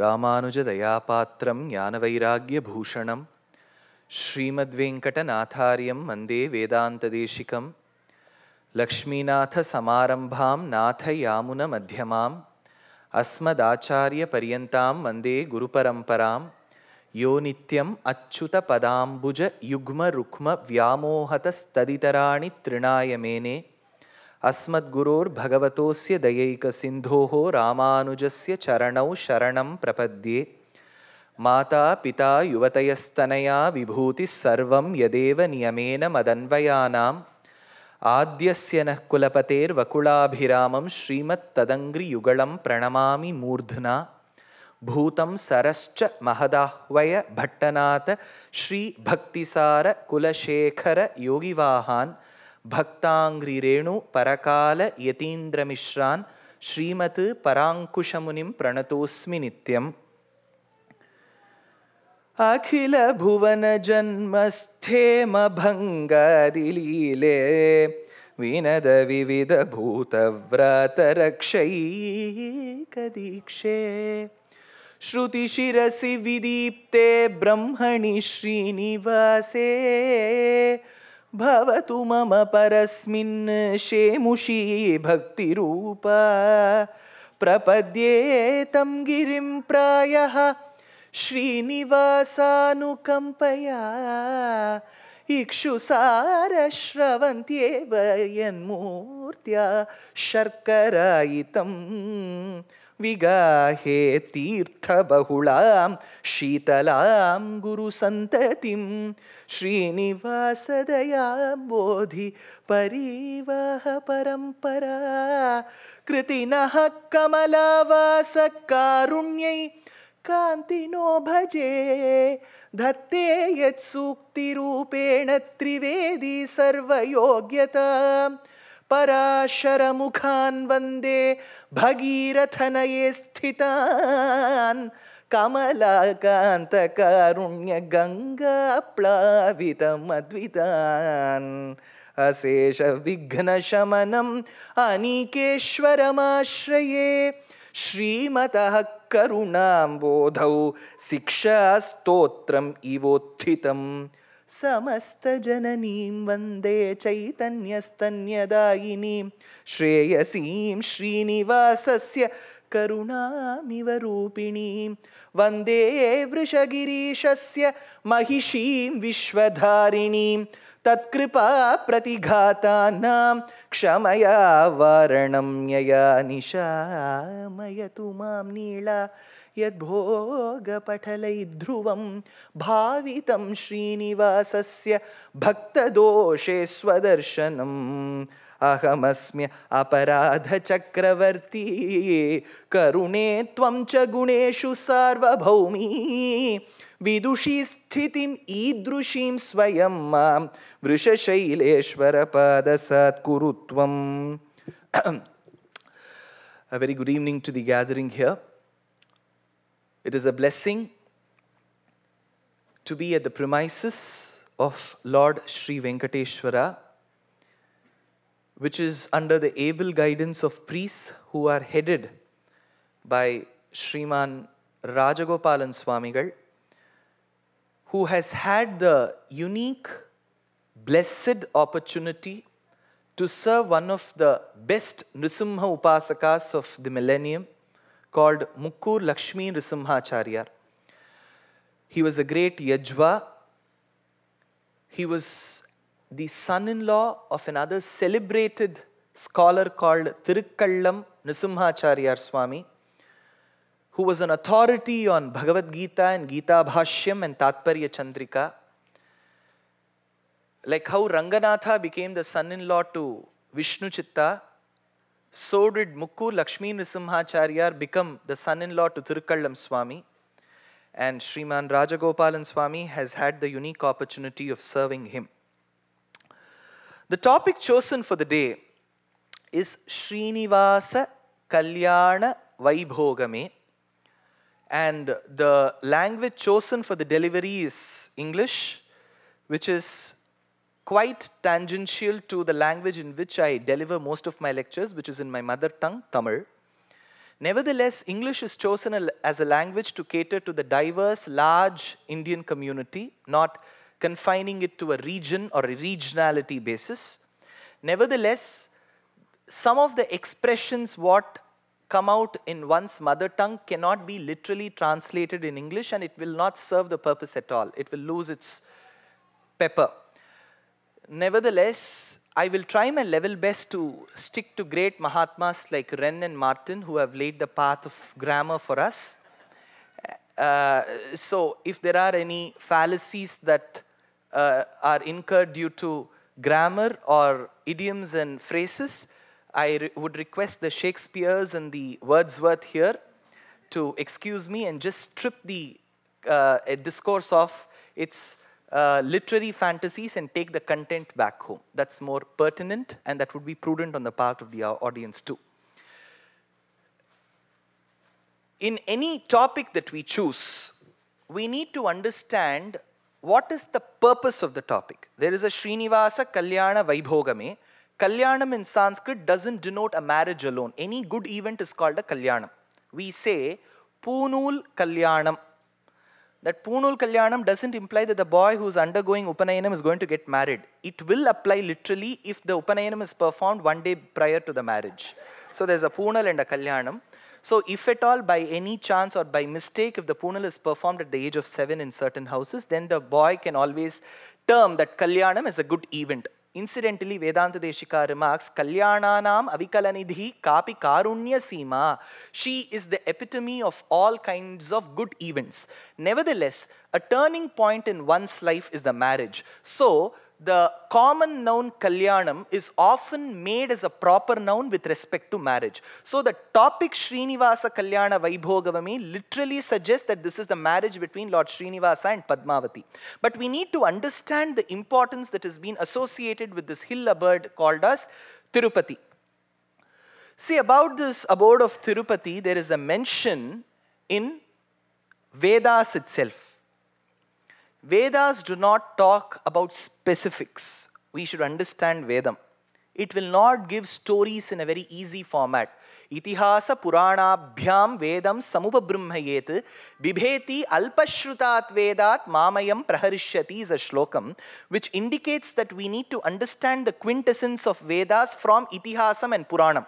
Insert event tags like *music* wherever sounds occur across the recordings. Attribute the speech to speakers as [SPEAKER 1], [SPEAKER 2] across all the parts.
[SPEAKER 1] रामानुजदयापात्रं ज्ञानवैराग्यभूषणं श्रीमद्वेङ्कटनाथार्यं मन्दे वेदान्तदेशिकं लक्ष्मीनाथसमारम्भां नाथयामुनमध्यमाम् अस्मदाचार्यपर्यन्तां वन्दे गुरुपरम्परां यो नित्यम् अच्युतपदाम्बुजयुग्मरुक्मव्यामोहतस्तदितराणि तृणाय मेने अस्मद्गुरोर्भगवतोऽस्य दयैकसिन्धोः रामानुजस्य चरणौ शरणं प्रपद्ये माता पिता युवतयस्तनया सर्वं यदेव नियमेन मदन्वयानाम् आद्यस्य नः कुलपतेर्वकुलाभिरामं श्रीमत्तदङ्ग्रियुगलं प्रणमामि मूर्ध्ना भूतं सरश्च महदाह्वयभट्टनाथ कुलशेखर परकाल यतीन्द्रमिश्रान् श्रीमत् पराङ्कुशमुनिं प्रणतोऽस्मि नित्यम् अखिलभुवनजन्मस्थेमभङ्गदिलीले विनद विविधभूतव्रतरक्षैकदीक्षे श्रुतिशिरसि विदीप्ते ब्रह्मणि श्रीनिवासे भवतु मम परस्मिन् शेमुषी भक्तिरूपा प्रपद्येतं गिरिं प्रायः श्रीनिवासानुकम्पया इक्षुसारश्रवन्त्येव यन्मूर्त्या शर्करायितं विगाहे तीर्थबहुलां शीतलां गुरुसन्ततिं श्रीनिवास दया बोधि परीवह कमलावास कारुण्य कांति नो भजे धत्ते यूक्तिपेण त्रिवेदी सर्वयोग्यता पराशरमुखान् वंदे भगीरथनये स्थितान् कमलाकान्तकारुण्य गङ्गाप्लावितमद्वितान् अशेषविघ्नशमनम् अनीकेश्वरमाश्रये श्रीमतः करुणां बोधौ शिक्षा स्तोत्रम् समस्त समस्तजननीं वन्दे चैतन्यस्तन्यदायिनीं श्रेयसीं श्रीनिवासस्य करुणामिव रूपिणीं वन्दे वृषगिरीशस्य महिषीं विश्वधारिणीं तत्कृपा प्रतिघातानां क्षमया वारणं यया निशामयतु मां नीला यद्भोगपठलैध्रुवं भावितं श्रीनिवासस्य भक्तदोषे स्वदर्शनम् अपराध चक्रवर्ती करुणे त्वं च गुणेषु सार्वभौमी विदुषी स्थितिम् ईदृशीं स्वयं मां वृषशैलेश्वरपादसात् कुरु A very good evening to the gathering here. It is a blessing to be at the premises of Lord Sri Venkateshwara which is under the able guidance of priests who are headed by Sriman Rajagopalan Swamigal, who has had the unique, blessed opportunity to serve one of the best Nrisimha Upasakas of the millennium called Mukkur Lakshmi Nrisimhacharya. He was a great Yajva. He was the son-in-law of another celebrated scholar called Tirukkallam Nisimhacharyar Swami, who was an authority on Bhagavad Gita and Gita Bhashyam and Tatparya Chandrika. Like how Ranganatha became the son-in-law to Vishnu Chitta, so did Mukku Lakshmi Nisimhacharyar become the son-in-law to Tirukkallam Swami. And Sriman Rajagopalan Swami has had the unique opportunity of serving him. The topic chosen for the day is Srinivasa Kalyana Vaibhogame. And the language chosen for the delivery is English, which is quite tangential to the language in which I deliver most of my lectures, which is in my mother tongue, Tamil. Nevertheless, English is chosen as a language to cater to the diverse, large Indian community, not confining it to a region or a regionality basis. Nevertheless, some of the expressions what come out in one's mother tongue cannot be literally translated in English and it will not serve the purpose at all. It will lose its pepper. Nevertheless, I will try my level best to stick to great Mahatmas like Ren and Martin who have laid the path of grammar for us. Uh, so if there are any fallacies that uh, are incurred due to grammar or idioms and phrases, I re would request the Shakespeare's and the Wordsworth here to excuse me and just strip the uh, discourse of its uh, literary fantasies and take the content back home. That's more pertinent and that would be prudent on the part of the uh, audience too. In any topic that we choose, we need to understand what is the purpose of the topic? There is a Srinivasa Kalyana Vaibhogame. Kalyanam in Sanskrit doesn't denote a marriage alone. Any good event is called a Kalyanam. We say Poonul Kalyanam. That Poonul Kalyanam doesn't imply that the boy who's undergoing Upanayanam is going to get married. It will apply literally if the Upanayanam is performed one day prior to the marriage. So there's a Poonal and a Kalyanam. So if at all by any chance or by mistake, if the punal is performed at the age of seven in certain houses, then the boy can always term that Kalyanam as a good event. Incidentally, Vedanta Deshika remarks, Kalyananam avikalanidhi kapi karunya sima. She is the epitome of all kinds of good events. Nevertheless, a turning point in one's life is the marriage. So, the common noun kalyanam is often made as a proper noun with respect to marriage. So the topic Srinivasa Kalyana Vaibhogavami literally suggests that this is the marriage between Lord Srinivasa and Padmavati. But we need to understand the importance that has been associated with this hill a bird called as Tirupati. See, about this abode of Tirupati, there is a mention in Vedas itself. Vedas do not talk about specifics. We should understand Vedam. It will not give stories in a very easy format. Itihasa Purana, Puranabhyam Vedam Samupabhrumhayet Bibheti Alpashrutat Vedat Mamayam Praharishyati is a shlokam which indicates that we need to understand the quintessence of Vedas from Itihasam and Puranam.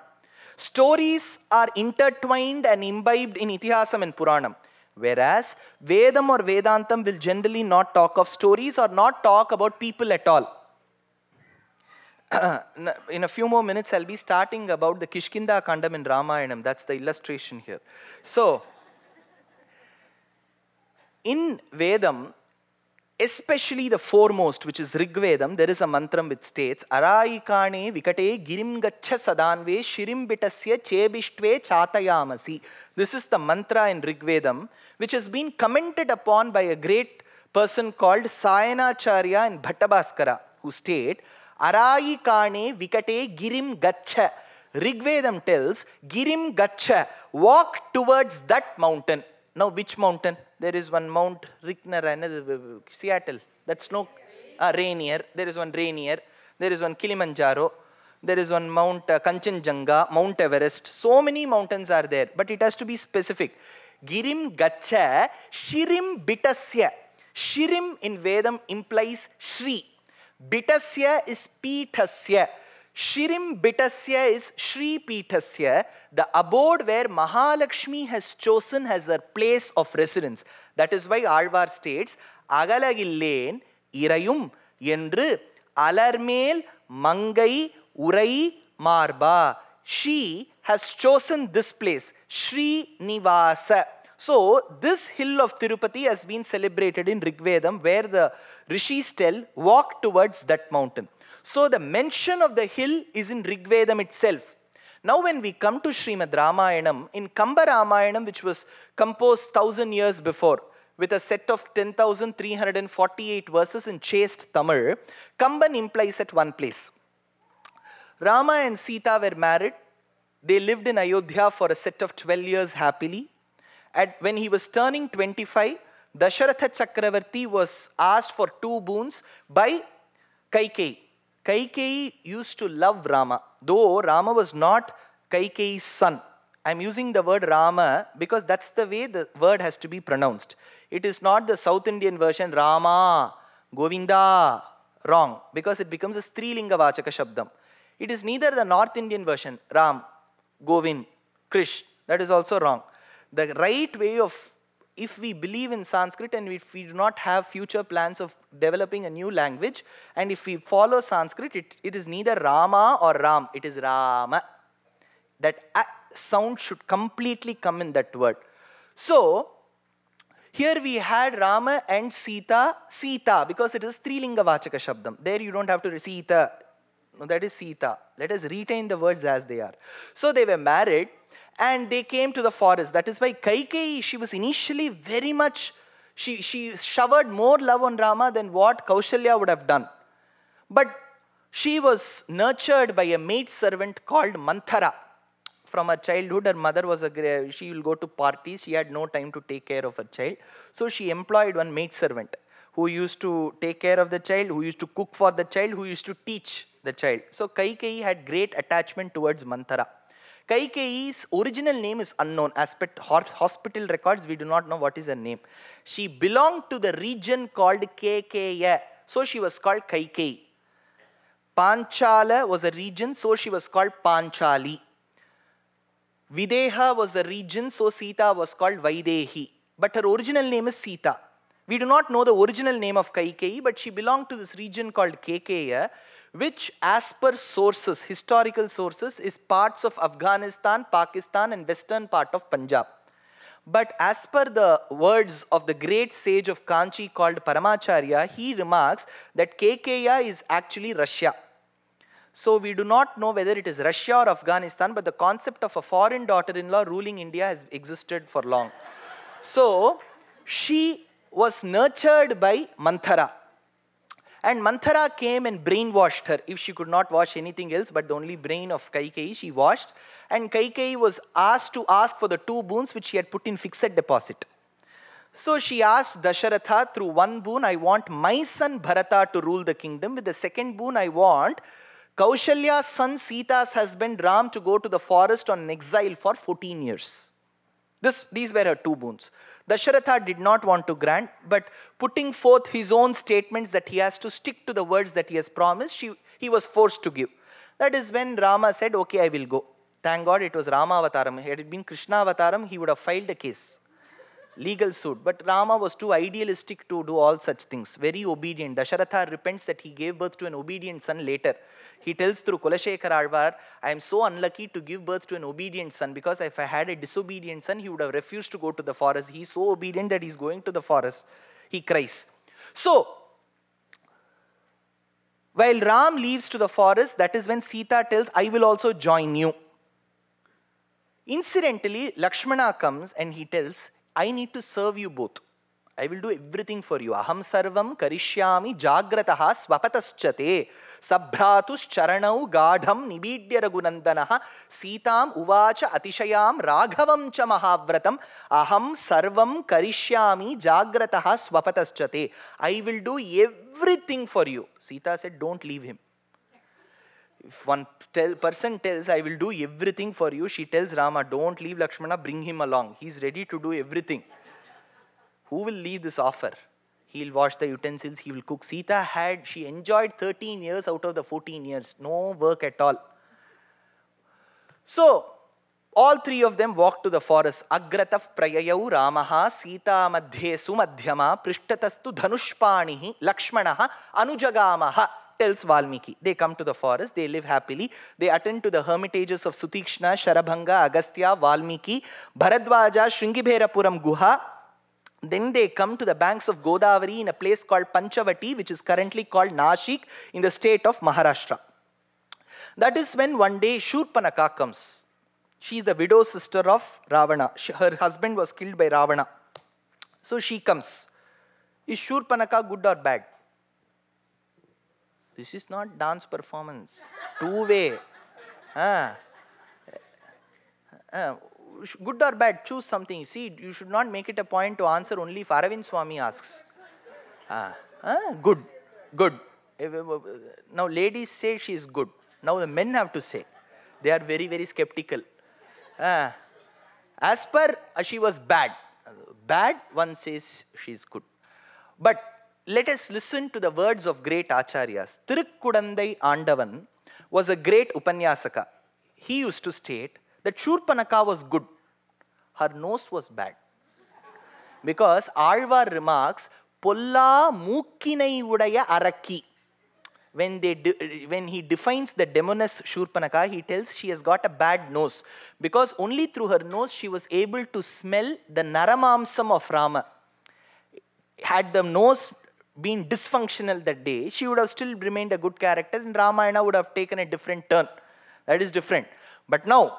[SPEAKER 1] Stories are intertwined and imbibed in Itihasam and Puranam. Whereas Vedam or Vedantam will generally not talk of stories or not talk about people at all. *clears throat* in a few more minutes, I'll be starting about the Kishkinda Kandam in Ramayanam. That's the illustration here. So, in Vedam, especially the foremost, which is Rigvedam, there is a mantram which states, Araikane vikate girim gacha sadanve shirim bitasya chebishtve chatayamasi. This is the mantra in Rigvedam, which has been commented upon by a great person called Sayanacharya in Bhattabhaskara, who state, Araikane vikate girim gacha. Rigvedam tells, girim gacha, walk towards that mountain. Now, which mountain? There is one Mount Rickner, another uh, Seattle. That's no uh, Rainier. There is one Rainier. There is one Kilimanjaro. There is one Mount uh, Kanchenjunga, Mount Everest. So many mountains are there, but it has to be specific. Girim Gacha Shirim Bitasya. Shirim in Vedam implies Shri. Bitasya is Peetasya. Shirim Bitasya is Shri Pitasya, the abode where Mahalakshmi has chosen as her place of residence. That is why Alvar states, Agalagillen irayum Yendru, Alarmel, Mangai, urai Marba. she has chosen this place shri nivasa so this hill of tirupati has been celebrated in rigvedam where the rishis tell walk towards that mountain so the mention of the hill is in Rigvedam itself. Now when we come to Srimad Ramayanam, in Kamba Ramayanam, which was composed thousand years before, with a set of 10,348 verses in chaste Tamil, Kamban implies at one place. Rama and Sita were married. They lived in Ayodhya for a set of 12 years happily. At, when he was turning 25, Dasharatha Chakravarti was asked for two boons by Kaikeyi. Kaikeyi used to love Rama, though Rama was not Kaikeyi's son. I'm using the word Rama because that's the way the word has to be pronounced. It is not the South Indian version Rama, Govinda, wrong, because it becomes a Linga Vachaka Shabdam. It is neither the North Indian version, Ram, Govin, Krish, that is also wrong. The right way of if we believe in Sanskrit and if we do not have future plans of developing a new language, and if we follow Sanskrit, it, it is neither Rama or Ram, it is Rama. That uh, sound should completely come in that word. So, here we had Rama and Sita, Sita, because it is Trilinga Vachaka Shabdam. There you don't have to, Sita, no, that is Sita. Let us retain the words as they are. So they were married and they came to the forest. That is why Kaikeyi, she was initially very much, she, she showered more love on Rama than what Kaushalya would have done. But she was nurtured by a maid servant called Manthara. From her childhood, her mother was a, she will go to parties, she had no time to take care of her child. So she employed one maid servant who used to take care of the child, who used to cook for the child, who used to teach the child. So Kaikeyi had great attachment towards Manthara. Kaikeyi's original name is unknown. As per hospital records, we do not know what is her name. She belonged to the region called Kekeya. So she was called Kaikeyi. Panchala was a region, so she was called Panchali. Videha was a region, so Sita was called Vaidehi. But her original name is Sita. We do not know the original name of Kaikeyi, but she belonged to this region called Kekeya which as per sources, historical sources, is parts of Afghanistan, Pakistan and western part of Punjab. But as per the words of the great sage of Kanchi called Paramacharya, he remarks that Kki is actually Russia. So we do not know whether it is Russia or Afghanistan, but the concept of a foreign daughter-in-law ruling India has existed for long. so she was nurtured by Manthara. And Manthara came and brainwashed her. If she could not wash anything else but the only brain of Kaikeyi, she washed. And Kaikeyi was asked to ask for the two boons which she had put in fixed deposit. So she asked Dasharatha through one boon, I want my son Bharata to rule the kingdom. With the second boon, I want Kaushalya's son Sita's husband Ram to go to the forest on exile for 14 years. This, these were her two boons. Dasharatha did not want to grant, but putting forth his own statements that he has to stick to the words that he has promised, she, he was forced to give. That is when Rama said, okay, I will go. Thank God it was Rama Avataram. Had it been Krishna Avataram, he would have filed a case legal suit. But Rama was too idealistic to do all such things, very obedient. Dasharatha repents that he gave birth to an obedient son later. He tells through Kulashekar Alvar, I am so unlucky to give birth to an obedient son because if I had a disobedient son, he would have refused to go to the forest. He's so obedient that he's going to the forest. He cries. So, while Ram leaves to the forest, that is when Sita tells, I will also join you. Incidentally, Lakshmana comes and he tells, I need to serve you both. I will do everything for you. Aham sarvam karishyami jagrataha svapataschate charanau gadham nibidya ragunandanaha sitam uvacha atishayam raghavam cha mahavratam aham sarvam karishyami jagrataha svapataschate. I will do everything for you. Sita said, don't leave him. if one tell, person tells, I will do everything for you, she tells Rama, don't leave Lakshmana, bring him along. He's ready to do everything. Who will leave this offer? He'll wash the utensils, he will cook. Sita had, she enjoyed 13 years out of the 14 years, no work at all. So, all three of them walked to the forest. Agratav prayayau Ramaha Sita madhye sumadhyama prishtatastu dhanushpanihi Lakshmanaha anujagamaha. tells Valmiki. They come to the forest, they live happily, they attend to the hermitages of Sutikshna, Sharabhanga, Agastya, Valmiki, Bharadwaja, Shringibherapuram Guha, then they come to the banks of Godavari in a place called Panchavati, which is currently called Nashik in the state of Maharashtra. That is when one day Shurpanaka comes. She is the widow sister of Ravana. She, her husband was killed by Ravana. So she comes. Is Shurpanaka good or bad? This is not dance performance. Two way. Ah. Uh, good or bad, choose something. See, you should not make it a point to answer only if Aravind Swami asks. Ah. ah. Good. Good. Eh, eh, eh, now, ladies say she is good. Now, the men have to say. They are very, very skeptical. Ah. As per, uh, she was bad. Bad, one says she is good. But let us listen to the words of great acharyas. Tirukkudandai Andavan was a great Upanyasaka. He used to state that Shurpanaka was good, her nose was bad. Because Alvar remarks, Polla Mukinai Udaya Araki. When, they when he defines the demoness Shurpanaka, he tells she has got a bad nose. Because only through her nose she was able to smell the Naramamsam of Rama. Had the nose been dysfunctional that day, she would have still remained a good character and Ramayana would have taken a different turn. That is different. But now,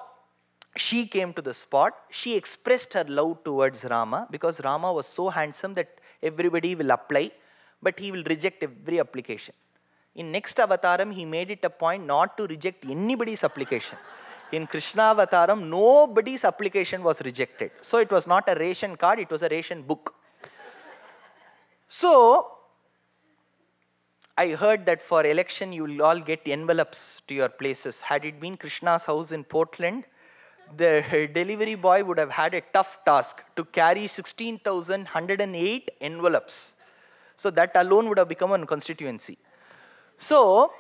[SPEAKER 1] she came to the spot, she expressed her love towards Rama because Rama was so handsome that everybody will apply, but he will reject every application. In next avataram, he made it a point not to reject anybody's application. In Krishna avataram, nobody's application was rejected. So it was not a ration card, it was a ration book. So I heard that for election you will all get envelopes to your places. Had it been Krishna's house in Portland, the *laughs* delivery boy would have had a tough task to carry 16,108 envelopes. So that alone would have become a constituency. So,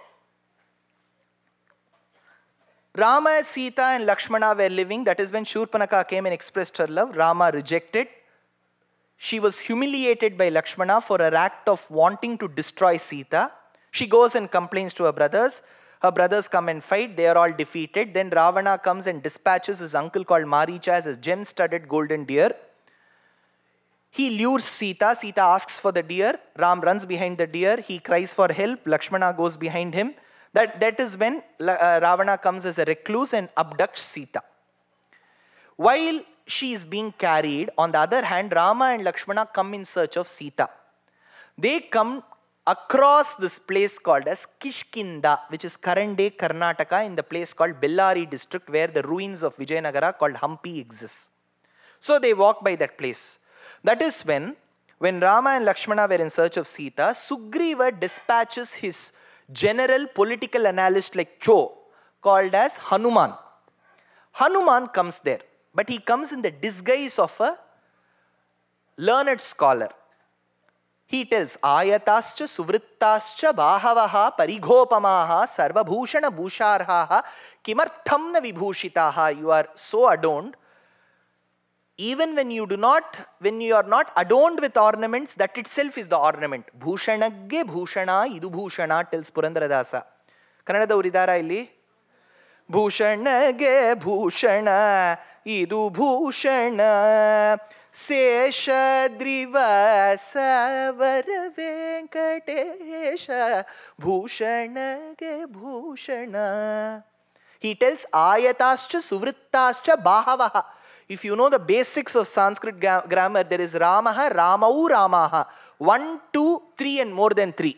[SPEAKER 1] Rama, Sita, and Lakshmana were living. That is when Shurpanaka came and expressed her love. Rama rejected. She was humiliated by Lakshmana for her act of wanting to destroy Sita. She goes and complains to her brothers. Her brothers come and fight, they are all defeated. Then Ravana comes and dispatches his uncle called Maricha as a gem studded golden deer. He lures Sita. Sita asks for the deer. Ram runs behind the deer. He cries for help. Lakshmana goes behind him. That, that is when uh, Ravana comes as a recluse and abducts Sita. While she is being carried. On the other hand, Rama and Lakshmana come in search of Sita. They come across this place called as Kishkinda, which is current day Karnataka in the place called Bellari district where the ruins of Vijayanagara called Hampi exists. So they walk by that place. That is when, when Rama and Lakshmana were in search of Sita, Sugriva dispatches his general political analyst like Cho called as Hanuman. Hanuman comes there. but he comes in the disguise of a learned scholar. He tells, Ayatascha suvrittascha bahavaha parighopamaha sarvabhushana bhusharhaha kimarthamna vibhushitaha. You are so adorned. Even when you do not, when you are not adorned with ornaments, that itself is the ornament. Bhushanagge bhushana idu bhushana tells Purandaradasa. ಕನ್ನಡದವರು ಇದ್ದಾರಾ ಇಲ್ಲಿ ಭೂಷಣಗೆ ಭೂಷಣ ಇದು ಭೂಷಣ ಶೇಷದ್ರಿವಸವರ ವೆಂಕಟೇಶ ಭೂಷಣಗೆ Bhushana he tells ಆಯತಾಶ್ಚ ಸುವೃತ್ತಾಶ್ಚ ಬಾಹವಹ if you know the basics of Sanskrit gra grammar, there is Ramaha, Ramau, Ramaha. One, two, three, and more than three.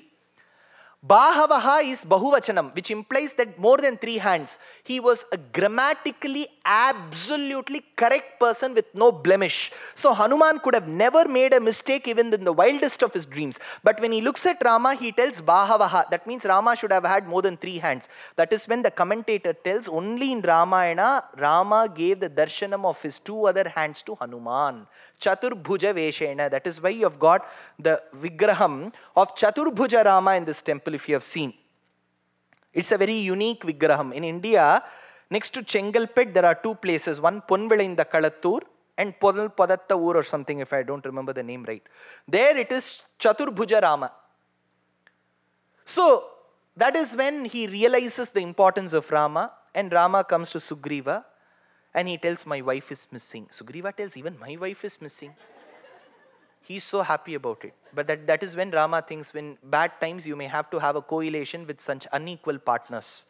[SPEAKER 1] Bahavaha is Bahuvachanam, which implies that more than three hands. He was a grammatically, absolutely correct person with no blemish. So Hanuman could have never made a mistake even in the wildest of his dreams. But when he looks at Rama, he tells Bahavaha. That means Rama should have had more than three hands. That is when the commentator tells only in Ramayana, Rama gave the darshanam of his two other hands to Hanuman. Chaturbhuja Veshena. That is why you have got the Vigraham of Chaturbhuja Rama in this temple if you have seen. It's a very unique Vigraham. In India, next to Chengalpet, there are two places. One Ponvela in the Kalattur and Podal Padatta Ur or something if I don't remember the name right. There it is Chaturbhuja Rama. So that is when he realizes the importance of Rama and Rama comes to Sugriva and he tells, My wife is missing. Sugriva tells, Even my wife is missing. He's so happy about it. But that, that is when Rama thinks, when bad times, you may have to have a correlation with such unequal partners.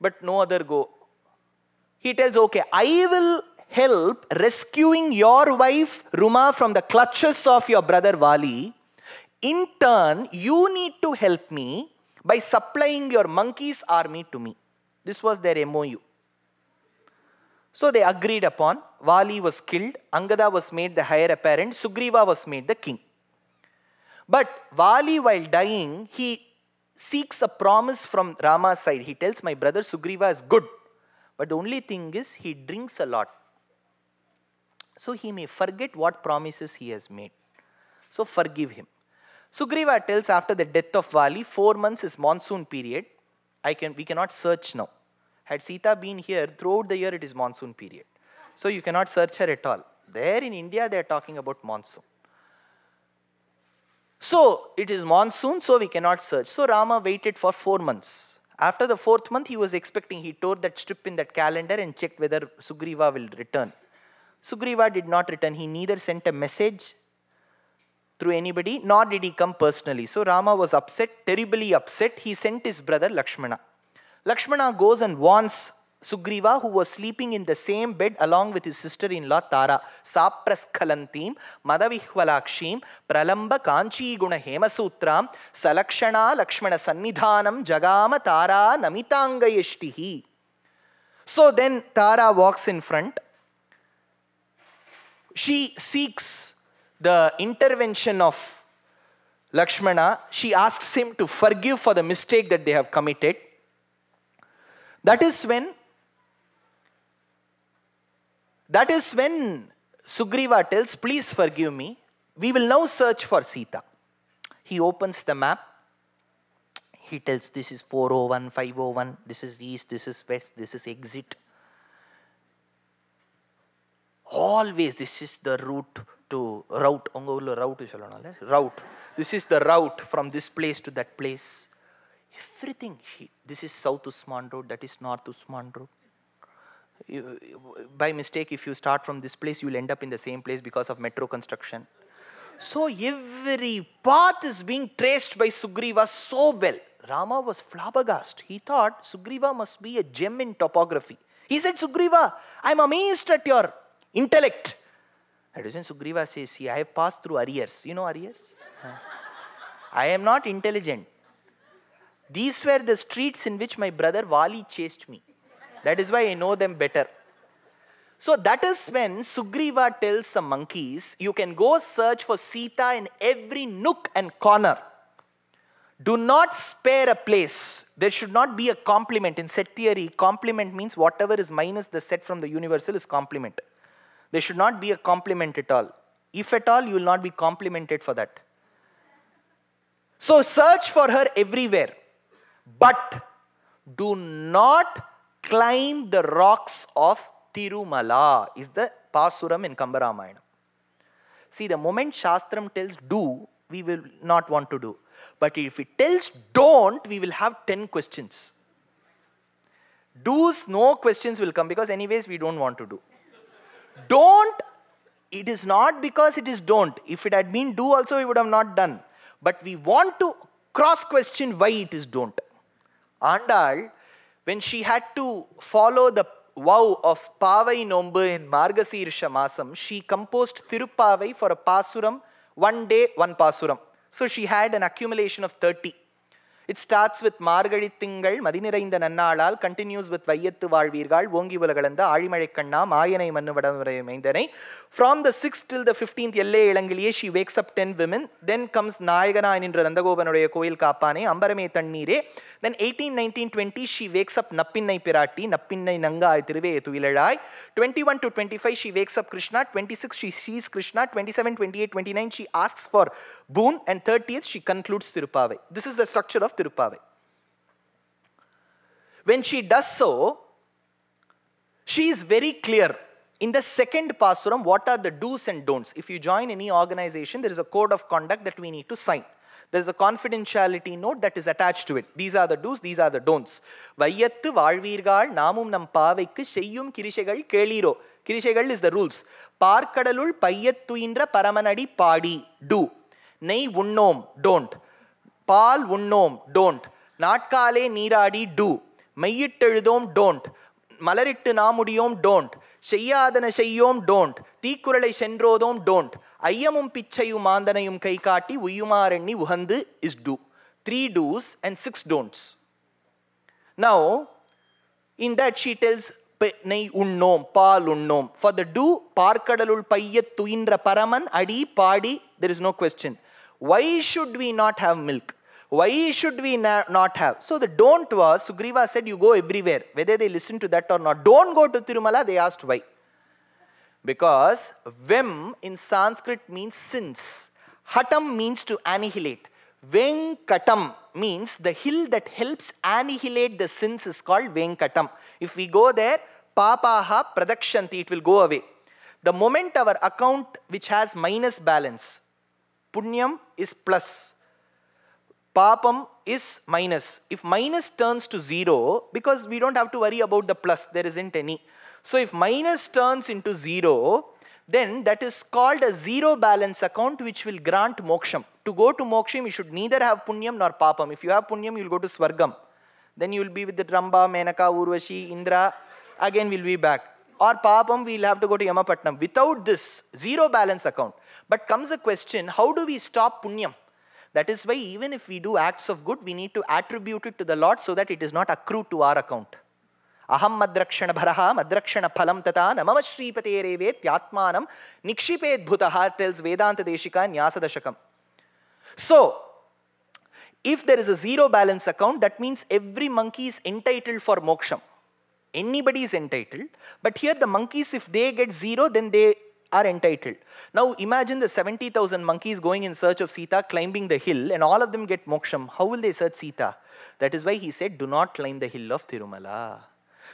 [SPEAKER 1] But no other go. He tells, Okay, I will help rescuing your wife, Ruma, from the clutches of your brother Vali. In turn, you need to help me by supplying your monkey's army to me. This was their MOU. So they agreed upon, Vali was killed, Angada was made the heir apparent, Sugriva was made the king. But Vali while dying, he seeks a promise from Rama's side. He tells my brother Sugriva is good. But the only thing is he drinks a lot. So he may forget what promises he has made. So forgive him. Sugriva tells after the death of Vali, four months is monsoon period. I can, we cannot search now. Had Sita been here, throughout the year it is monsoon period. So you cannot search her at all. There in India, they are talking about monsoon. So it is monsoon, so we cannot search. So Rama waited for four months. After the fourth month, he was expecting, he tore that strip in that calendar and checked whether Sugriva will return. Sugriva did not return. He neither sent a message through anybody, nor did he come personally. So Rama was upset, terribly upset. He sent his brother Lakshmana. Lakshmana goes and warns Sugriva, who was sleeping in the same bed along with his sister-in-law Tara, Sapraskalantim, Madavihvalakshim, Pralamba Kanchi Guna Hemasutram, Salakshana Lakshmana Sannidhanam Jagama Tara Namitanga Yeshtihi. So then Tara walks in front. She seeks the intervention of Lakshmana. She asks him to forgive for the mistake that they have committed. That is when that is when Sugriva tells, please forgive me. We will now search for Sita. He opens the map. He tells, this is 401, 501, this is east, this is west, this is exit. Always this is the route to route. Route. Route. This is the route from this place to that place. Everything. this is South Usman Road, that is North Usman Road. You, by mistake, if you start from this place, you will end up in the same place because of metro construction. So every path is being traced by Sugriva so well. Rama was flabbergasted. He thought Sugriva must be a gem in topography. He said, Sugriva, I'm amazed at your intellect. That is when Sugriva says, See, I have passed through arrears. You know arrears? I am not intelligent. These were the streets in which my brother Wali chased me. That is why I know them better. So that is when Sugriva tells the monkeys, You can go search for Sita in every nook and corner. Do not spare a place. There should not be a complement. In set theory, complement means whatever is minus the set from the universal is complement. There should not be a complement at all. If at all, you will not be complimented for that. So search for her everywhere. But do not climb the rocks of Tirumala, is the Pasuram in Kambaramayana. See, the moment Shastram tells do, we will not want to do. But if it tells don't, we will have 10 questions. Do's, no questions will come because, anyways, we don't want to do. don't, it is not because it is don't. If it had been do, also, we would have not done. But we want to cross question why it is don't. Andal, when she had to follow the vow of Pavai Nombu in Margasirsha Masam, she composed Tirupavai for a Pasuram, one day, one Pasuram. So she had an accumulation of 30. It starts with Margazhi திங்கள் மதிநிறைந்த நன்னாளால் continuous with வையத்து வாழ்வீர்கள் ஓங்கி உலகலந்த ஆழிமழை கண்ணா மாயனை மண்ணு வடமுறை மைந்தனை from the six till the fifteenth எல்லே இளங்கிலேயே she wakes up ten women then comes நாயகனா என்ற நந்தகோபனுடைய கோயில் காப்பானே அம்பரமே தண்ணீரே then eighteen nineteen twenty she wakes up Nappinnai பிராட்டி நப்பின்னை நங்காய் திருவே துயிலழாய் twenty one to twenty five she wakes up Krishna twenty six she she's Krishna twenty seven twenty eight twenty nine she asks for Boon, and 30th, she concludes Tirupavai. This is the structure of Tirupavai. When she does so, she is very clear. In the second Pasuram, what are the do's and don'ts? If you join any organization, there is a code of conduct that we need to sign. There is a confidentiality note that is attached to it. These are the do's, these are the don'ts. Vayyattu namum நாமும் நம் பாவைக்கு செய்யும் keliro கேளீரோ the rules. Par rules payyattu indra paramanadi paadi do. நெய் உண்ணோம் don't ball உண்ணோம் don't நாட்காலே நீராடி two மெய்யிட்டெழுதோம் don't மலரிட்டு நாமுடியோம் டோன்ட் செய்யாதன செய்யோம் டோன்ட் தீக்குறளை சென்றோதோம் டோன்ட் ஐயமும் பிச்சையும் மாந்தனையும் கை காட்டி உய்யுமாறெண்ணி உகந்து is two three dos and six don'ts now in that she tells நெய் உண்ணோம் பால் உண்ணோம் ஃபார் த டூ பார்க்கடலுள் பைய துயின்ற பரமன் அடி பாடி there is no question Why should we not have milk? Why should we not have? So the don't was, Sugriva said, you go everywhere. Whether they listen to that or not. Don't go to Tirumala, they asked why. Because vim in Sanskrit means sins. Hatam means to annihilate. Venkatam means the hill that helps annihilate the sins is called Venkatam. If we go there, papaha pradakshanti, it will go away. The moment our account which has minus balance, Punyam is plus. Papam is minus. If minus turns to 0, because we don't have to worry about the plus, there isn't any. So if minus turns into 0, then that is called a zero balance account which will grant moksham. To go to moksham, you should neither have punyam nor papam. If you have punyam, you will go to swargam. Then you will be with the dramba, Menaka, Urvashi, Indra. Again, we'll be back. Or papam, we'll have to go to Yamapatnam. Without this, zero balance account. But comes a question, how do we stop punyam? That is why even if we do acts of good, we need to attribute it to the Lord so that it does not accrue to our account. Aham madrakshana bharaha madrakshana phalam tata namama shripate revet yatmanam nikshipet bhutaha tells Vedanta Deshika Nyasa So, if there is a zero balance account, that means every monkey is entitled for moksham. Anybody is entitled. But here the monkeys, if they get zero, then they are entitled. Now imagine the 70,000 monkeys going in search of Sita, climbing the hill, and all of them get moksham. How will they search Sita? That is why he said, do not climb the hill of Tirumala.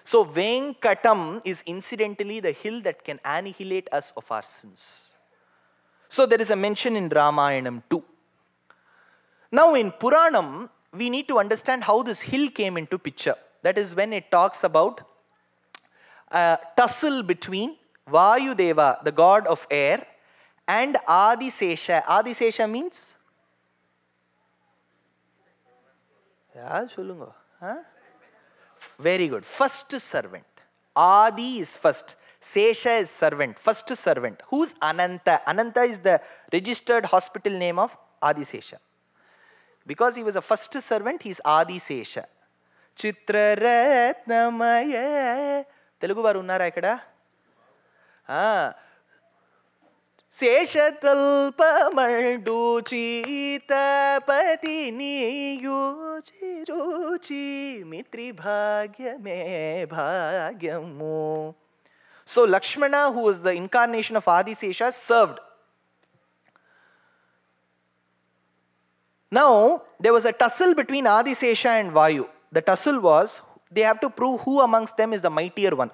[SPEAKER 1] So Venkatam is incidentally the hill that can annihilate us of our sins. So there is a mention in Ramayanam too. Now in Puranam, we need to understand how this hill came into picture. That is when it talks about a uh, tussle between Vayudeva, the god of air, and Adisesha. Adisesha means? Huh? Very good. First servant. Adi is first. Sesha is servant. First servant. Who's Ananta? Ananta is the registered hospital name of Adi Sesha. Because he was a first servant, he's Adi Sesha. Ratnamaya. Telugu varu unnara शेषतल्पमण्डूचितपतिनियोचिरुचि मित्रिभाग्यमे भाग्यमो So Lakshmana, who was the incarnation of Adi Sesha, served. Now, there was a tussle between Adi Sesha and Vayu. The tussle was, they have to prove who amongst them is the mightier one.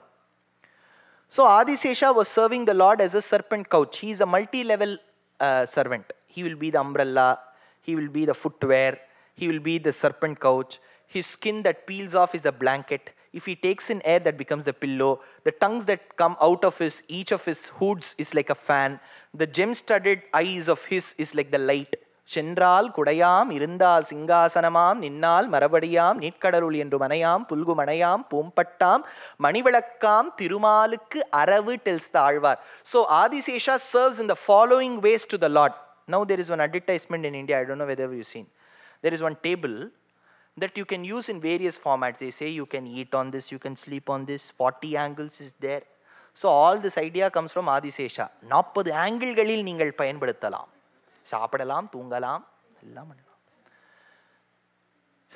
[SPEAKER 1] So Adisesha was serving the Lord as a serpent couch. He is a multi-level uh, servant. He will be the umbrella, he will be the footwear, he will be the serpent couch. His skin that peels off is the blanket. If he takes in air, that becomes the pillow. The tongues that come out of his, each of his hoods is like a fan. The gem-studded eyes of his is like the light. சென்றால் குடையாம் இருந்தால் சிங்காசனமாம் நின்னால் மரபடியாம் நீட்கடருள் என்று மனையாம் புல்கு மனையாம் பூம்பட்டாம் மணிவிளக்காம் திருமாலுக்கு அரவு tells the Alvar so Adishesha serves in the following ways to the lord now there is one advertisement in India I don't know whether you seen there is one table that you can use in various formats a say you can eat on this you can sleep on this forty angles is there. So all this idea comes from Adishesha நாற்பது ஆங்கிள்களில் நீங்கள் பயன்படுத்தலாம் சாப்பிடலாம் தூங்கலாம் எல்லாம் பண்ணலாம்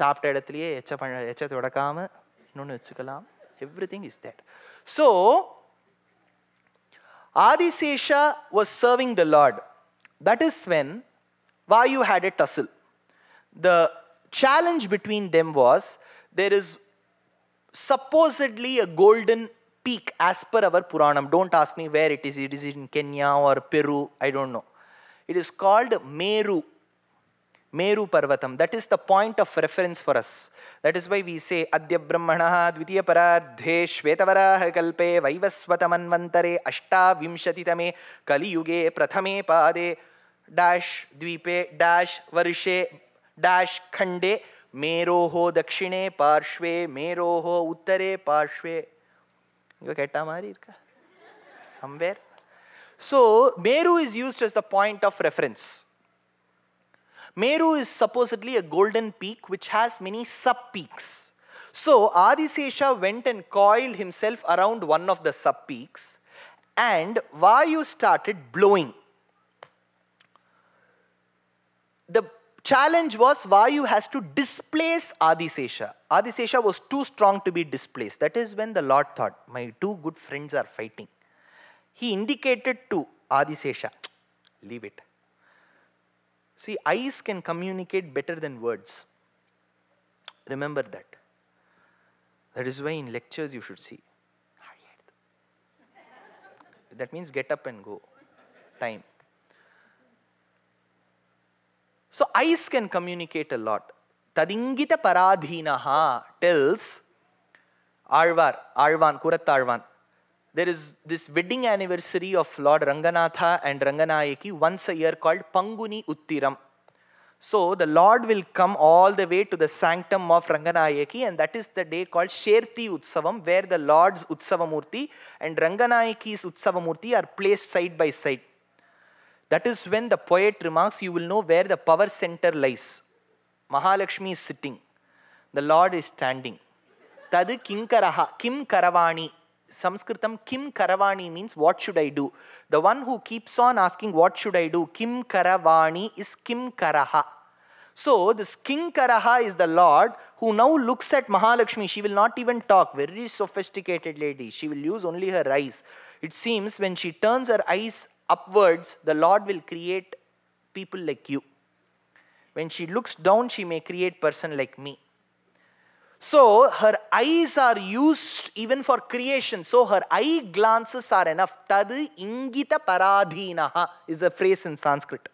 [SPEAKER 1] சாப்பிட்ட இடத்துலையே எச்ச ப எச்ச தொடக்காம இன்னொன்று வச்சுக்கலாம் everything is that so Adishesha was serving the lord that is when Vayu had a tussle the challenge between them was there is supposedly a golden peak as per our Puranam. Don't ask me where it is. It is in Kenya or Peru. I don't know. It is called Meru. Meru Parvatam. That is the point of reference for us. That is why we say Adya Brahmana Dvitiya parardhe Shvetavaraha Kalpe vaivasvata manvantare Ashta tame Kali Yuge Prathame Pade Dash Dvipe Dash varshe Dash Khande Meroho Dakshine Parshve Meroho Uttare Parshve. Ingo ketta mari irka. Somewhere. So Meru is used as the point of reference. Meru is supposedly a golden peak which has many sub-peaks. So Adisesha went and coiled himself around one of the sub-peaks and Vayu started blowing. The challenge was Vayu has to displace Adisesha. Adisesha was too strong to be displaced. That is when the Lord thought, my two good friends are fighting. He indicated to Adisesha, leave it. See, eyes can communicate better than words. Remember that. That is why in lectures you should see. *laughs* That means get up and go. Time. So eyes can communicate a lot. Tadingita paradhinaha tells Arvar, Arvan, Kurat Arvan, there is this wedding anniversary of Lord Ranganatha and Ranganayaki once a year called Panguni Uttiram. So the Lord will come all the way to the sanctum of Ranganayaki and that is the day called Sherti Utsavam where the Lord's Utsavamurti and Ranganayaki's Utsavamurti are placed side by side. That is when the poet remarks, you will know where the power center lies. Mahalakshmi is sitting. The Lord is standing. Tad kinkaraha, kim karavani, Sanskritam kim karavani means what should I do. The one who keeps on asking what should I do, kim karavani is kim karaha. So this King Karaha is the Lord who now looks at Mahalakshmi. She will not even talk. Very sophisticated lady. She will use only her eyes. It seems when she turns her eyes upwards, the Lord will create people like you. When she looks down, she may create person like me. So her eyes are used even for creation. So her eye glances are enough. Tad ingita paradhinaha is a phrase in Sanskrit.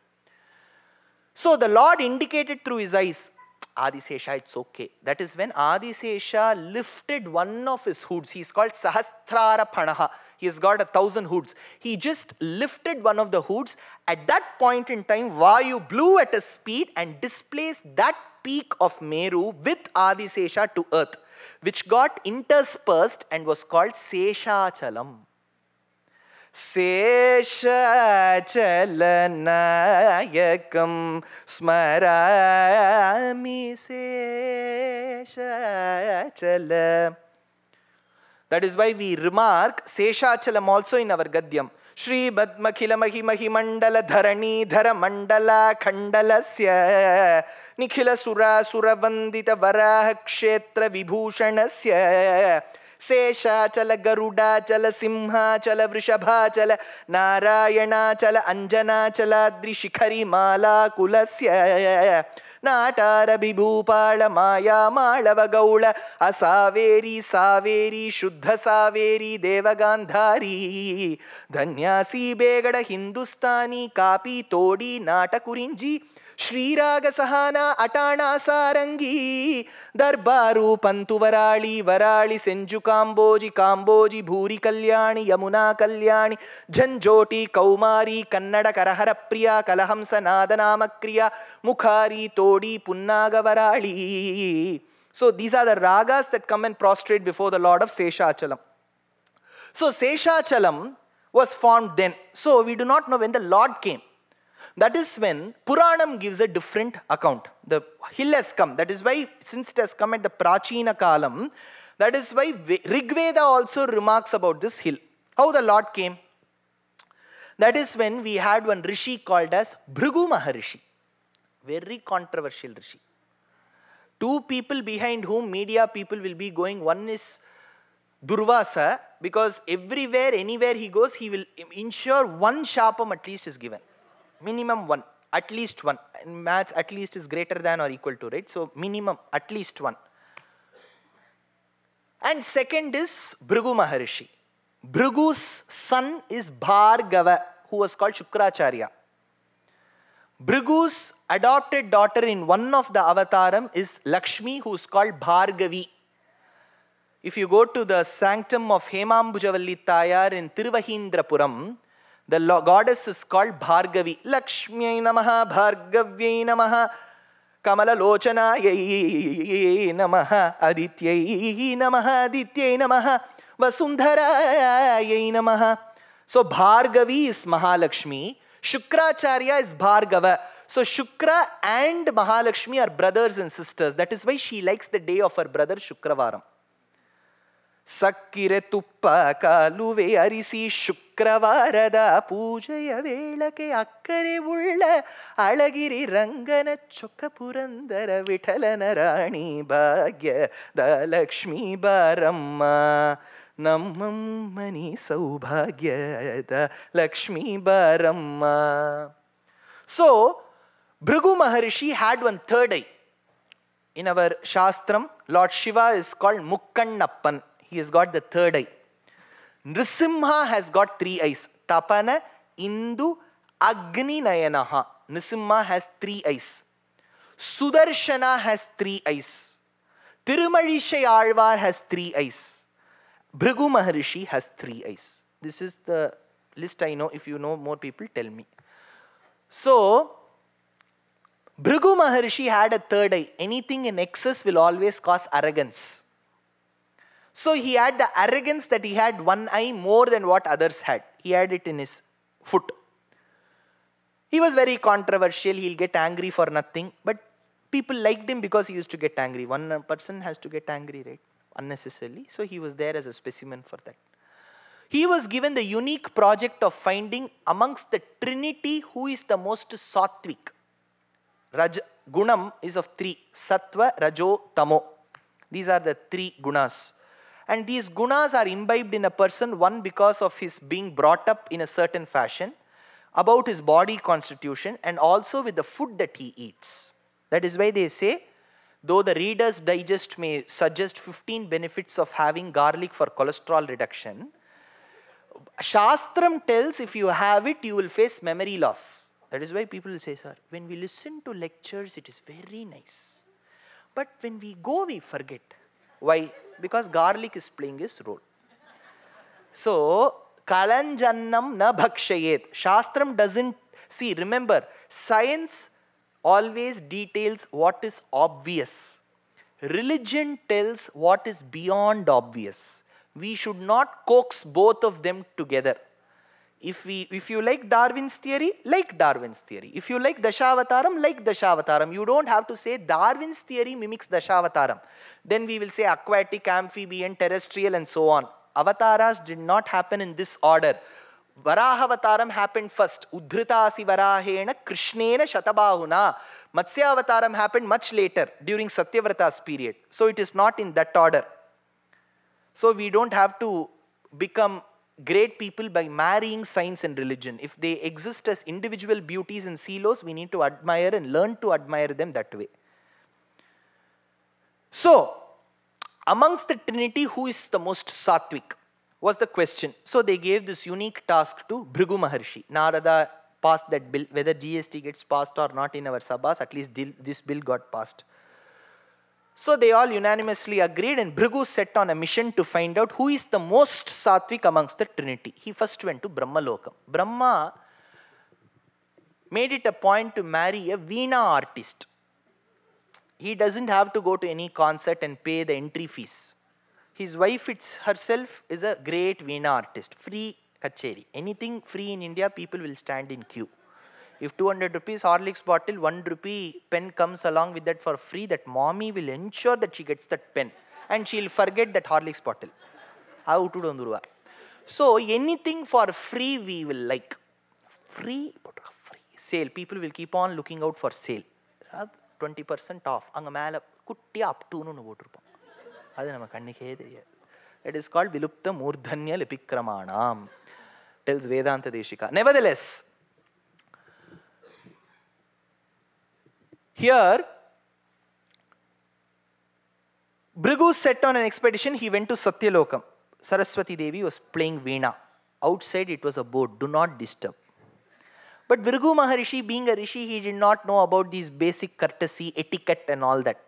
[SPEAKER 1] So the Lord indicated through his eyes, Adisesha, it's okay. That is when Adisesha lifted one of his hoods. He is called Sahasrara Panaha. He has got a thousand hoods. He just lifted one of the hoods. At that point in time, Vayu blew at his speed and displaced that peak of Meru with Adisesha to earth, which got interspersed and was called Seshachalam. சேஷலநாயகம் ஸ்மராமி சேஷல That is why we remark Seshachalam also in our Gadyam. Shri Badmakhila Mahi Mahi Mandala Dharani Dhara Mandala Kandala निखिलसुरासुरवन्दितवराहक्षेत्रविभूषणस्य शेषाचल गरुडाचल सिंहाचल वृषभाचल नारायणाचल अञ्जनाचलाद्रिशिखरिमालाकुलस्य नाटारभिभूपाल मायामाळवगौळ असावेरी सावेरी शुद्ध सावेरी देवगान्धारी धन्यासी बेगड हिन्दुस्तानी कापी तोडी नाटकुरिञ्जी ಶ್ರೀರಾಗಸಹಾನ ಅಟಾಣ ಸಾರಂಗಿ ದರ್ಬಾರು ಪಂತು ವರಾಳಿ ವರಾಳಿ ಸೆಂಜು ಕಾಂಬೋಜಿ ಕಾಂಬೋಜಿ ಭೂರಿ ಕಲ್ಯಾಣಿ ಯಮುನಾ ಕಲ್ಯಾಣಿ ಝಂಜೋಟಿ ಕೌಮಾರಿ ಕನ್ನಡ ಕರಹರ ಪ್ರಿಯ ಕಲಹಂಸ ನಾದನಾಮಕ್ರಿಯ ಮುಖಾರಿ ತೋಡಿ ಪುನ್ನಾಗವರಾಳಿ so these are the ragas that come and prostrate before the lord of Seshachalam so Seshachalam was formed then. So we do not know when the Lord came. That is when Puranam gives a different account. The hill has come. That is why, since it has come at the Prachina Kalam, that is why Rigveda also remarks about this hill. How the Lord came. That is when we had one Rishi called as Bhrigu Maharishi. Very controversial Rishi. Two people behind whom media people will be going. One is Durvasa because everywhere, anywhere he goes, he will ensure one Shapam at least is given minimum one, at least one. In maths, at least is greater than or equal to, right? So minimum, at least one. And second is Bhrigu Maharishi. Bhrigu's son is Bhargava, who was called Shukracharya. Bhrigu's adopted daughter in one of the avataram is Lakshmi, who is called Bhargavi. If you go to the sanctum of Hemambhujavalli Tayar in Tiruvahindrapuram, the goddess is called Bhargavi. Lakshmyai namaha, Bhargavyai namaha, Kamalalochanayai namaha, Aditya namaha, Adityai namaha, Vasundharayai namaha. So Bhargavi is Mahalakshmi. Shukracharya is Bhargava. So Shukra and Mahalakshmi are brothers and sisters. That is why she likes the day of her brother Shukravaram. ಸಕ್ಕಿರೆ ತುಪ್ಪ ಕಾಲುವೆ ಅರಿಸಿ Shukra. ಶುಕ್ರವಾರದ ಪೂಜೆಯ ವೇಳಕ್ಕೆ ಅಕ್ಕರೆ ಉಳ್ಳ ಅಳಗಿರಿ ರಂಗನ ಚೊಕ್ಕ ಪುರಂದರ ವಿಠಲನ ರಾಣಿ ಭಾಗ್ಯ ಭಾಗ್ಯದ ಲಕ್ಷ್ಮೀ ಬಾರಮ್ಮ ಮನಿ ಸೌಭಾಗ್ಯದ ಲಕ್ಷ್ಮೀ ಬಾರಮ್ಮ so Bhrigu Maharshi had one third eye in our shastram lord Shiva is called Mukkannappan he is got the third eye Nrisimha has got three eyes. Tapana, Indu, Agni Nayanaha. Nrisimha has three eyes. Sudarshana has three eyes. Tirumalisha Alvar has three eyes. Bhrigu Maharishi has three eyes. This is the list I know. If you know more people, tell me. So, Bhrigu Maharishi had a third eye. Anything in excess will always cause arrogance. So he had the arrogance that he had one eye more than what others had. He had it in his foot. He was very controversial. He'll get angry for nothing. But people liked him because he used to get angry. One person has to get angry, right? Unnecessarily. So he was there as a specimen for that. He was given the unique project of finding amongst the trinity who is the most sattvic. Raj, gunam is of three sattva, rajo, tamo. These are the three gunas. And these gunas are imbibed in a person, one because of his being brought up in a certain fashion, about his body constitution, and also with the food that he eats. That is why they say, though the reader's digest may suggest 15 benefits of having garlic for cholesterol reduction, Shastram tells if you have it, you will face memory loss. That is why people will say, sir, when we listen to lectures, it is very nice. But when we go, we forget. Why? Because garlic is playing his role. So, kalanjannam na bhakshayet. Shastram doesn't, see, remember, science always details what is obvious. Religion tells what is beyond obvious. We should not coax both of them together. If, we, if you like Darwin's theory, like Darwin's theory. If you like Dashavataram, like Dashavataram. You don't have to say Darwin's theory mimics Dashavataram. Then we will say aquatic, amphibian, terrestrial and so on. Avatars did not happen in this order. Varahavataram happened first. Udhritasi varahena krishnena shatabahuna. Matsyavataram happened much later during Satyavrata's period. So it is not in that order. So we don't have to become great people by marrying science and religion. If they exist as individual beauties and silos, we need to admire and learn to admire them that way. So, amongst the trinity, who is the most sattvic? Was the question. So, they gave this unique task to Bhrigu Maharshi. Narada passed that bill, whether GST gets passed or not in our sabhas, at least this bill got passed. So they all unanimously agreed and Bhrigu set on a mission to find out who is the most sattvic amongst the trinity. He first went to Brahmalokam. Brahma made it a point to marry a Veena artist. He doesn't have to go to any concert and pay the entry fees. His wife it's herself is a great Veena artist, free kacheri. Anything free in India, people will stand in queue. If 200 rupees Horlicks bottle, 1 rupee pen comes along with that for free, that mommy will ensure that she gets that pen and she'll forget that Horlicks bottle. How to do So anything for free we will like. Free, free. Sale. People will keep on looking out for sale. 20% off. அங்கே மேலே குட்டி அப்டூன்னு ஒன்று போட்டிருப்போம் அது நம்ம கண்ணுக்கே தெரியாது It is called Vilupta Murdhanya Lipikramanam. Tells Vedanta Deshika. Nevertheless, Here, Virgus set on an expedition, he went to Satyalokam. Saraswati Devi was playing Veena. Outside it was a board, do not disturb. But Virgus Maharishi, being a rishi, he did not know about these basic courtesy, etiquette and all that.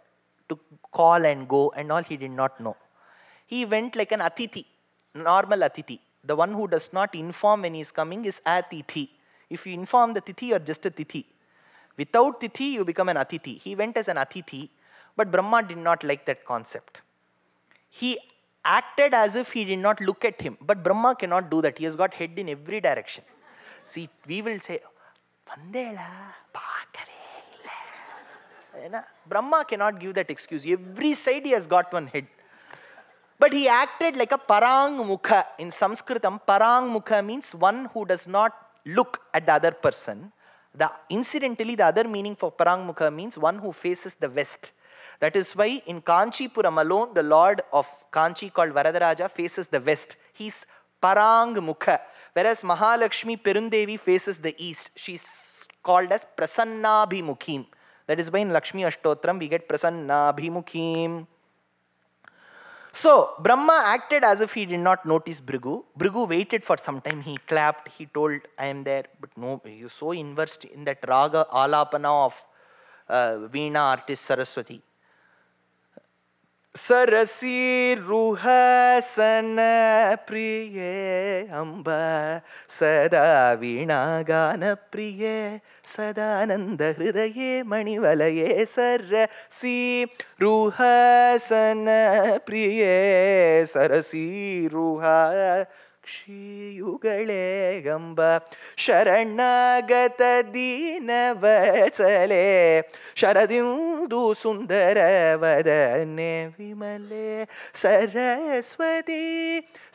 [SPEAKER 1] To call and go and all, he did not know. He went like an atithi, normal atithi. The one who does not inform when he is coming is atithi. If you inform the tithi, you are just a tithi. Without Tithi, you become an Atithi. He went as an Atithi, but Brahma did not like that concept. He acted as if he did not look at him, but Brahma cannot do that. He has got head in every direction. See, we will say, Vandela, Brahma cannot give that excuse. Every side he has got one head. But he acted like a parang Mukha. In Sanskritam, Parang Mukha means one who does not look at the other person. The, incidentally, the other meaning for Parangmukha means one who faces the west. That is why in Kanchipuram alone, the lord of Kanchi called Varadaraja faces the west. He's Parangmukha. Whereas Mahalakshmi Pirundevi faces the east. She's called as Prasannabhimukhim. That is why in Lakshmi Ashtotram we get Prasannabhimukhim. So Brahma acted as if he did not notice Brigu. Brigu waited for some time. He clapped. He told, I am there. But no, he was so immersed in that raga alapana of uh, Veena artist Saraswati. சரசீருஹசன பிரியே அம்ப சதா வீணாகான பிரியே சதானந்த ஹிருதயே மணிவலையே சர சீ ருஹசன பிரியே சரசீருஹ ಶ್ರೀಯುಗಳೇ ಗಂಬ ಶರಣಾಗತ ದೀನವತ್ಸಲೆ ಶರದಿಂದು ಸುಂದರ ವದನೆ ವಿಮಲೆ ಸರಸ್ವತಿ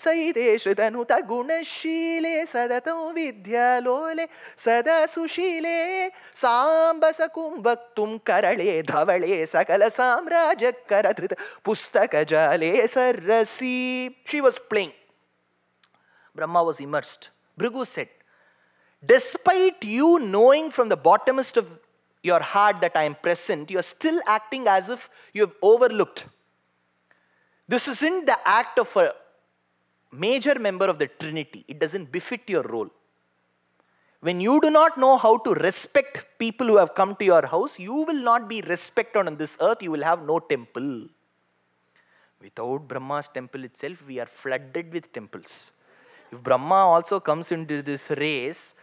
[SPEAKER 1] ಸೈದೇಶ ಶ್ರುತನುತ ಗುಣಶೀಲೆ ಸದತೋ ವಿದ್ಯಾಲೋಲೆ ಸದಾ ಸುಶೀಲೆ ಸಾಂಬಸ ಕುಂಭಕ್ತುಂ ಕರಳೆ ಧವಳೆ ಸಕಲ ಸಾಮ್ರಾಜ್ಯ ಕರತೃತ ಪುಸ್ತಕ ಜಾಲೆ ಸರಸಿ she was Brahma was immersed. Bhrigu said, Despite you knowing from the bottomest of your heart that I am present, you are still acting as if you have overlooked. This isn't the act of a major member of the Trinity, it doesn't befit your role. When you do not know how to respect people who have come to your house, you will not be respected on this earth, you will have no temple. Without Brahma's temple itself, we are flooded with temples. If Brahma also comes into this race,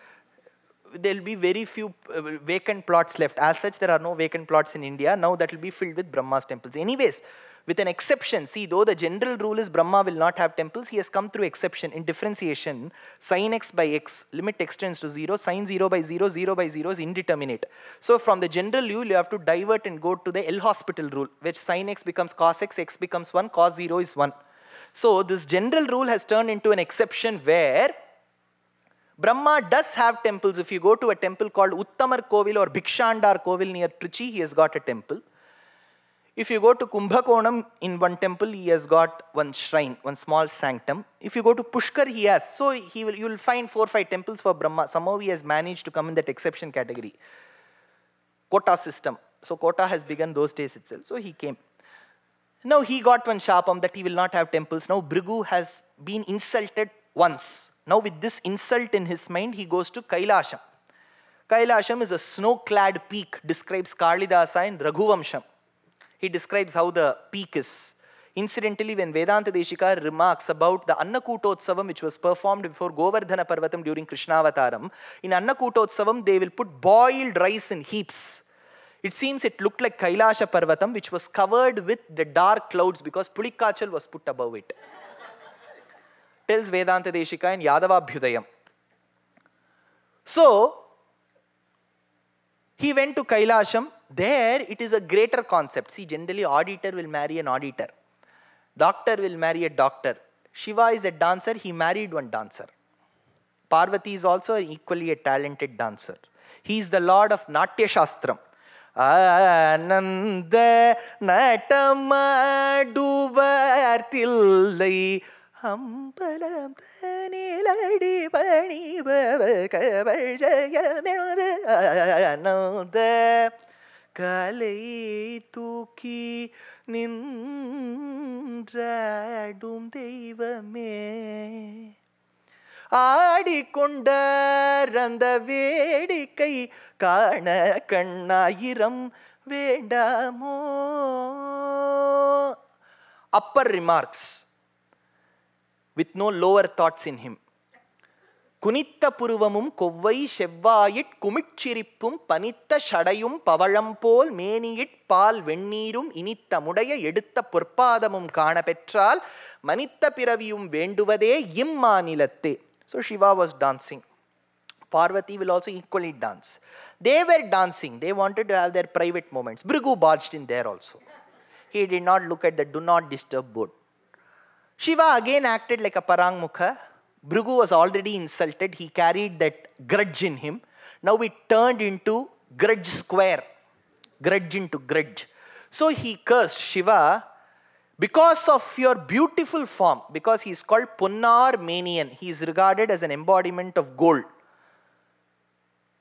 [SPEAKER 1] there'll be very few uh, vacant plots left. As such, there are no vacant plots in India. Now that will be filled with Brahma's temples. Anyways, with an exception, see, though the general rule is Brahma will not have temples, he has come through exception in differentiation. Sin x by x, limit x tends to 0, sin 0 by 0, 0 by 0 is indeterminate. So from the general rule, you have to divert and go to the L-hospital rule, which sin x becomes cos x, x becomes 1, cos 0 is 1. So this general rule has turned into an exception where Brahma does have temples. If you go to a temple called Uttamar Kovil or Bhikshandar Kovil near Trichy, he has got a temple. If you go to Kumbhakonam in one temple, he has got one shrine, one small sanctum. If you go to Pushkar, he has. So he will, you will find four or five temples for Brahma. Somehow he has managed to come in that exception category. Kota system. So Kota has begun those days itself. So he came. No, he got one Shapam that he will not have temples. Now Brigu has been insulted once. Now with this insult in his mind, he goes to Kailasham. Kailasham is a snow-clad peak, describes Kalidasa in Raghuvamsham. He describes how the peak is. Incidentally, when Vedanta Deshika remarks about the Annakutotsavam which was performed before Govardhana Parvatam during Krishnavataram, in Annakutotsavam they will put boiled rice in heaps it seems it looked like Kailasha Parvatam, which was covered with the dark clouds because Pulikachal was put above it. Tells Vedanta Deshika in Bhudayam. So, he went to Kailasham. There, it is a greater concept. See, generally, auditor will marry an auditor. Doctor will marry a doctor. Shiva is a dancer. He married one dancer. Parvati is also equally a talented dancer. He is the lord of Natya Shastram. ஆனந்த நடமாடுவார்த்தில்லை அம்பலம் நிலடி பணிபவள் ஜெயமென்று ஆனந்த கலை தூக்கி நின்றாடும் தெய்வமே ஆடிக்கொண்டார் அந்த வேடிக்கை காண கண்ணாயிரம் வேண்டாமோ Appar remarks with no lower thoughts in him குனித்த புருவமும் கொவ்வை செவ்வாயிட் குமிச்சிரிப்பும் பனித்த ஷடையும் பவழம் போல் மேனியிட் பால் வெந்நீரும் இனித்த முடைய எடுத்த பொற்பாதமும் காண பெற்றால் மனித்த பிறவியும் வேண்டுவதே இம்மாநிலத்தே so Shiva was dancing Parvati will also equally dance. They were dancing. They wanted to have their private moments. Brigu barged in there also. He did not look at the do not disturb board. Shiva again acted like a parangmukha. Brigu was already insulted. He carried that grudge in him. Now it turned into grudge square. Grudge into grudge. So he cursed Shiva because of your beautiful form, because he is called Punnar Manian, he is regarded as an embodiment of gold.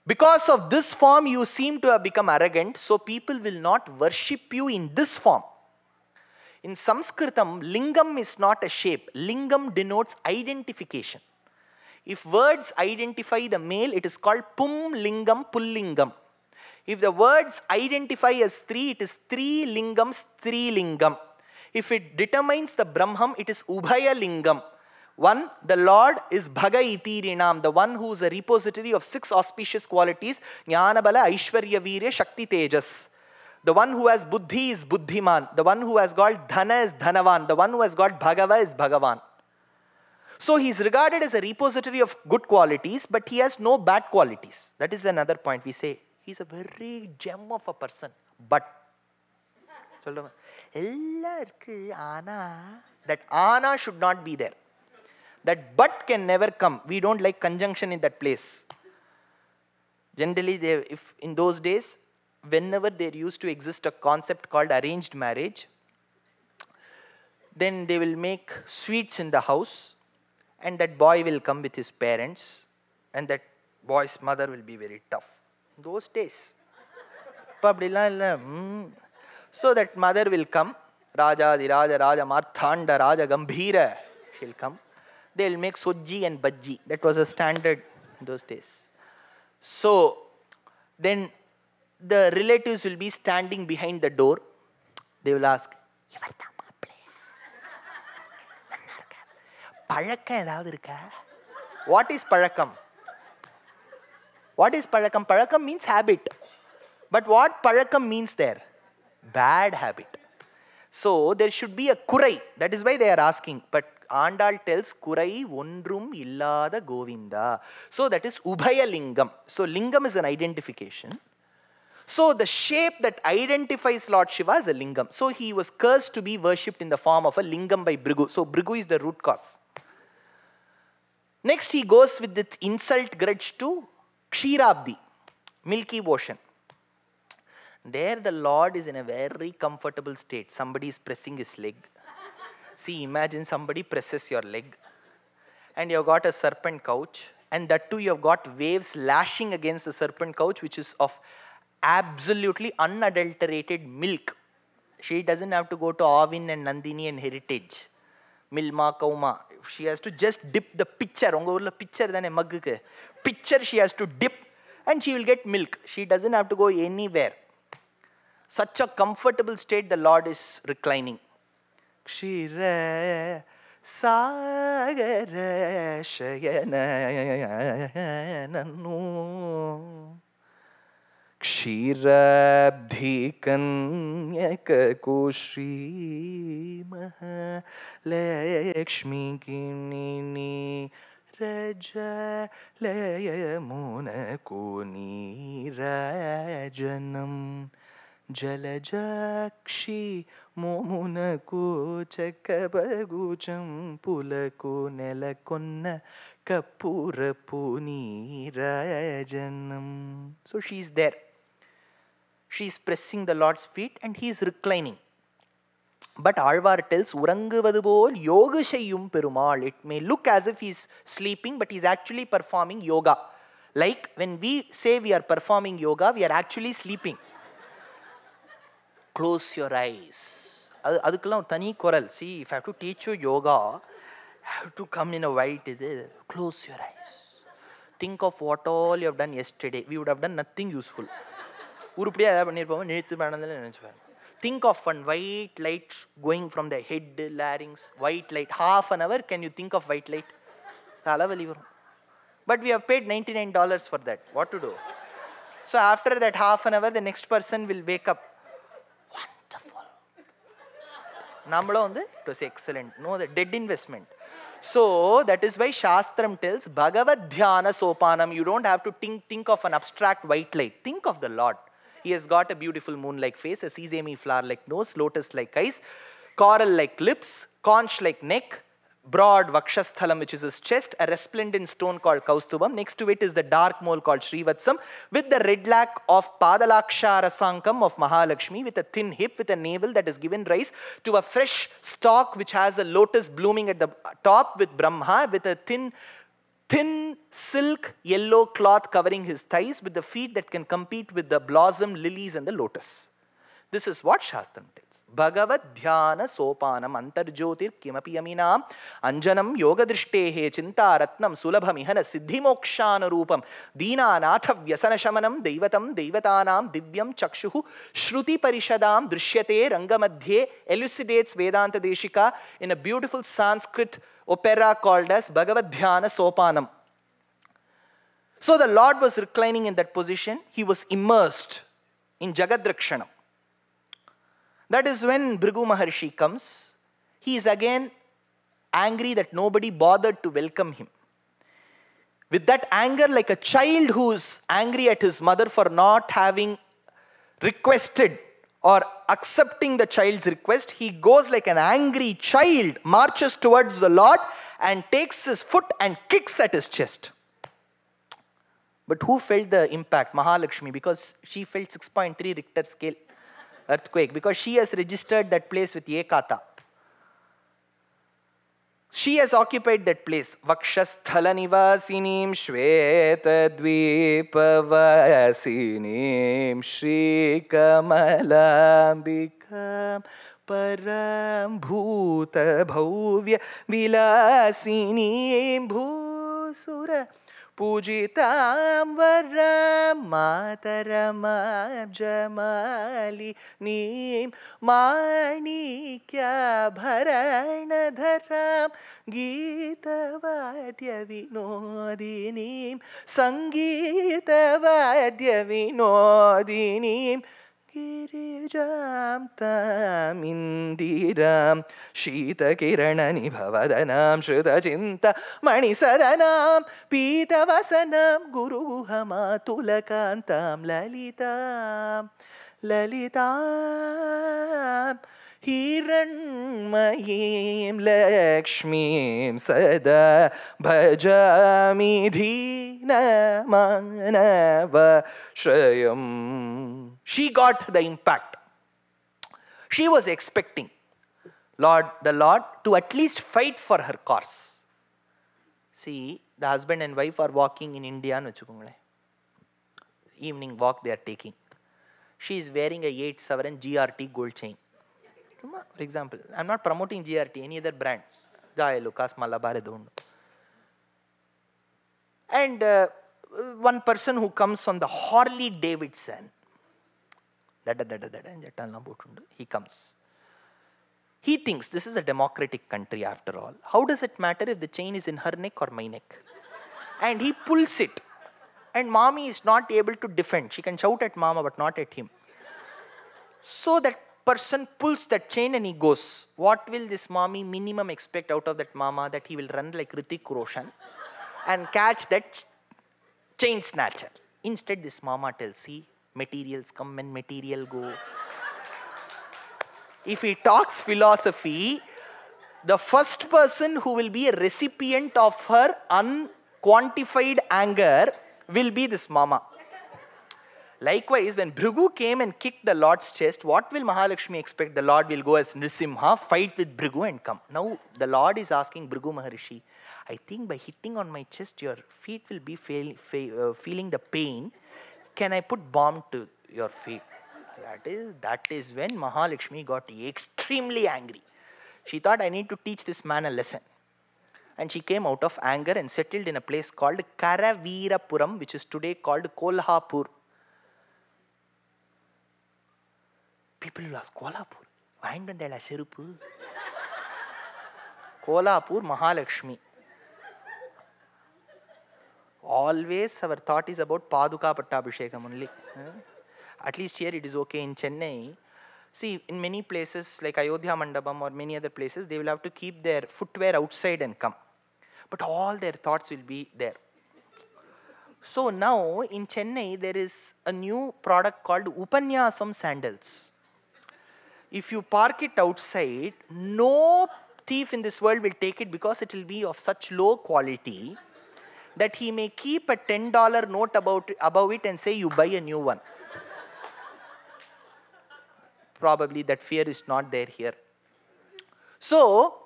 [SPEAKER 1] Because of this form, you seem to have become arrogant, so people will not worship you in this form. In Sanskritam, lingam is not a shape. Lingam denotes identification. If words identify the male, it is called pum lingam pullingam. If the words identify as three, it is three lingam, three lingam. If it determines the Brahman, it is ubhaya lingam. One, the Lord is Bhagaitirnam, the one who is a repository of six auspicious qualities, Jnanabala, Aishwarya Virya, Shakti Tejas. The one who has Buddhi is Buddhiman. The one who has got Dhana is Dhanavan. The one who has got Bhagava is Bhagavan. So he is regarded as a repository of good qualities, but he has no bad qualities. That is another point we say. He's a very gem of a person. But, *laughs* that ana should not be there that but can never come. We don't like conjunction in that place. Generally, they, if in those days, whenever there used to exist a concept called arranged marriage, then they will make sweets in the house and that boy will come with his parents and that boy's mother will be very tough. Those days. *laughs* Hmm. so that mother will come, Raja, Diraja, Raja, Marthanda, Raja, Gambhira, she'll come they'll make sojji and badji. That was a standard those days. So then the relatives will be standing behind the door. They will ask, What is parakam? What is parakam? Parakam means habit. But what parakam means there? Bad habit. So there should be a kurai. That is why they are asking. But Andal Andal tells குறை illa the Govinda, so that is ubaya lingam. So lingam is an identification. So the shape that identifies Lord Shiva is a lingam. So he was cursed to be worshipped in the form of a lingam by Brigu. So Brigu is the root cause. Next he goes with this insult grudge to Kshirabdi, Milky Ocean. There the Lord is in a very comfortable state. Somebody is pressing his leg. See, imagine somebody presses your leg and you've got a serpent couch, and that too you've got waves lashing against the serpent couch, which is of absolutely unadulterated milk. She doesn't have to go to Avin and Nandini and Heritage. Milma, Kauma. She has to just dip the pitcher. Pitcher ஊரில் a தானே pitcher she has to dip, and she will get milk. She doesn't have to go anywhere. Such a comfortable state the Lord is reclining. क्षीर सागर शयनू क्षीराब्धिकन्यककुश्रीमः लक्ष्मीकिणिनि रज लयमुनकुनीरजनम् జలజాక్షి మోమునకు చక్కబగుచం పులకు నెలకొన్న కపూరపు నీరాజనం so she is there she is pressing the lord's feet and he is reclining but Alvar tells உறங்குவது போல் யோகு செய்யும் Perumal it may look as if is sleeping but is actually performing yoga like when we say we are performing yoga we are actually sleeping close your eyes அது அதுக்கெல்லாம் தனி குரல் see if have to teach you yoga have to come in a white இது close your eyes think of what all you done yesterday we would have done nothing useful உருப்படியாக எதாவது பண்ணியிருப்போம் நேற்று பண்ணதில் நினச்சிப்பாரு think of one white lights going from the head larynx white light half an hour can you think of white light தலைவலி வரும் but we have paid ninety nine dollars for that what to do so after that half an hour the next person will wake அப் நம்மளும் வந்து it was excellent no the dead investment so that is why shastram tells Bhagavad Dhyana Sopanam you don't have to think think of an abstract white light think of the lord he has got a beautiful moon like face a sesame flower like nose lotus like eyes coral like lips conch like neck broad Vakshasthalam, which is his chest, a resplendent stone called Kaustubam. Next to it is the dark mole called Srivatsam, with the red lac of Padalaksha Rasankam of Mahalakshmi, with a thin hip, with a navel that is given rise to a fresh stalk which has a lotus blooming at the top with Brahma, with a thin thin silk yellow cloth covering his thighs with the feet that can compete with the blossom lilies and the lotus. This is what Shastram tells. Bhagavadhyana Sopanam अंतर्ज्योतिर अंजनम योग दृष्टे चिंता रत्नम सुलभम इहन सिद्धिमोक्षान रूपम दीनानाथ व्यसन शमनम दैवतम दैवता दिव्यम चक्षु श्रुति परिषदाम दृश्यते रंगमध्ये elucidates Vedanta Deshika in a beautiful Sanskrit opera called as Bhagavadhyana Sopanam. So the Lord was reclining in that position. He was immersed in Jagadrakshana. That is when Bhrigu Maharshi comes. He is again angry that nobody bothered to welcome him. With that anger, like a child who is angry at his mother for not having requested or accepting the child's request, he goes like an angry child, marches towards the Lord, and takes his foot and kicks at his chest. But who felt the impact? Mahalakshmi, because she felt 6.3 Richter scale earthquake because she has registered that place with Ekata. She has occupied that place. Vakshasthala nivasinim shvetadvipavasinim Shri Kamalambikam परं Vilasinim Bhusura. पूजिताम्बर मातरमार्जमालिनीं माणिक्याभरणधरां संगीतवाद्य सङ्गीतवाद्यविनोदिनीं मिन्दिरां शीतकिरणनि शीतकिरणनिभवदनां श्रुतचिन्तमणिसदनां पीतवसनं गुरुगुहमातुलकान्तां ललितां ललिता हिरण्मयीं लक्ष्मीं सदा भजामि धीनमानवश्रयं She got the impact. She was expecting Lord, the Lord to at least fight for her cause. See, the husband and wife are walking in India, No, evening walk they are taking. She is wearing a 8 sovereign GRT gold chain. For example, I'm not promoting GRT, any other brand. Jaya Lucas Malabar And uh, one person who comes on the Horley Davidson, he comes. He thinks this is a democratic country after all. How does it matter if the chain is in her neck or my neck? and he pulls it. And mommy is not able to defend. She can shout at mama, but not at him. So that person pulls that chain and he goes, what will this mommy minimum expect out of that mama that he will run like Ritik Roshan and catch that chain snatcher? Instead, this mama tells, see, materials come and material go. if he talks philosophy, the first person who will be a recipient of her unquantified anger will be this mama. Likewise, when Bhrigu came and kicked the Lord's chest, what will Mahalakshmi expect? The Lord will go as Nrisimha, fight with Bhrigu and come. Now the Lord is asking Bhrigu Maharishi, I think by hitting on my chest, your feet will be uh, feeling the pain. Can I put balm to your feet? That is, that is when Mahalakshmi got extremely angry. She thought, I need to teach this man a lesson. And she came out of anger and settled in a place called Karavirapuram, which is today called Kolhapur. People as Kolhapur வாங்கிட்டு வந்தேடா செருப்பு Kolhapur Mahalakshmi always our thought is about paduka pattabhishekam only at least here it is okay in Chennai see in many places like Ayodhya Mandapam or many other places they will have to keep their footwear outside and come but all their thoughts will be there So now in Chennai, there is a new product called Upanyasam sandals. if you park it outside, no thief in this world will take it because it will be of such low quality that he may keep a $10 note about, above it and say, you buy a new one. Probably that fear is not there here. So,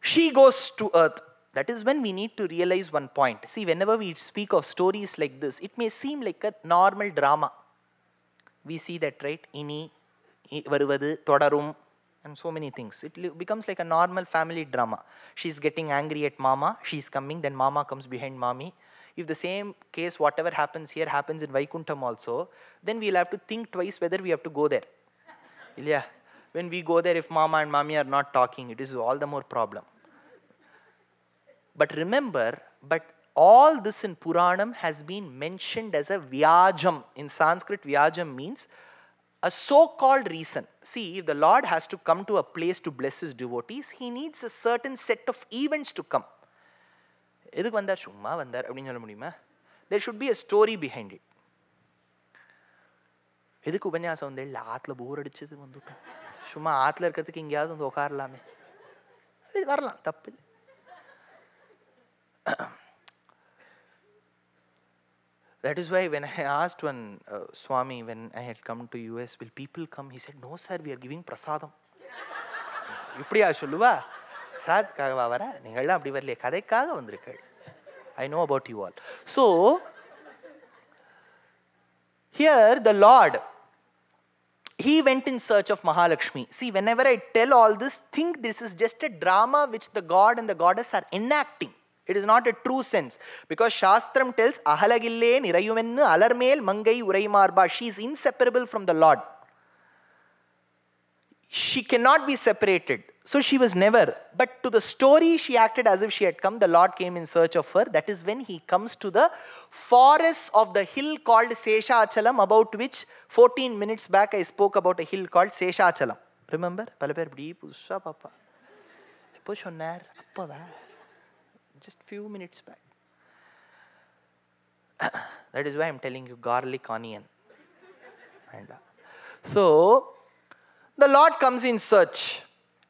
[SPEAKER 1] she goes to earth. That is when we need to realize one point. See, whenever we speak of stories like this, it may seem like a normal drama. We see that, right? Ini, வருவது தொடரும் and so many things. It becomes like a normal family drama. She is getting angry at mama, She is coming, then mama comes behind mommy. If the same case, whatever happens here, happens in Vaikuntham also, then we'll have to think twice whether we have to go there. *laughs* yeah. When we go there, if mama and mommy are not talking, it is all the more problem. But remember, but all this in Puranam has been mentioned as a vyajam. In Sanskrit, vyajam means a so-called reason. See, if the Lord has to come to a place to bless his devotees, he needs a certain set of events to come. எதுக்கு வந்தார் சும்மா வந்தார் அப்படின்னு சொல்ல முடியுமா there should be a story behind it எதுக்கு உபன்யாசம் வந்து இல்லை ஆற்றுல போர் அடிச்சது வந்துட்டோம் சும்மா ஆற்றுல இருக்கிறதுக்கு எங்கேயாவது வந்து உட்காரலாமே அது வரலாம் தப்பு That is why when I asked one uh, Swami, when I had come to US, will people come? He said, no sir, we are giving prasadam. இப்படியா சொல்லுவா சாத்காகவா வர நீங்கள்லாம் அப்படி வரலையே கதைக்காக வந்திருக்கள் i know about you all so here the lord he went in search of Mahalakshmi. See, whenever I tell all this, think this is just a drama which the god and the goddess are enacting. It is not a true sense because Shastra tells Ahala Ahalagille alar mail mangai urayi marba. She is inseparable from the Lord. She cannot be separated. So she was never. But to the story, she acted as if she had come. The Lord came in search of her. That is when he comes to the forest of the hill called Sesha Achalam, about which 14 minutes back I spoke about a hill called Sesha Achalam. Remember? பல பேர் இப்படி புதுசாக பார்ப்பா எப்போ சொன்னார் அப்போவா just few minutes back. *coughs* that is why I'm telling you garlic, onion. and, uh, so, the Lord comes in search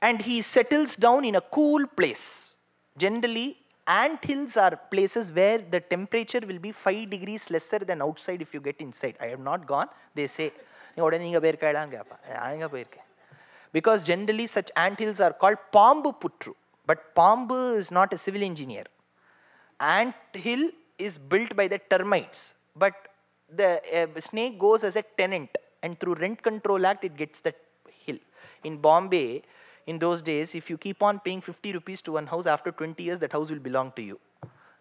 [SPEAKER 1] and he settles down in a cool place. Generally, ant hills are places where the temperature will be 5 degrees lesser than outside if you get inside. I have not gone. They say, because generally such ant hills are called Pambu Putru. But Pambu is not a civil engineer. Ant hill is built by the termites, but the uh, snake goes as a tenant, and through Rent Control Act, it gets that hill. In Bombay, in those days, if you keep on paying 50 rupees to one house, after 20 years, that house will belong to you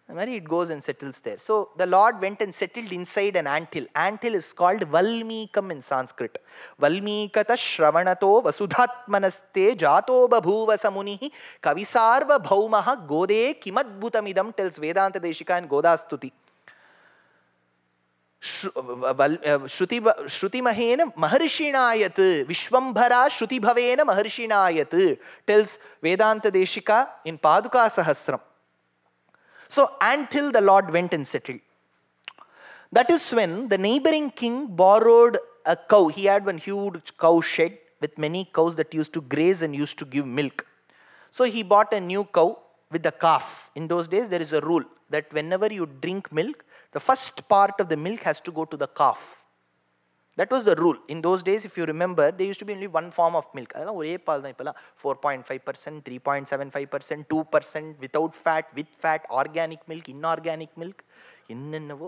[SPEAKER 1] it goes and settles there. So the Lord went and settled inside an ant hill. Ant hill is called Valmikam in Sanskrit. Valmikata Shravanato Vasudhatmanaste Jato Babhuva Samunihi Kavisarva Bhaumaha Gode Kimadbhutamidam tells Vedanta Deshika and Godastuti. श्रुतिमहेन महर्षिणायत् विश्वम्भरा tells Vedanta Deshika in Paduka Sahasram. So, until the Lord went and settled. That is when the neighboring king borrowed a cow. He had one huge cow shed with many cows that used to graze and used to give milk. So, he bought a new cow with a calf. In those days, there is a rule that whenever you drink milk, the first part of the milk has to go to the calf. That was the rule. In those days, if you remember, there used to be only one form of milk. 4.5%, 3.75%, 2% without fat, with fat, organic milk, inorganic milk. there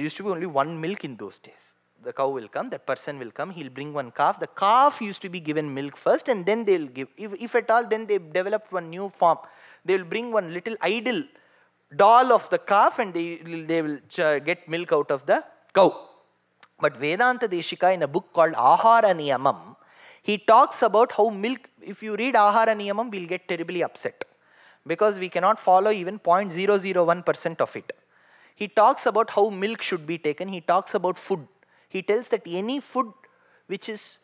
[SPEAKER 1] used to be only one milk in those days. The cow will come, that person will come, he'll bring one calf. The calf used to be given milk first and then they'll give. If, if at all, then they developed one new form. They will bring one little idol doll of the calf and they, they will uh, get milk out of the cow. But Vedanta Deshika in a book called Ahara Niyamam, he talks about how milk, if you read Ahara Niyamam, we'll get terribly upset because we cannot follow even 0.001% of it. He talks about how milk should be taken. He talks about food. He tells that any food which is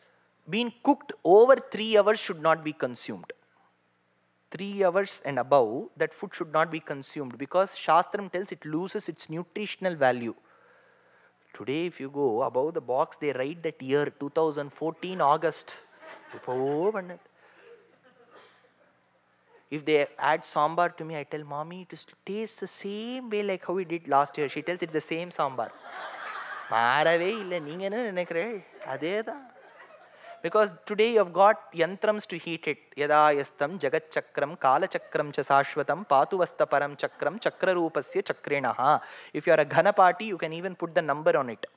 [SPEAKER 1] being cooked over three hours should not be consumed. Three hours and above, that food should not be consumed because Shastram tells it loses its nutritional value. Today, if you go above the box, they write that year 2014 August. if they add sambar to me, I tell mommy it tastes the same way like how we did last year. She tells it's the same sambar. *laughs* மாறவே இல்லை நீங்கள் என்ன நினைக்கிறேன் அதே தான் because today you got yantrams to heat it யதா எஸ்தம் ஜெகத் சக்கரம் காலச்சக்கரம் ச சாஸ்வதம் பாத்துவஸ்த பரம் சக்கரம் சக்கரரூபஸ்ய சக்ரிணா இஃப் யூ ஆர் அ கன பாட்டி you can even put the number on it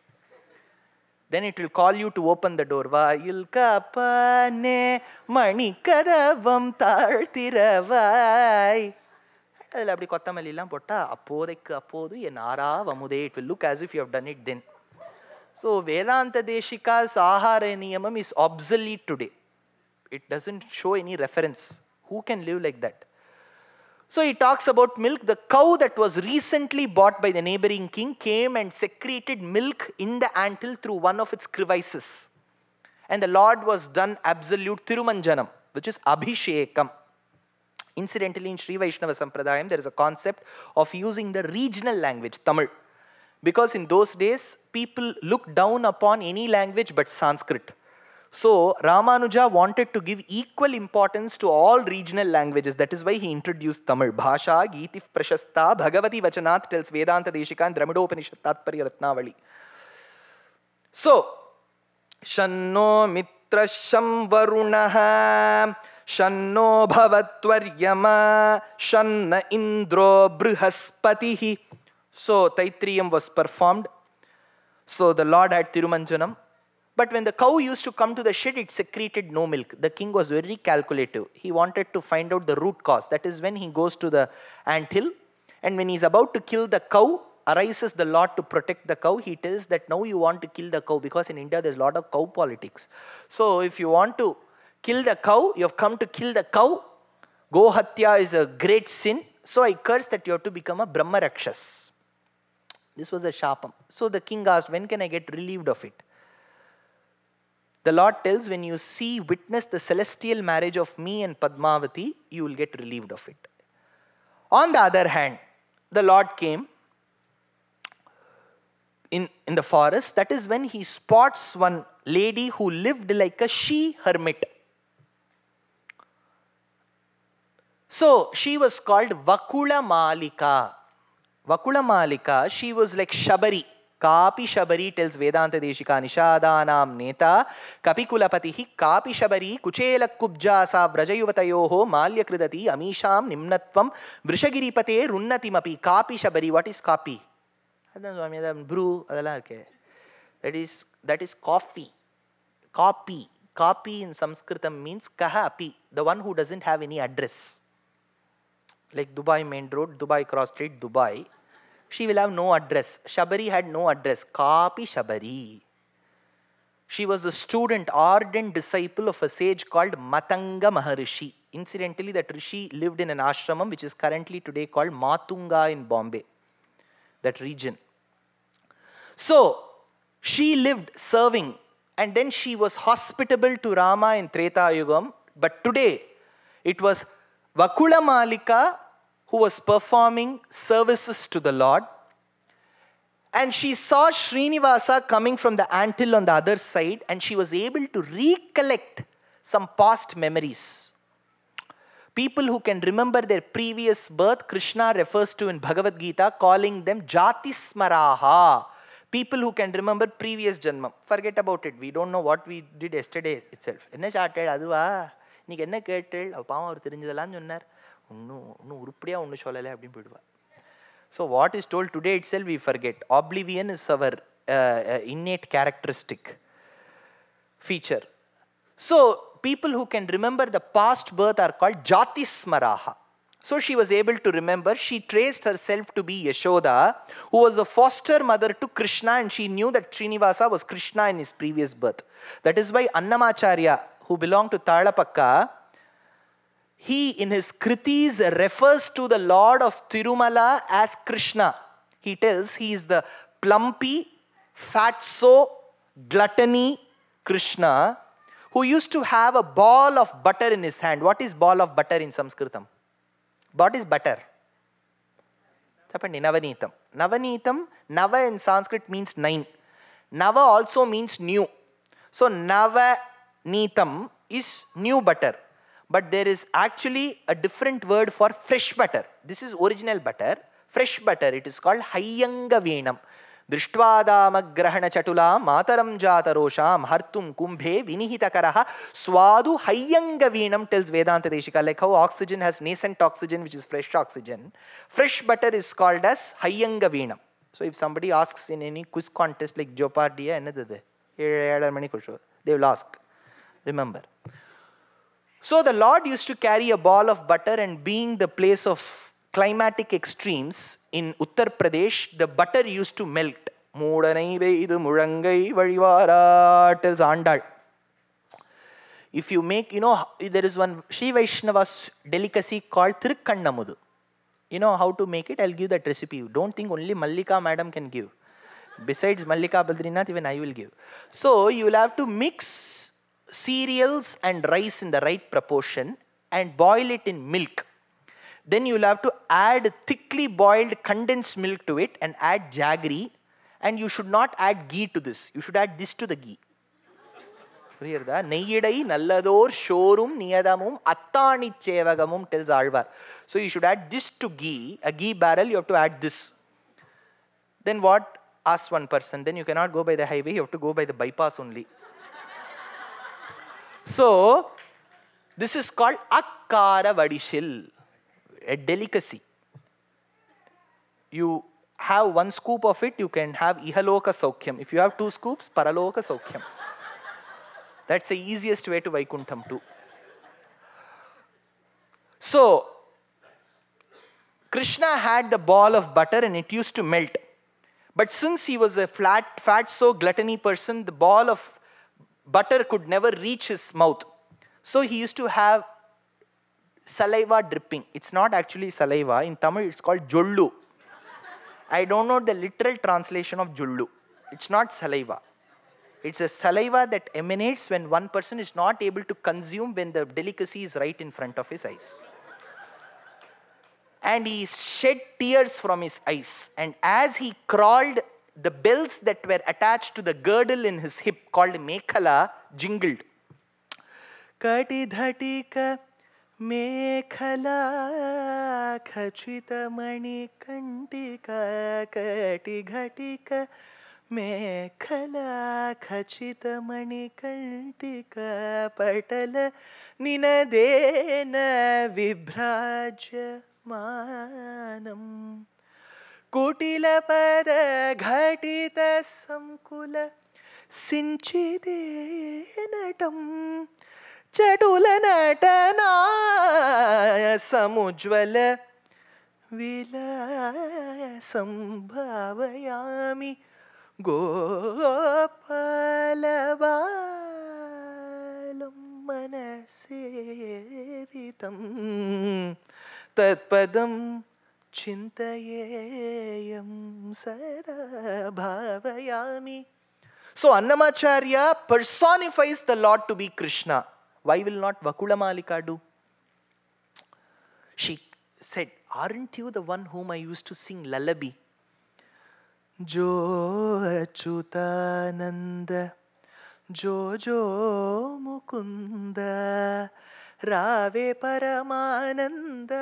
[SPEAKER 1] then it will call you to open the door வாயில் கப்பனே மணி கதவம் தாழ்த்திரவாய் அதில் அப்படி கொத்தமல்லிலாம் போட்டால் அப்போதைக்கு அப்போது என் ஆறா வமுதே it will look as if you have done it then So Vedanta Deshika's Ahara Niyamam is obsolete today. It doesn't show any reference. Who can live like that? So he talks about milk. The cow that was recently bought by the neighboring king came and secreted milk in the antle through one of its crevices. And the Lord was done absolute Tirumanjanam, which is Abhishekam. Incidentally, in Sri Vaishnava Sampradayam, there is a concept of using the regional language, Tamil. Because in those days, people looked down upon any language but Sanskrit. So Ramanuja wanted to give equal importance to all regional languages. That is why he introduced Tamil. Bhasha, Gitif Prashasta, Bhagavati Vachanat tells Vedanta Deshika and Dramidopanishad Tatpari Ratnavali. So, Shanno Mitrasham Varunaha Shanno Bhavatvaryama Shanna Indro Brihaspatihi so Taitriyam was performed. So the Lord had Tirumanjanam. But when the cow used to come to the shed, it secreted no milk. The king was very calculative. He wanted to find out the root cause. That is when he goes to the ant hill, And when he's about to kill the cow, arises the Lord to protect the cow. He tells that now you want to kill the cow because in India there's a lot of cow politics. So if you want to kill the cow, you have come to kill the cow. Gohatya is a great sin. So I curse that you have to become a Brahma Rakshas. This was a shapam. Um. So the king asked, When can I get relieved of it? The Lord tells, When you see, witness the celestial marriage of me and Padmavati, you will get relieved of it. On the other hand, the Lord came in, in the forest. That is when he spots one lady who lived like a she hermit. So she was called Vakula Malika. Vakulamalika, she was like Shabari. Kapi Shabari tells Vedanta Deshika Nishadanam Neta, Kapikulapatihi Kapi Shabari, Kuchela Kubjasa, Brajayuvatayoho, Malya Kridati, Amisham, Nimnatvam, Vrishagiripate, Runnatimapi, Kapi Shabari. What is Kapi? அதுதான் சுவாமி அதான் ப்ரூ அதெல்லாம் இருக்கு that is that is coffee காப்பி காப்பி in Samskritam means கஹ அப்பி the one who doesn't have any address like Dubai main road Dubai cross street Dubai she will have no address. Shabari had no address. Kapi Shabari. She was a student, ardent disciple of a sage called Matanga Maharishi. Incidentally, that Rishi lived in an ashramam which is currently today called Matunga in Bombay, that region. So, she lived serving and then she was hospitable to Rama in Treta Yugam. But today, it was Vakula Malika who was performing services to the Lord. And she saw Srinivasa coming from the ant hill on the other side, and she was able to recollect some past memories. People who can remember their previous birth, Krishna refers to in Bhagavad Gita, calling them Jatismaraha. People who can remember previous janma. Forget about it. We don't know what we did yesterday itself. இன்னும் இன்னும் உருப்படியாக ஒன்றும் சொல்லலை அப்படின்னு போயிடுவாள் so what is told today it sell we forget oblivion is our innate characteristic feature people who can remember the past birth are called Jatismaraha. So she was able to remember, she traced herself to be Yashoda, who was the foster mother to Krishna, and she knew that Srinivasa was Krishna in his previous birth. That is why Annamacharya, who belonged to Talapakka, he in his kritis refers to the Lord of Tirumala as Krishna. He tells he is the plumpy, fatso, gluttony Krishna who used to have a ball of butter in his hand. What is ball of butter in Sanskritam? What is butter? Tapandi, Navaneetam. Navaneetam, Nava in Sanskrit means nine. Nava also means new. So Navaneetam is new butter but there is actually a different word for fresh butter. This is original butter. Fresh butter, it is called Hayanga Venam. Drishtvadamagrahana chatula mataram jata rosham hartum kumbhe ha. swadu hayanga veenam tells Vedanta Deshika like how oxygen has nascent oxygen which is fresh oxygen. Fresh butter is called as hayanga veenam. So if somebody asks in any quiz contest like Jopardiya, they will ask. Remember. So the Lord used to carry a ball of butter, and being the place of climatic extremes in Uttar Pradesh, the butter used to melt. if you make, you know, there is one Sri Vaishnava's delicacy called Tirukkannamudu. You know how to make it? I'll give that recipe. Don't think only Mallika madam can give. Besides Mallika Badrinath, even I will give. So you will have to mix cereals and rice in the right proportion and boil it in milk. Then you'll have to add thickly boiled condensed milk to it and add jaggery. And you should not add ghee to this. You should add this to the ghee. Neyidai, Nalladur, Shorum, Niyadamum, Attani Chevagamum tells Alvar. So you should add this to ghee, a ghee barrel, you have to add this. Then what? Ask one person. Then you cannot go by the highway, you have to go by the bypass only. So, this is called Akkara Vadishil, a delicacy. You have one scoop of it, you can have Ihaloka saukhyam. If you have two scoops, Paraloka saukhyam. That's the easiest way to Vaikuntham too. So, Krishna had the ball of butter and it used to melt. But since he was a flat, fat, so gluttony person, the ball of butter could never reach his mouth. So he used to have saliva dripping. It's not actually saliva. In Tamil, it's called jollu. I don't know the literal translation of jollu. It's not saliva. It's a saliva that emanates when one person is not able to consume when the delicacy is right in front of his eyes. And he shed tears from his eyes. And as he crawled the bells that were attached to the girdle in his hip, called mekhala, jingled. Kati dhatika mekhala khachita mani kantika kati ghatika मेखला खचितमणिकण्टिका पटल निनदेन manam. कुटिलपद घटितसङ्कुल सिञ्चिते नटम् चटुलनटनाय समुज्ज्वल विलासं भावयामि गोपालबालं मनसेवितं तत्पदम् ಚಿಂತೆಯೇಯಂ ಸದಾ ಭಾವಯಾಮಿ so Annamacharya personifies the lord to be Krishna why will not Vakula Malika do she said aren't you the one whom I used to sing lullaby ಜೋ ಅಚ್ಯುತಾನಂದ ಜೋ ಜೋ ಮುಕುಂದ ராவே பரமானந்த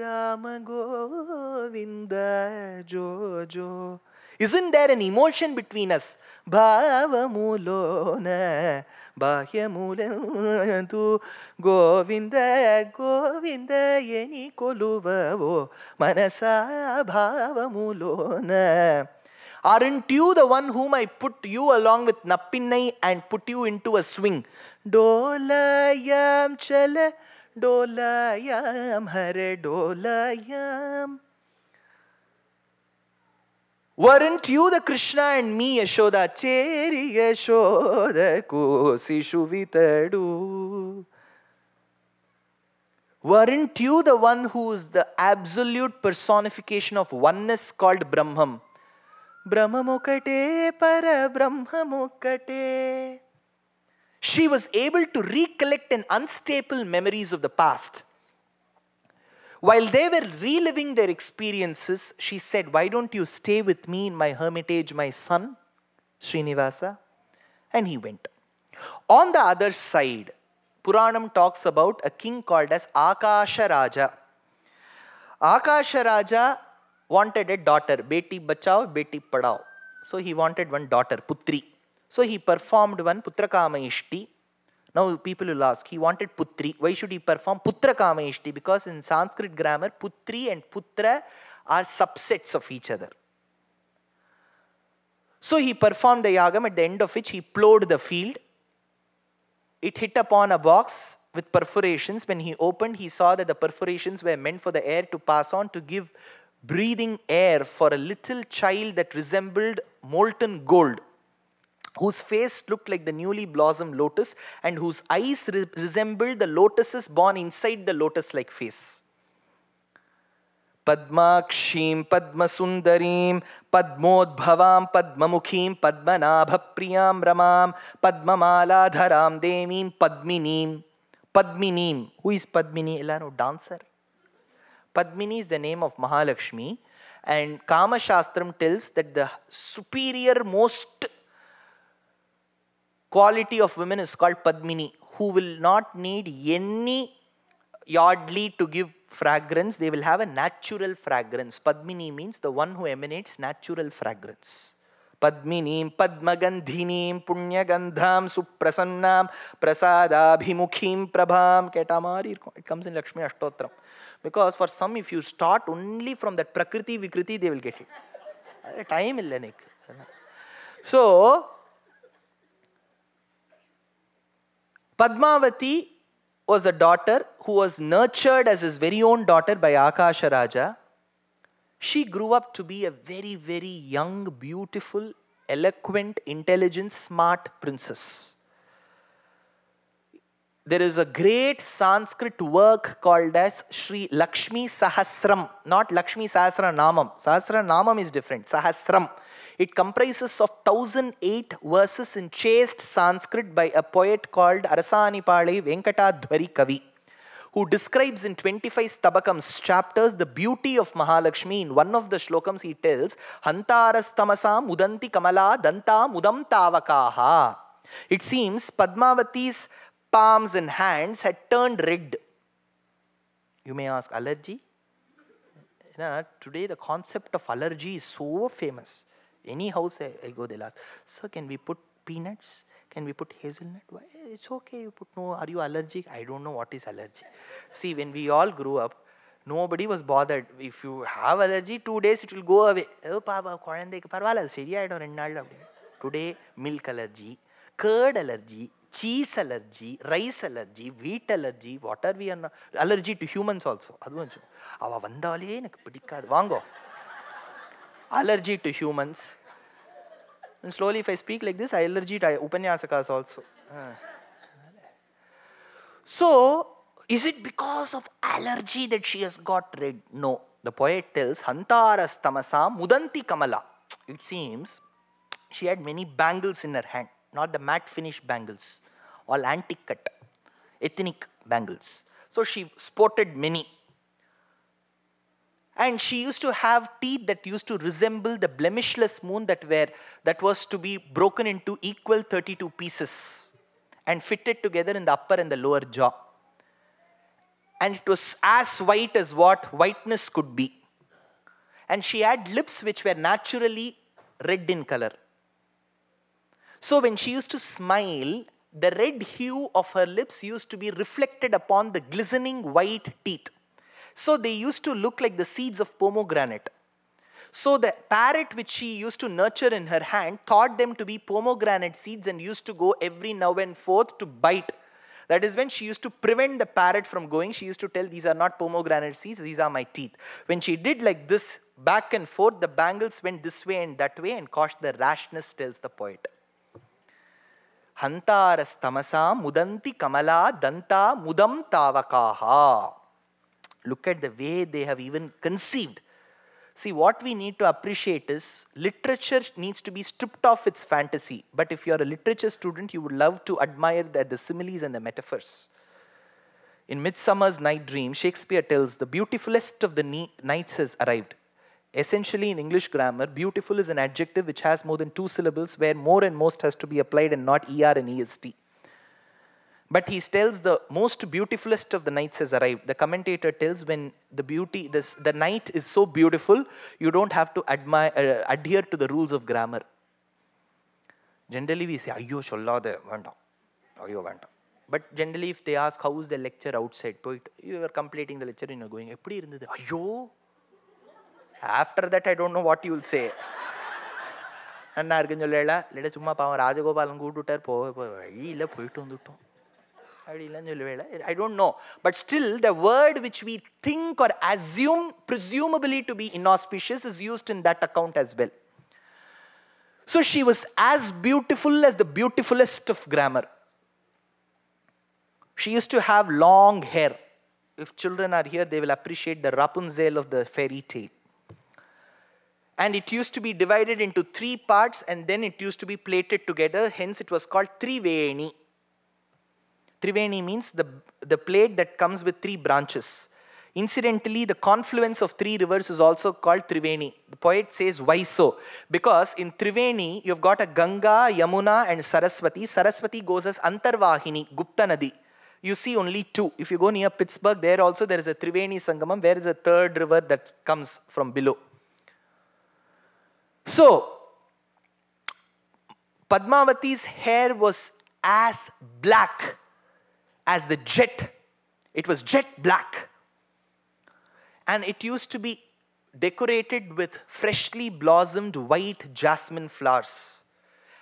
[SPEAKER 1] ராம கோவிந்த ஜோ ஜோ பிட்வீன் அஸ் பாவ மூலோன பாஹ்ய மூல தூ கோவிந்த கோவிந்த எனி கொலுவோ மனசா பாவ மூலோன Aren't you the one whom I put you along with Nappinai and put you into a swing? डोलायाम चल डोलायाम हरे yam. Weren't you the Krishna and me, Yashoda? Cheri Yashoda kosi shuvitadu. Weren't you the one who is the absolute personification of oneness called Brahman? Brahmamokate para Brahmamokate. She was able to recollect and unstaple memories of the past. While they were reliving their experiences, she said, Why don't you stay with me in my hermitage, my son, Srinivasa? And he went. On the other side, Puranam talks about a king called as Akasha Raja. Akasha Raja wanted a daughter, Beti Bachao, Beti Padao. So he wanted one daughter, Putri. So he performed one Putrakama Ishti. Now people will ask, he wanted Putri. Why should he perform Putrakama Ishti? Because in Sanskrit grammar, Putri and Putra are subsets of each other. So he performed the yagam, at the end of which he plowed the field. It hit upon a box with perforations. When he opened, he saw that the perforations were meant for the air to pass on to give breathing air for a little child that resembled molten gold whose face looked like the newly blossomed lotus and whose eyes resembled the lotuses born inside the lotus-like face. पद्माक्षीं पद्मसुन्दरीं पद्मोद्भवां पद्ममुखीं पद्मनाभप्रियां रमां पद्ममालाधरां देवीं पद्मिनीं पद्मिनीं who is Padmini एल्लारो Who is Padmini dancer. Padmini is the name of Mahalakshmi and Kama Shastra tells that the superior most quality of women is called Padmini, who will not need any yardley to give fragrance. They will have a natural fragrance. Padmini means the one who emanates natural fragrance. पद्मिनीं पद्मगन्धिनीं पुण्यगन्धां सुप्रसन्नां प्रसादाभिमुखीं प्रभां केटामारी it comes in Lakshmi Ashtottaram because for some if you start only from that प्रकृति विकृति they will get it time इल्ल निक so Padmavati was a daughter who was nurtured as his very own daughter by Akasha Raja. She grew up to be a very, very young, beautiful, eloquent, intelligent, smart princess. There is a great Sanskrit work called as Sri Lakshmi Sahasram, not Lakshmi Sahasranamam. Sahasranamam is different. Sahasram it comprises of 1008 verses in chaste Sanskrit by a poet called Arasanipalai Venkatadvari Kavi who describes in 25 Stabakams chapters the beauty of Mahalakshmi. In one of the shlokams, he tells, Hantarastamasa mudanti kamala danta mudam tavakaha. It seems Padmavati's palms and hands had turned red. You may ask, allergy? You know, today the concept of allergy is so famous. any house I, I go, they'll ask, sir, can we put peanuts? Can we put hazelnut? Why? It's okay, you put no. Are you allergic? I don't know what is allergy. See, when we all grew up, nobody was bothered. If you have allergy, two days it will go away. Oh, papa, குழந்தைக்கு பரவாயில்ல சரியாயிடும் ரெண்டு நாள் அப்படின்னு today milk allergy curd allergy cheese allergy rice allergy wheat allergy what are we allergy to humans also அதுவும் அவள் வந்தாலே எனக்கு பிடிக்காது வாங்கோ allergy to humans. And slowly, if I speak like this, I allergy to Upanyasakas also. So, is it because of allergy that she has got red? No. The poet tells, Hantaras tamasam mudanti kamala. It seems she had many bangles in her hand, not the matte finish bangles, all antique cut, ethnic bangles. So she sported many and she used to have teeth that used to resemble the blemishless moon that, were, that was to be broken into equal 32 pieces and fitted together in the upper and the lower jaw. And it was as white as what whiteness could be. And she had lips which were naturally red in color. So when she used to smile, the red hue of her lips used to be reflected upon the glistening white teeth. So they used to look like the seeds of pomegranate. So the parrot which she used to nurture in her hand thought them to be pomegranate seeds and used to go every now and forth to bite. That is when she used to prevent the parrot from going. She used to tell, these are not pomegranate seeds, these are my teeth. When she did like this, back and forth, the bangles went this way and that way and caused the rashness, tells the poet. हन्तारस्तमसा मुदन्ति Kamala दन्ता मुदं तावकाः Look at the way they have even conceived. See, what we need to appreciate is literature needs to be stripped of its fantasy. But if you're a literature student, you would love to admire the, the similes and the metaphors. In Midsummer's Night Dream, Shakespeare tells the beautifullest of the knights has arrived. Essentially, in English grammar, beautiful is an adjective which has more than two syllables where more and most has to be applied and not ER and EST. But he tells the most beautifulest of the nights has arrived. The commentator tells when the beauty, this, the night is so beautiful, you don't have to admire, uh, adhere to the rules of grammar. Generally, we say, Ayyo sollade, vendam. Ayyo vendam. But generally, if they ask, how is the lecture outside? poet You are completing the lecture and you're going, Eppadi irundhadhu? Ayyo. After that, I don't know what you will say. நன்னா இருக்குன்னு சொல்லல இல்லாட்ட சும்மா பாவம் ராஜகோபாலன் கூப்பிட்டுட்டார் போக வழியில் போயிட்டு வந்துவிட்டோம் I don't know. But still, the word which we think or assume, presumably to be inauspicious, is used in that account as well. So she was as beautiful as the beautifullest of grammar. She used to have long hair. If children are here, they will appreciate the Rapunzel of the fairy tale. And it used to be divided into three parts and then it used to be plaited together. Hence, it was called three Triveni. Triveni means the, the plate that comes with three branches. Incidentally, the confluence of three rivers is also called Triveni. The poet says, why so? Because in Triveni, you've got a Ganga, Yamuna, and Saraswati. Saraswati goes as Antarvahini, Gupta Nadi. You see only two. If you go near Pittsburgh, there also there is a Triveni Sangamam, where is a third river that comes from below. So, Padmavati's hair was as black as the jet. It was jet black. And it used to be decorated with freshly blossomed white jasmine flowers.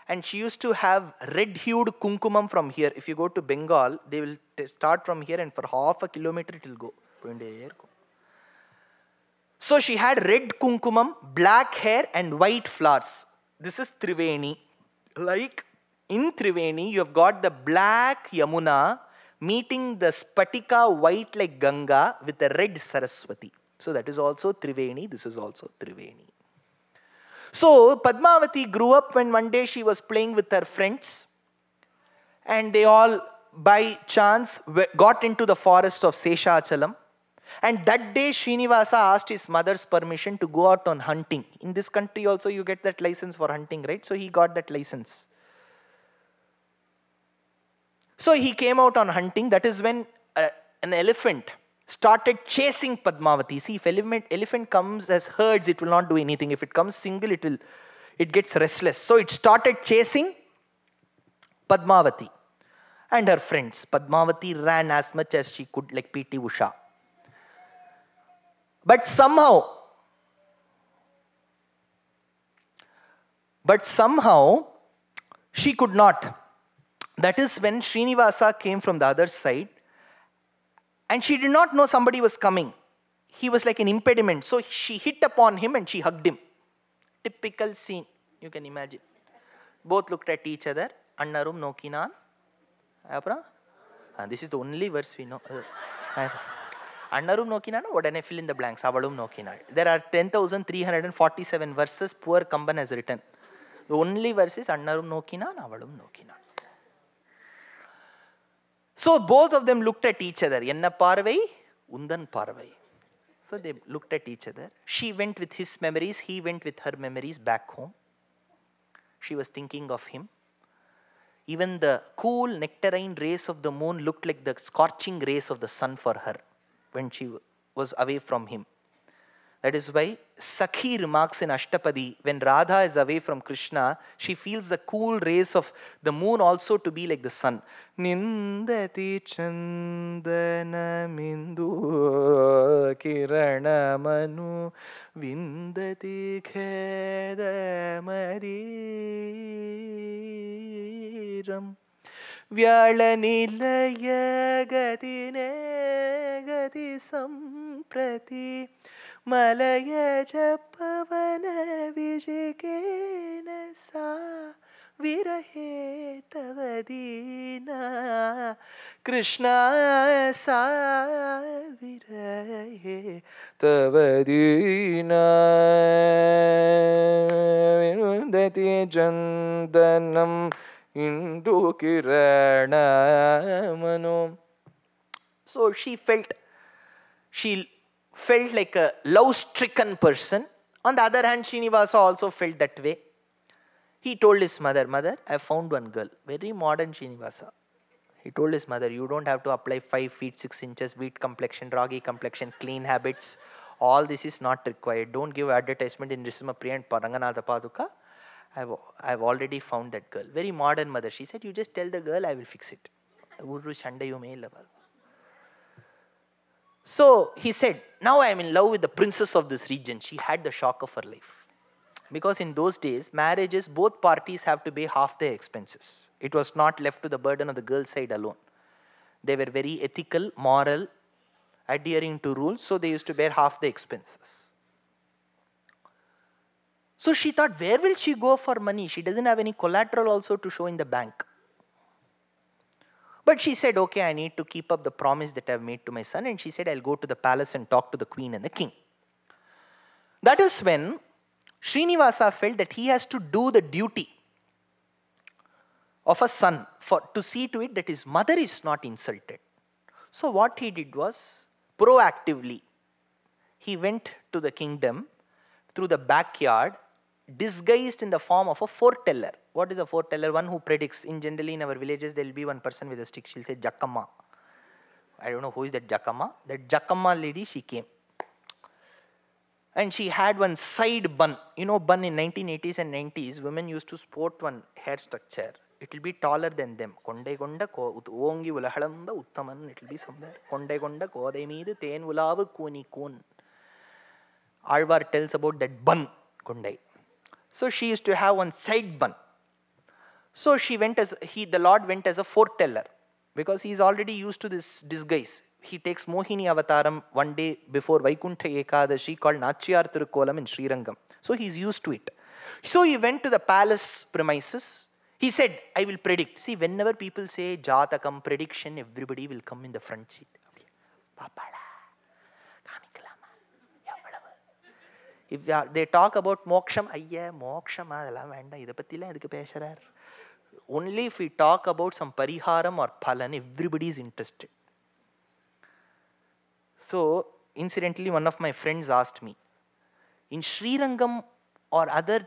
[SPEAKER 1] And she used to have red hued kumkumam from here. If you go to Bengal, they will start from here and for half a kilometer it will go. So she had red kumkumam, black hair, and white flowers. This is Triveni. Like in Triveni, you have got the black Yamuna meeting the Spatika white like Ganga with the red Saraswati. So that is also Triveni, this is also Triveni. So Padmavati grew up when one day she was playing with her friends and they all by chance got into the forest of Seshachalam. And that day Srinivasa asked his mother's permission to go out on hunting. In this country also you get that license for hunting, right? So he got that license. So he came out on hunting. That is when uh, an elephant started chasing Padmavati. See, if elephant, elephant comes as herds, it will not do anything. If it comes single, it will, it gets restless. So it started chasing Padmavati and her friends. Padmavati ran as much as she could, like P.T. Usha. But somehow, but somehow, she could not that is when Srinivasa came from the other side and she did not know somebody was coming. He was like an impediment. So she hit upon him and she hugged him. Typical scene, you can imagine. Both looked at each other. Annarum nokinan. Apra? Ah, uh, this is the only verse we know. அண்ணரும் uh, no உடனே What in the fill in the blanks. Are ten thousand three hundred and forty seven verses poor Kamban has written the only verse is அண்ணரும் நோக்கினான் no நோக்கினாள் so both of them looked at each other. Yenna parvai, undan parvai. So they looked at each other. She went with his memories, he went with her memories back home. She was thinking of him. Even the cool nectarine rays of the moon looked like the scorching rays of the sun for her when she was away from him. That is why Sakhi remarks in Ashtapadi when Radha is away from Krishna, she feels the cool rays of the moon also to be like the sun. Nindati chandanamindu kiranamanu vindati khedamadiram. व्यालनिलय गतिने गति सम्प्रति मलयज पवन विजिकेन सा विरहे तव दीना कृष्ण सा विरहे तव दीना विनुन्दति चन्दनं so she felt she felt like a love stricken person. On the other hand, Srinivasa also felt that way. He told his mother, Mother, I found one girl, very modern Srinivasa. He told his mother, You don't have to apply 5 feet 6 inches, wheat complexion, raggy complexion, clean habits. All this is not required. Don't give advertisement in Rishimapriya and Paranganatha Paduka. I've, I've already found that girl. Very modern mother. She said, You just tell the girl, I will fix it. So he said, now I am in love with the princess of this region. She had the shock of her life. Because in those days, marriages, both parties have to pay half their expenses. It was not left to the burden of the girl side alone. They were very ethical, moral, adhering to rules, so they used to bear half the expenses. So she thought, where will she go for money? She doesn't have any collateral also to show in the bank. But she said, okay, I need to keep up the promise that I've made to my son. And she said, I'll go to the palace and talk to the queen and the king. That is when Srinivasa felt that he has to do the duty of a son for, to see to it that his mother is not insulted. So what he did was proactively, he went to the kingdom through the backyard disguised in the form of a foreteller. What is a foreteller? One who predicts. In generally in our villages there will be one person with a stick. She'll say Jakama. I don't know who is that Jakama. That Jakama lady she came. And she had one side bun. You know bun in 1980s and 90s women used to sport one hair structure. It will be taller than them. Konde konda ஓங்கி உலகளந்த உத்தமன் it will be somewhere கொண்டை கொண்ட கோதை மீது தேன் உலாவு கூனி கூன் Alvar tells about that bun கொண்டை So she used to have one side bun. So she went as, he, the Lord went as a foreteller because he is already used to this disguise. He takes Mohini Avataram one day before Vaikuntha Ekadashi called Nachiyar Tirukolam in Sri Rangam. So he is used to it. So he went to the palace premises. He said, I will predict. See, whenever people say Jatakam prediction, everybody will come in the front seat. Okay. If they talk about moksham ஐயா மோக்ஷமா அதெல்லாம் வேண்டாம் இதை பற்றிலாம் இதுக்கு பேசுகிறார் only if we talk about some parikaram or palan everybody is interested so incidentally one of my friends asked me in Srirangam or other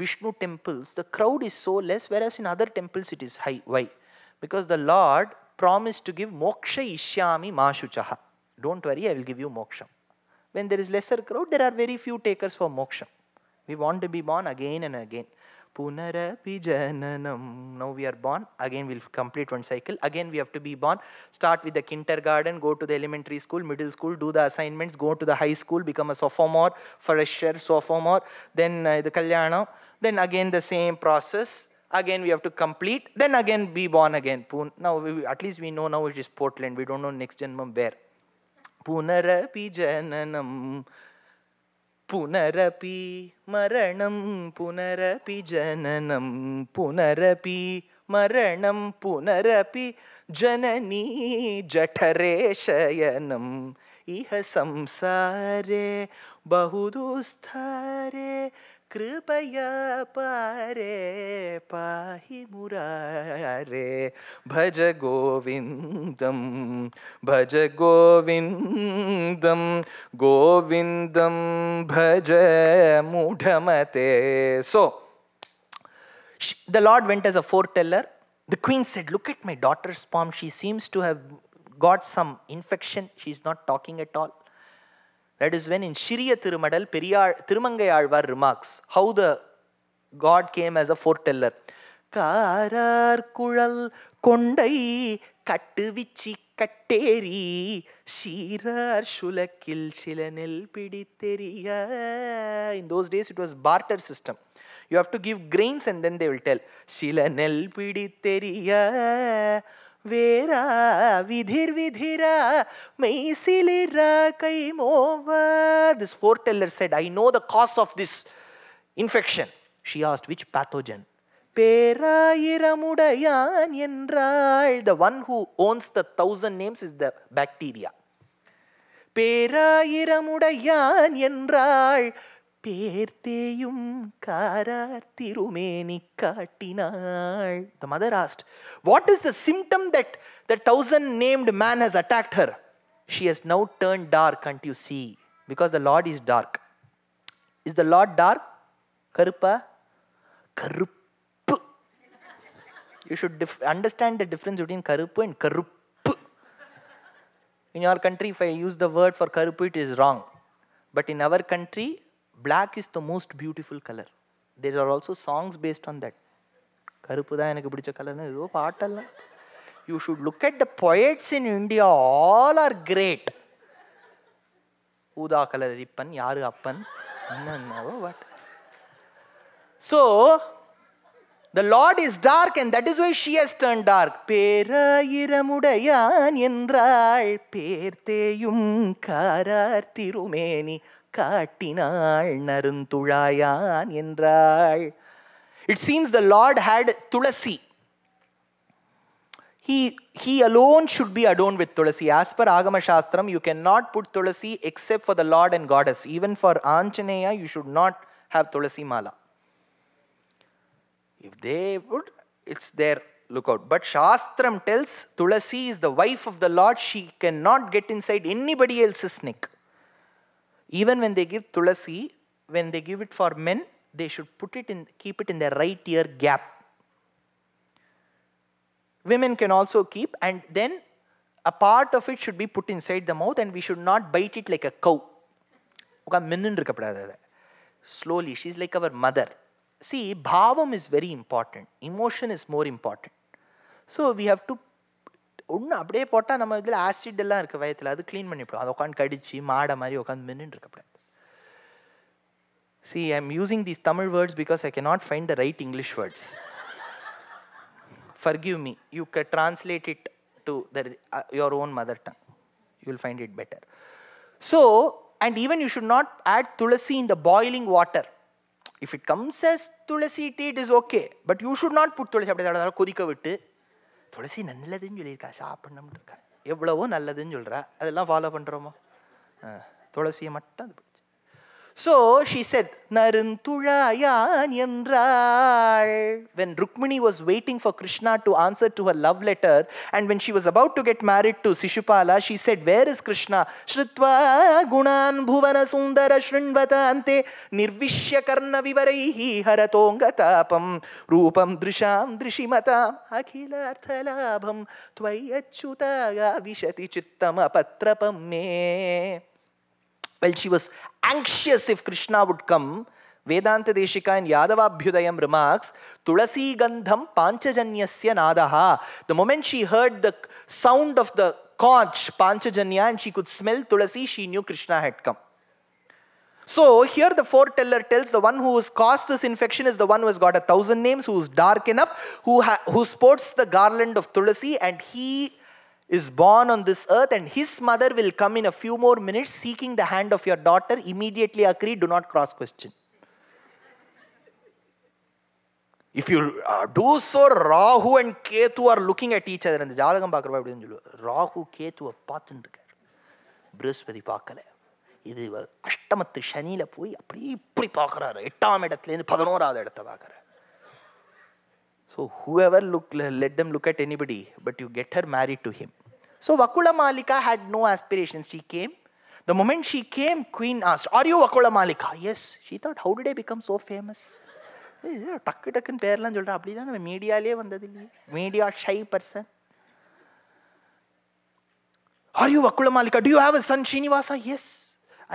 [SPEAKER 1] Vishnu temples, the crowd is so less, whereas in other temples it is high. Why? Because the Lord promised to give moksha ishyami mashuchaha. Don't worry, I will give you moksha. When there is lesser crowd, there are very few takers for moksha. We want to be born again and again. Punarapi jananam. Now we are born. Again we'll complete one cycle. Again we have to be born. Start with the kindergarten, go to the elementary school, middle school, do the assignments, go to the high school, become a sophomore, fresher, sophomore, then uh, the kalyana. Then again the same process. Again we have to complete. Then again be born again. Now we, at least we know now it is Portland. We don't know next Janmam where. पुनरपि जननम पुनरपि मरणम पुनरपि जननम पुनरपि मरणम पुनरपि जननी जठरे शयनम इह संसारे बहुदुस्तारे कृपया पारे पाहि मुरारे भज गोविन्दं भज गोविन्दं गोविन्दं भज mudhamate. So, the Lord went as a foreteller. The queen said, look at my daughter's palm. She seems to have got some infection. She is not talking at all. That is when in Shiriya Tirumadal, Periyar, Tirumangai remarks how the god came as a foreteller காரார் குழல் கொண்டை கட்டு விச்சி கட்டேரி சீரார் சுலக்கில் சில நெல் பிடித்தெரிய in those days it was barter system you have to give grains and then they will tell சில நெல் பிடித்தெரிய வேரா விதிர் விதிரா மெய்சிலிரா கைமோவா this foreteller said I know the cause of this infection she asked which pathogen பேராயிரமுடையான் என்றாள் the one who owns the thousand names is the bacteria பேராயிரமுடையான் என்றாள் பேர்த்தேயும் காரார் திருமேனி காட்டினாள் the mother asked what is the symptom that the thousand named man has attacked her she has now turned dark can't you see because the lord is dark is the lord dark கருப்பா கருப்பு you should understand the difference between கருப்பு and கருப்பு in your country if i use the word for கருப்பு it is wrong but in our country black is the most beautiful colour there are also songs based on that கருப்பு தான் எனக்கு பிடிச்ச கலர்னு ஏதோ பாட்டெல்லாம் you should look at the poets in India all are great ஊதா colour ribbon யாரு அப்பன் என்னவோ what so the lord is dark and that is why she has turn dark பேராயிரமுடையான் என்றாள் பேர் தேயும் காரார் திருமேனி காட்டினாள் நருந்துழாயான் என்றாள் it seems the lord had Thulasi he, he alone should be adorned with Tulasi. As per Agama Shastram, you cannot put Tulasi except for the Lord and Goddess. Even for Anjaneya, you should not have Tulasi Mala. If they would, it's their lookout. But Shastram tells Tulasi is the wife of the Lord. She cannot get inside anybody else's neck. Even when they give tulasi, when they give it for men, they should put it in, keep it in their right ear gap. Women can also keep and then a part of it should be put inside the mouth and we should not bite it like a cow. Slowly, she's like our mother. See, bhavam is very important. Emotion is more important. So we have to ஒன்று அப்படியே போட்டால் நம்ம இதில் acid எல்லாம் இருக்குது வயத்தில் அது clean பண்ணிவிடும் அதை உட்காந்து கடிச்சு மாடை மாதிரி உட்காந்து மின்னுட்டு see I am using these Tamil words because I can not find the right English words give me you can translate it to the your own mother tongue you will find it better so and even you should not add tulsi in the boiling water if it comes as tulsi tea it is okay but you should not put tulsi அப்படி கொதிக்க விட்டு துளசி நல்லதுன்னு சொல்லியிருக்கா சாப்பிடணும்னு இருக்கா எவ்வளவோ நல்லதுன்னு சொல்கிறா அதெல்லாம் ஃபாலோ பண்ணுறோமோ துளசியை மட்டும் அது So she said, Narunthulayan yandra." When Rukmini was waiting for Krishna to answer to her love letter, and when she was about to get married to Sishupala, she said, Where is Krishna? Shritva gunan bhuvana sundara shrinvata ante nirvishya karna vivaraihi haratongatapam rupam drisham drishimata akhilarthalabham tvai achyutaga vishati chittam apatrapam me. Well, she was anxious if Krishna would come. Vedanta Deshika in Yadavabhyudayam remarks, Tulasi Gandham Panchajanyasya Nadaha. The moment she heard the sound of the conch, Panchajanya, and she could smell Tulasi, she knew Krishna had come. So here the foreteller tells the one who has caused this infection is the one who has got a thousand names, who is dark enough, who, who sports the garland of Tulasi, and he is born on this earth and his mother will come in a few more minutes seeking the hand of your daughter, immediately agree, do not cross question. If you uh, do so, Rahu and Ketu are looking at each other. அந்த the பார்க்குறப்ப அப்படின்னு சொல்லுவார் ராகு கேத்துவை பார்த்துட்டு இருக்கார் பிருகஸ்பதி பார்க்கல இது அஷ்டமத்து சனியில் போய் அப்படியே இப்படி பார்க்குறாரு எட்டாம் இடத்துலேருந்து பதினோராவது இடத்த பார்க்குறாரு So whoever look, let them look at anybody, but you get her married to him. So Vakula Malika had no aspirations. She came. The moment she came, Queen asked, Are you Vakula Malika? Yes. She thought, How did I become so famous? டக்கு டக்குன்னு பேர்லாம் சொல்கிறேன் அப்படி தான் நம்ம மீடியாலே வந்தது இல்லையே media shy person are you Vakula Malika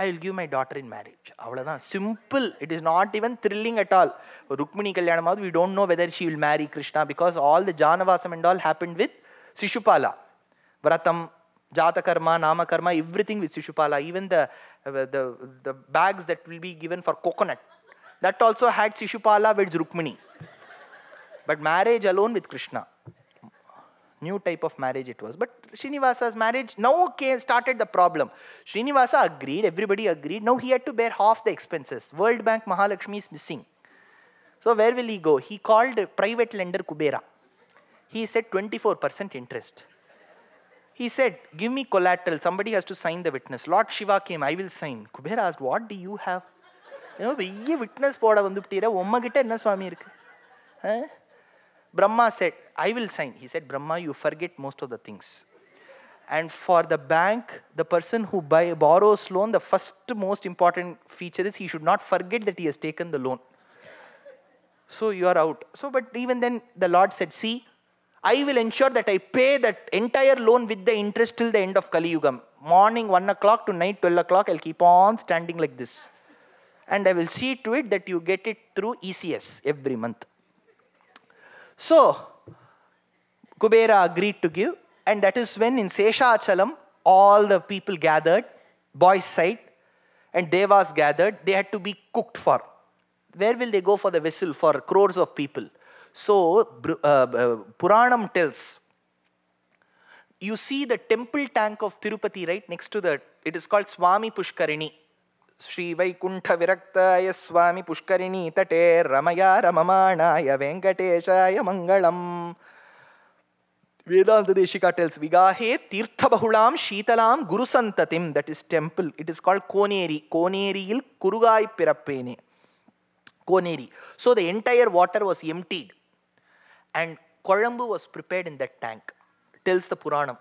[SPEAKER 1] I will give my daughter in marriage அவ்வளோதான் simple it is not even thrilling at all Rukmini கல்யாணமாவது we don't know whether she will marry Krishna because all the janavasam and all happen with Shishupala vratam jatakarma namakarma everything with Shishupala even the the bags that will be given for coconut that also had Shishupala weds Rukmini but marriage alone with Krishna new type of marriage it was. But Srinivasa's marriage now came, started the problem. Srinivasa agreed, everybody agreed. Now he had to bear half the expenses. World Bank Mahalakshmi is missing. So where will he go? He called private lender Kubera. He said 24% interest. He said, give me collateral. Somebody has to sign the witness. Lord Shiva came, I will sign. Kubera asked, what do you have? You பெரிய witness போட வந்துட்டீர உம்மகிட்ட என்ன சுவாமி இருக்கு Brahma said, I will sign. He said, Brahma, you forget most of the things. And for the bank, the person who buy, borrows loan, the first most important feature is he should not forget that he has taken the loan. So you are out. So, but even then, the Lord said, See, I will ensure that I pay that entire loan with the interest till the end of Kali Yugam. Morning 1 o'clock to night 12 o'clock, I'll keep on standing like this. And I will see to it that you get it through ECS every month. So Kubera agreed to give, and that is when in Seshachalam, all the people gathered, boys' side, and devas gathered, they had to be cooked for. Where will they go for the vessel for crores of people? So uh, uh, Puranam tells, you see the temple tank of Tirupati, right, next to the, it is called Swami Pushkarini. ஸ்ரீவைகுண்டவிரக்தாய சுவாமி புஷ்கரிணி தட்டே ரமயா ரமமாணாய வெங்கடேஷாய மங்களம் Vedanta Deshika tells Vigahe Tirthabahulam Shitalam Guru Santatim, that is temple. It is called Koneri. Koneriyil Kurugai Pirapene. Koneri. So the entire water was emptied and Kolambu was prepared in that tank, tells the Puranam.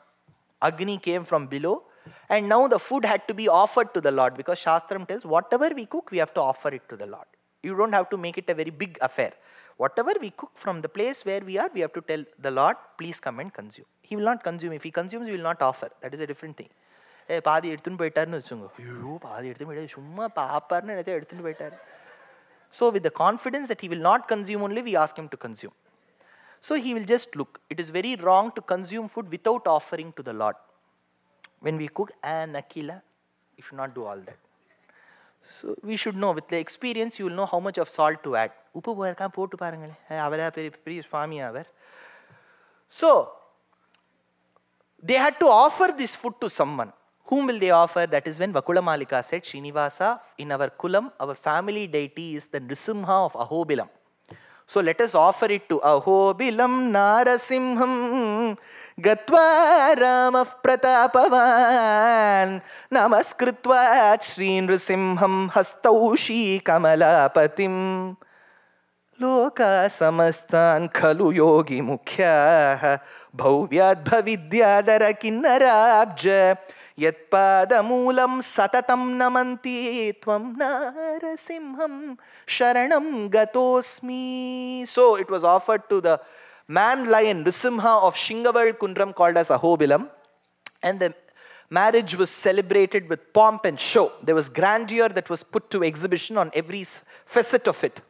[SPEAKER 1] Agni came from below And now the food had to be offered to the Lord because Shastram tells whatever we cook, we have to offer it to the Lord. You don't have to make it a very big affair. Whatever we cook from the place where we are, we have to tell the Lord, please come and consume. He will not consume. If he consumes, he will not offer. That is a different thing. ஏ பாதி எடுத்துன்னு போயிட்டாருன்னு வச்சுங்க ஐயோ பாதி எடுத்துன்னு சும்மா பாப்பாருன்னு நினைச்சா எடுத்துன்னு போயிட்டாரு So with the confidence that he will not consume only, we ask him to consume. So he will just look. It is very wrong to consume food without offering to the Lord when we cook an akila, you should not do all that. So we should know with the experience, you will know how much of salt to add. உப்பு kām போட்டு parangale. அவரா பெரிய பெரிய சுவாமி அவர் So they had to offer this food to someone. Whom will they offer? That is when Vakula Malika said, Srinivasa, in our Kulam, our family deity is the Nrisimha of Ahobilam. So let us offer it to Ahobilam Narasimham गत्वा रामः प्रतापवान् नमस्कृत्वा श्रीनृसिंहं हस्तौषी कमलापतिं लोका खलु योगि मुख्याः भव्याद्भविद्यादर किन्नराब्ज यत्पादमूलं सततं नमन्ति त्वं नारसिंहं शरणं गतोऽस्मि so it was of to the man lion Risimha of Shingaval Kundram called as Ahobilam. And the marriage was celebrated with pomp and show. There was grandeur that was put to exhibition on every facet of it.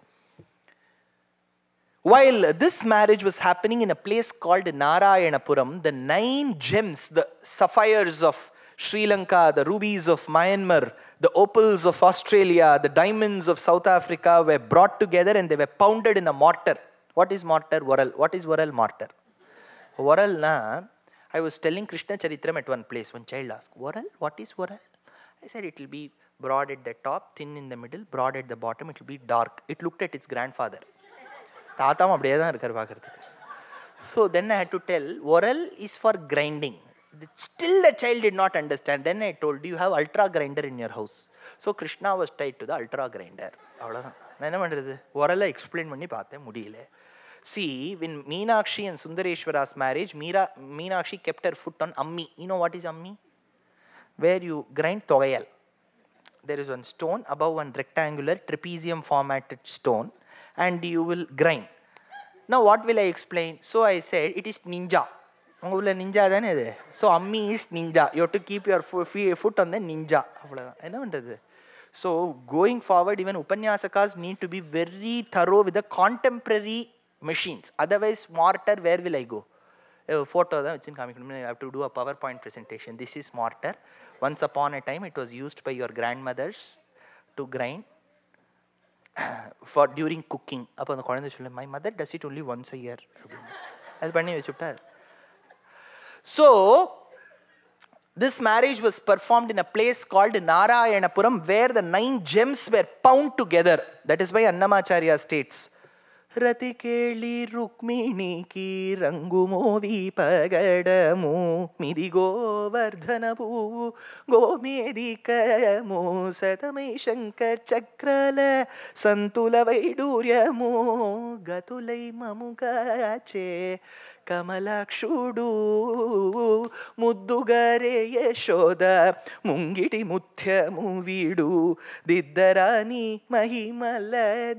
[SPEAKER 1] While this marriage was happening in a place called Narayanapuram, the nine gems, the sapphires of Sri Lanka, the rubies of Myanmar, the opals of Australia, the diamonds of South Africa were brought together and they were pounded in a mortar. What is mortar oral what is oral mortar ஒரல்னா I was telling Krishna charithram at one place one child ask oral what is oral I said it will be broad த the top, thin in the middle, broad at the bottom, it will be dark. It looked at its grandfather. தாத்தாவும் அப்படியே தான் இருக்கார் பார்க்குறதுக்கு so then I had to tell oral is for grinding still the child did not understand then I told you have ultra grinder in your house so Krishna was tied to the ultra grinder அவ்வளோதான் நான் என்ன பண்ணுறது ஒரலை explain பண்ணி பார்த்தேன் முடியல See, when Meenakshi and Sundareshwara's marriage, Meera, Meenakshi kept her foot on Ammi. You know what is Ammi? Where you grind togayal. There is one stone above one rectangular trapezium formatted stone and you will grind. Now what will I explain? So I said it is ninja. உங்கள் ஊரில் ninja தானே இது so ammi is நிஞ்சா you to keep your foot அந்த நிஞ்சா அவ்வளோதான் என்ன பண்ணுறது so going forward even upanyasakas need to be very thorough with a contemporary machines. Otherwise, mortar, where will I go? A photo, I have to do a PowerPoint presentation. This is mortar. Once upon a time, it was used by your grandmothers to grind *coughs* for during cooking. அப்போ அந்த குழந்தை சொல்ல my mother does it only once a year This marriage was performed in a place called Narayanapuram where the nine gems were pounded together. That is why Annamacharya states ರತಿ ಕೇಳಿ ರುಕ್ಮಿಣಿಕಿ ರಂಗು ಮೋವಿ ಪಗಡಮು ಮಿದಿ ಗೋವರ್ಧನ ಪೂವು ಗೋಮೇದಿಕ ಸತಮೈ ಶಂಕರ್ ಚಕ್ರಲ ಸಂತುಲ ವೈಡೂರ್ಯಮೋ ಗತುಲೈ ಮಮುಗಾಚೆ కమలాక్షుడు ముద్దుగారే యశోద ముంగిటి ముత్యము వీడు దిద్దరాని మహిమల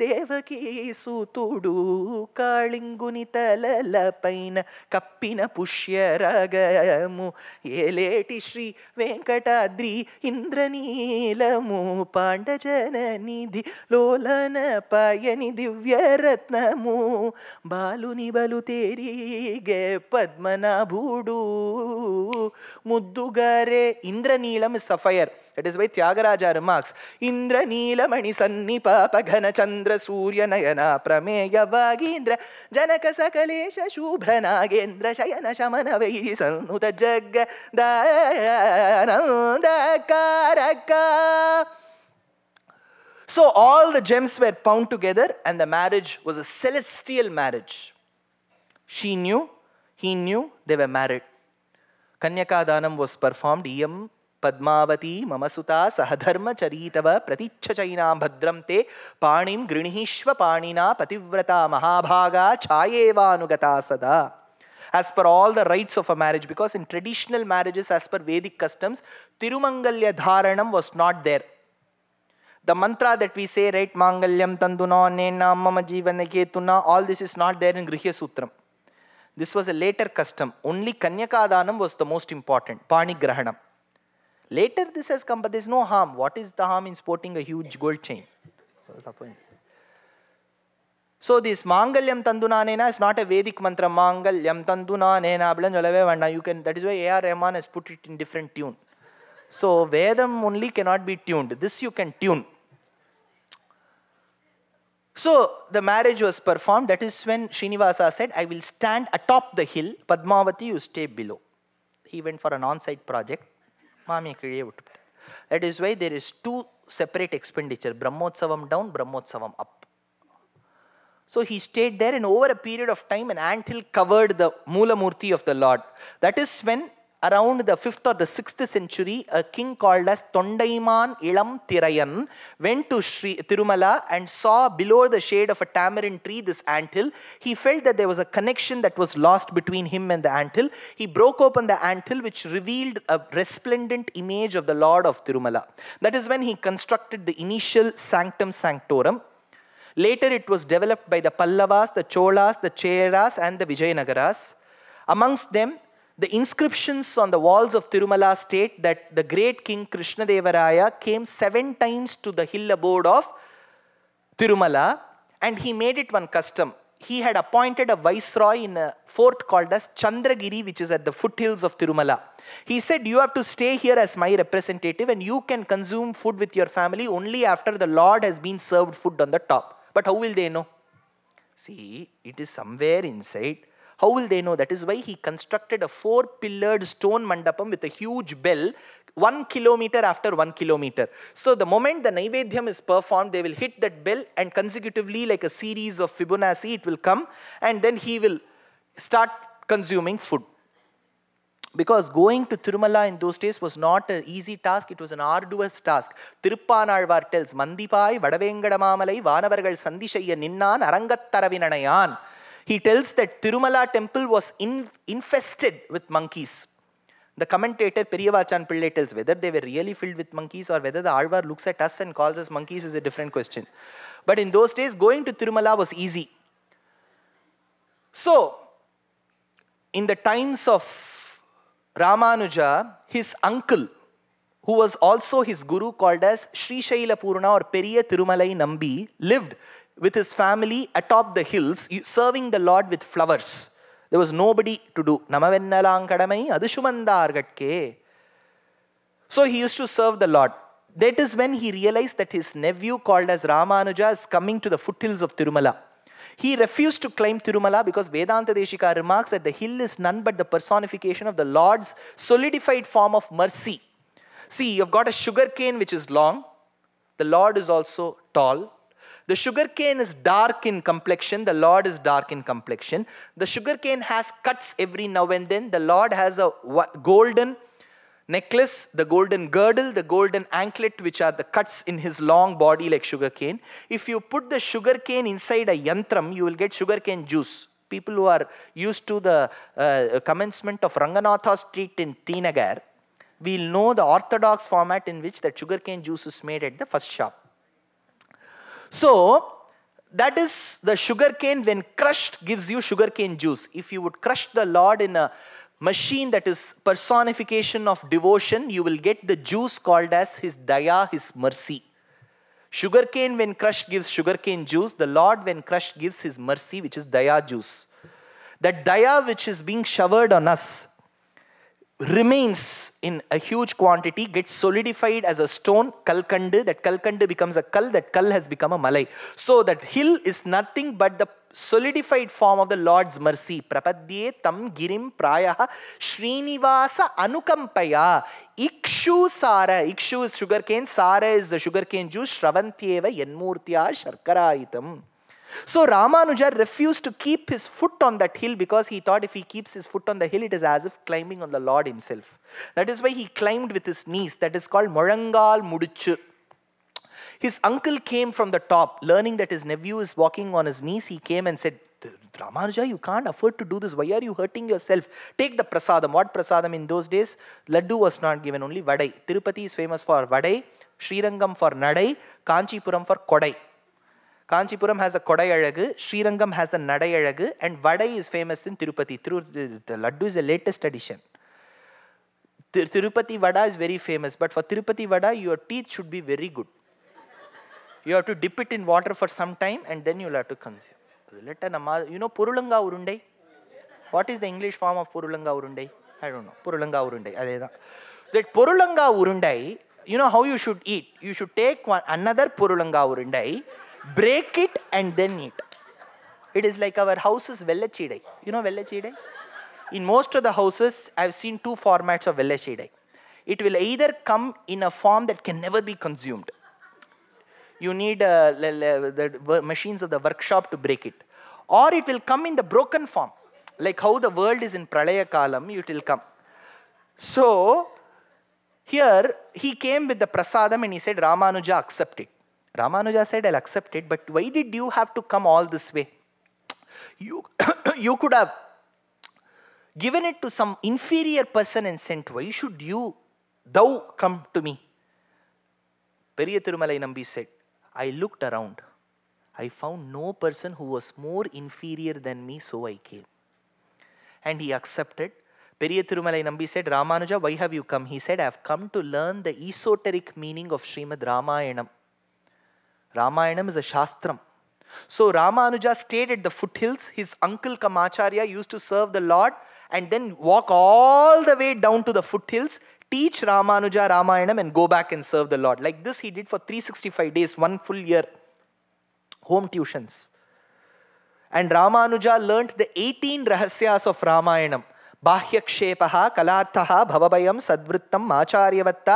[SPEAKER 1] దేవకి సూతుడు కాళింగుని తలల పైన కప్పిన పుష్యరగము ఏలేటి శ్రీ వెంకటాద్రి ఇంద్రనీలము పాండజననిధి లోలన పాయని దివ్యరత్నము బాలుని బలు తేరీ ಮುದ್ದುಗರಿಗೆ ಪದ್ಮನಾಭೂಡು ಮುದ್ದುಗರೆ ಇಂದ್ರನೀಳಂ is sapphire that is by Thyagaraja remarks ಇಂದ್ರ ನೀಲಮಣಿ ಸನ್ನಿಪಾಪ ಘನ ಚಂದ್ರ ಸೂರ್ಯ ನಯನ ಪ್ರಮೇಯವಾಗೀಂದ್ರ ಜನಕ ಸಕಲೇಶ ಶೂಭ್ರ ನಾಗೇಂದ್ರ ಶಯನ ಶಮನ ವೈರಿ ಸನ್ನುತ ಜಗ್ಗ ದಾನಂದ ಕಾರಕ So all the gems were bound together and the marriage was a celestial marriage. She knew, he knew, they were married. Kanyakadanam was performed. Iyam Padmavati Mamasuta Sahadharma Charitava Pratichachaina Bhadram Te Panim Grinihishva Panina Pativrata Mahabhaga Chayeva Anugata Sada. As per all the rites of a marriage, because in traditional marriages, as per Vedic customs, Tirumangalya Dharanam was not there. The mantra that we say, right, Mangalyam Tanduna, Nena, Mama Jivanaketuna, all this is not there in Grihya Sutram. This was a later custom. Only Kanyakadanam was the most important, Panigrahanam. Later this has come, but there's no harm. What is the harm in sporting a huge gold chain? So this Mangalyam Tandunanena is not a Vedic mantra. Mangalyam Tandunanena அப்படின்னு சொல்லவே வேண்டாம் you can that is why AR Rahman has put it in different tune so Vedam only cannot be tuned this you can tune So the marriage was performed. That is when Srinivasa said, I will stand atop the hill. Padmavati, you stay below. He went for an on-site project. That is why there is two separate expenditure. Brahmotsavam down, Brahmotsavam up. So he stayed there and over a period of time an ant hill covered the Mula Murti of the Lord. That is when around the 5th or the 6th century, a king called as Tondaiman Ilam Tirayan went to Sri Tirumala and saw below the shade of a tamarind tree this ant hill. He felt that there was a connection that was lost between him and the ant hill. He broke open the ant hill, which revealed a resplendent image of the Lord of Tirumala. That is when he constructed the initial sanctum sanctorum. Later, it was developed by the Pallavas, the Cholas, the Cheras, and the Vijayanagaras. Amongst them, the inscriptions on the walls of Tirumala state that the great king Krishnadevaraya came seven times to the hill abode of Tirumala and he made it one custom. He had appointed a viceroy in a fort called as Chandragiri, which is at the foothills of Tirumala. He said, You have to stay here as my representative and you can consume food with your family only after the Lord has been served food on the top. But how will they know? See, it is somewhere inside how will they know? That is why he constructed a four-pillared stone mandapam with a huge bell one kilometer after one kilometer. So the moment the Naivedyam is performed, they will hit that bell and consecutively like a series of Fibonacci, it will come and then he will start consuming food. Because going to Tirumala in those days was not an easy task, it was an arduous task. Tiruppanalvar tells, Mandipai, Vadavengadamalai, Vanavargal Sandishaya Ninnan, Arangattaravinanayan. He tells that Tirumala temple was in, infested with monkeys. The commentator Periyavachan Pillai tells whether they were really filled with monkeys or whether the Alvar looks at us and calls us monkeys is a different question. But in those days, going to Tirumala was easy. So, in the times of Ramanuja, his uncle, who was also his guru called as Sri Shailapurna or Periya Tirumalai Nambi, lived with his family atop the hills, serving the Lord with flowers. There was nobody to do. Namavennalankadamai adushumandargatke. So he used to serve the Lord. That is when he realized that his nephew called as Ramanuja is coming to the foothills of Tirumala. He refused to climb Tirumala because Vedanta Deshika remarks that the hill is none but the personification of the Lord's solidified form of mercy. See, you've got a sugar cane which is long. The Lord is also tall. The sugar cane is dark in complexion, the Lord is dark in complexion. The sugar cane has cuts every now and then. The Lord has a golden necklace, the golden girdle, the golden anklet, which are the cuts in his long body like sugar cane. If you put the sugar cane inside a yantram, you will get sugar cane juice. People who are used to the uh, commencement of Ranganatha Street in Tinagar, will know the orthodox format in which that sugarcane juice is made at the first shop. So that is the sugar cane when crushed gives you sugar cane juice. If you would crush the Lord in a machine that is personification of devotion, you will get the juice called as his daya, his mercy. Sugar cane when crushed gives sugar cane juice. The Lord when crushed gives his mercy which is daya juice. That daya which is being showered on us remains in a huge quantity, gets solidified as a stone, kalkandu. That kalkandu becomes a kal, that kal has become a malai. So that hill is nothing but the solidified form of the Lord's mercy. Prapadye tam girim prayaha srinivasa anukampaya ikshu sara. Ikshu is sugarcane, sara is the sugarcane juice, shravantyeva yanmurtya sharkaraitam. So Ramanuja refused to keep his foot on that hill because he thought if he keeps his foot on the hill, it is as if climbing on the Lord himself. That is why he climbed with his knees. That is called Murangal Muduchu. His uncle came from the top, learning that his nephew is walking on his knees. He came and said, Ramanuja, you can't afford to do this. Why are you hurting yourself? Take the prasadam. What prasadam in those days? Laddu was not given, only vadai. Tirupati is famous for vadai, Srirangam for nadai, Kanchipuram for kodai. Kanchipuram has a kodai alagu, Srirangam has the nadai alagu, and vadai is famous in Tirupati. Thiru, the laddu is the latest addition. Tirupati vada is very famous, but for Tirupati vada, your teeth should be very good. You have to dip it in water for some time, and then you'll have to consume. You know Purulanga Urundai? What is the English form of Purulanga Urundai? I don't know. Purulanga Urundai. That Purulanga Urundai, you know how you should eat. You should take one, another Purulanga Urundai. break it and then eat. It is like our house is Vellachidai. You know Vellachidai? In most of the houses, I've seen two formats of Vellachidai. It will either come in a form that can never be consumed. You need uh, the machines of the workshop to break it. Or it will come in the broken form. Like how the world is in Pralaya Kalam, it will come. So, here, he came with the prasadam and he said, Ramanuja, accept it. Ramanuja said, I'll accept it, but why did you have to come all this way? You, *coughs* you could have given it to some inferior person and sent, why should you, thou, come to me? Periya Nambi said, I looked around. I found no person who was more inferior than me, so I came. And he accepted. Periya Nambi said, Ramanuja, why have you come? He said, I have come to learn the esoteric meaning of Srimad Ramayanam. Ramayanam is a Shastram. So Ramanuja stayed at the foothills. His uncle Kamacharya used to serve the Lord and then walk all the way down to the foothills, teach Ramanuja Ramayanam and go back and serve the Lord. Like this he did for 365 days, one full year. Home tuitions. And Ramanuja learnt the 18 Rahasyas of Ramayanam. ಬಾಹ್ಯಕ್ಷೇಪ ಕಲಾರ್ಥ ಭವಭಯಂ ಸದ್ವೃತ್ತಂ ಆಚಾರ್ಯವತ್ತ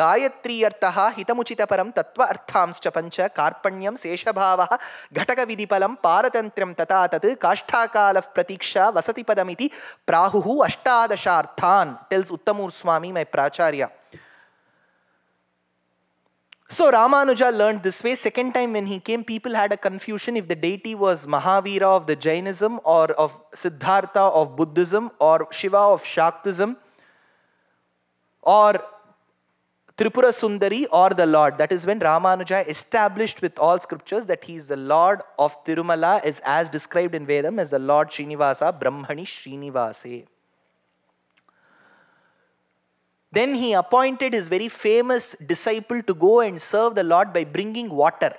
[SPEAKER 1] ಗಾಯತ್ರೀಯರ್ಥ ಹಿತಮುಚಿತಪರಂ ತತ್ವ ಅರ್ಥಾಂಶ್ಚ ಪಂಚ ಕಾರ್ಪಣ್ಯಂ ಶೇಷಭಾವ ಘಟಕ ವಿಧಿಫಲಂ ಪಾರತಂತ್ರ್ಯಂ ತಥಾ ತತ್ ಕಾಷ್ಠಾಕಾಲ ಪ್ರತೀಕ್ಷಾ ವಸತಿ ಪದಮಿತಿ ಪ್ರಾಹು ಅಷ್ಟಾದಶಾರ್ಥಾನ್ ಟೆಲ್ಸ್ ಉತ್ತಮೂರ್ ಸ್ವಾಮಿ ಮೈ ಪ್ರಾಚಾರ್ಯ so Ramanuja learned this way. Second time when he came, people had a confusion if the deity was Mahavira of the Jainism or of Siddhartha of Buddhism or Shiva of Shaktism or Tripura Sundari or the Lord. That is when Ramanuja established with all scriptures that he is the Lord of Tirumala is as described in Vedam as the Lord Srinivasa, Brahmani Srinivase. Then he appointed his very famous disciple to go and serve the Lord by bringing water.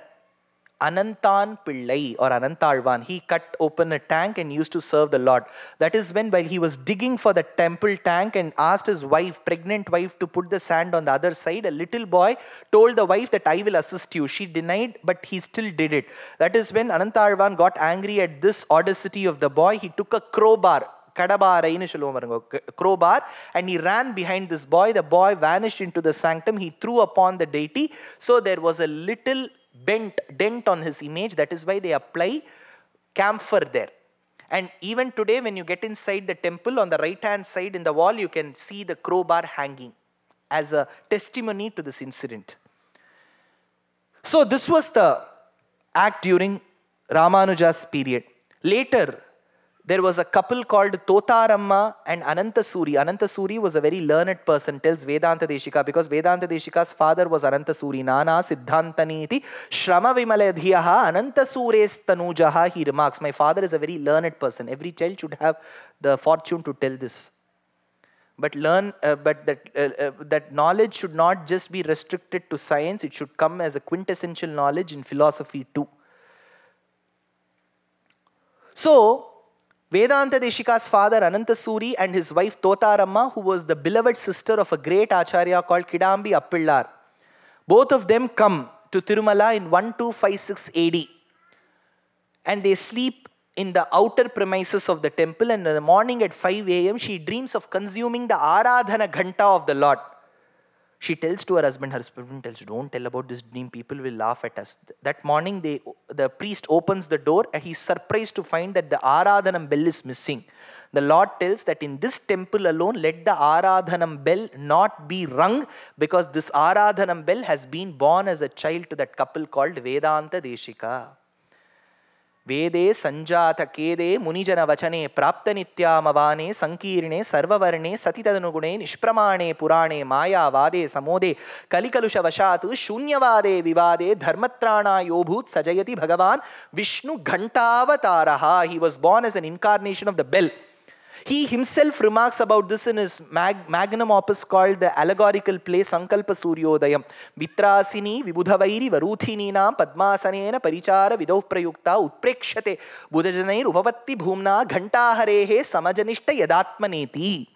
[SPEAKER 1] Anantan Pillai or Anantarvan, he cut open a tank and used to serve the Lord. That is when, while he was digging for the temple tank and asked his wife, pregnant wife, to put the sand on the other side, a little boy told the wife that I will assist you. She denied, but he still did it. That is when Anantarvan got angry at this audacity of the boy. He took a crowbar, கடபாரைன்னு சொல்லுவோம் பாருங்க crowbar crowbar, and he ran behind this boy. The boy vanished into the sanctum. He threw upon the deity. So there was a little bent, dent on his image. That is why they apply camphor there. And even today, when you get inside the temple, on the right hand side in the wall, you can see the crowbar hanging as a testimony to this incident. So, this was the act during Ramanuja's period. Later, there was a couple called Rama and Anantasuri. Anantasuri was a very learned person, tells Vedanta Deshika, because Vedanta Deshika's father was Anantasuri. Nana Siddhantaniti Shrama Vimaladhyaha Anantasures Tanujaha, he remarks. My father is a very learned person. Every child should have the fortune to tell this. But learn, uh, but that, uh, uh, that knowledge should not just be restricted to science. It should come as a quintessential knowledge in philosophy too. So, Vedanta Deshika's father Anantasuri and his wife Tota Rama, who was the beloved sister of a great acharya called Kidambi Appillar. Both of them come to Tirumala in 1256 AD and they sleep in the outer premises of the temple and in the morning at 5 a.m. she dreams of consuming the Aradhana Ghanta of the Lord. She tells to her husband, her husband tells, don't tell about this dream, people will laugh at us. That morning, they, the priest opens the door and he's surprised to find that the Aradhanam bell is missing. The Lord tells that in this temple alone, let the Aradhanam bell not be rung because this Aradhanam bell has been born as a child to that couple called Vedanta Deshika. ವೇದೇ ಸಂಜಾತ ಕೇದೇ ಮುನಿಜನ ವಚನೆ ಪ್ರಾಪ್ತ ನಿತ್ಯಾಮವಾನೆ ಸಂಕೀರ್ಣೆ ಸರ್ವವರ್ಣೆ ಸತಿತದನುಗುಣೆ ನಿಷ್ಪ್ರಮಾಣೆ ಪುರಾಣೆ ಮಾಯಾವಾದೆ ಸಮೋದೆ ಕಲಿಕಲುಷ ವಶಾತ್ ಶೂನ್ಯವಾದೆ ವಿವಾದೆ ಧರ್ಮತ್ರಾಣ ಯೋಭೂತ್ ಸಜಯತಿ ಭಗವಾನ್ ವಿಷ್ಣು ಘಂಟಾವತಾರ he was born as an incarnation of the bell he himself remarks about this in his mag magnum opus called the allegorical play Sankalpa Suryodayam. Vitrasini Vibudhavairi Varuthinina Padmasanena Parichara Vidov Utprekshate Budhajanair Upavatti Bhumna Ghantaharehe Samajanishta Yadatmaneti.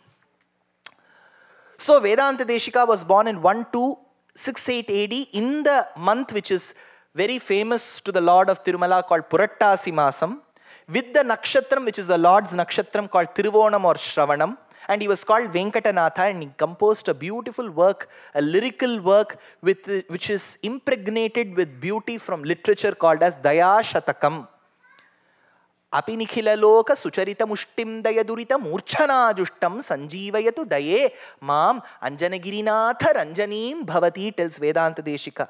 [SPEAKER 1] So Vedanta Deshika was born in 1268 AD in the month which is very famous to the Lord of Tirumala called Puratasi Masam with the nakshatram, which is the Lord's nakshatram called Tiruvonam or Shravanam. And he was called Venkatanatha and he composed a beautiful work, a lyrical work with, which is impregnated with beauty from literature called as Dayashatakam. sucharita mushtim dayadurita murchanajushtam सञ्जीवयतु daye माम् अञ्जनगिरिनाथ रञ्जनीं bhavati tells Vedanta Deshika.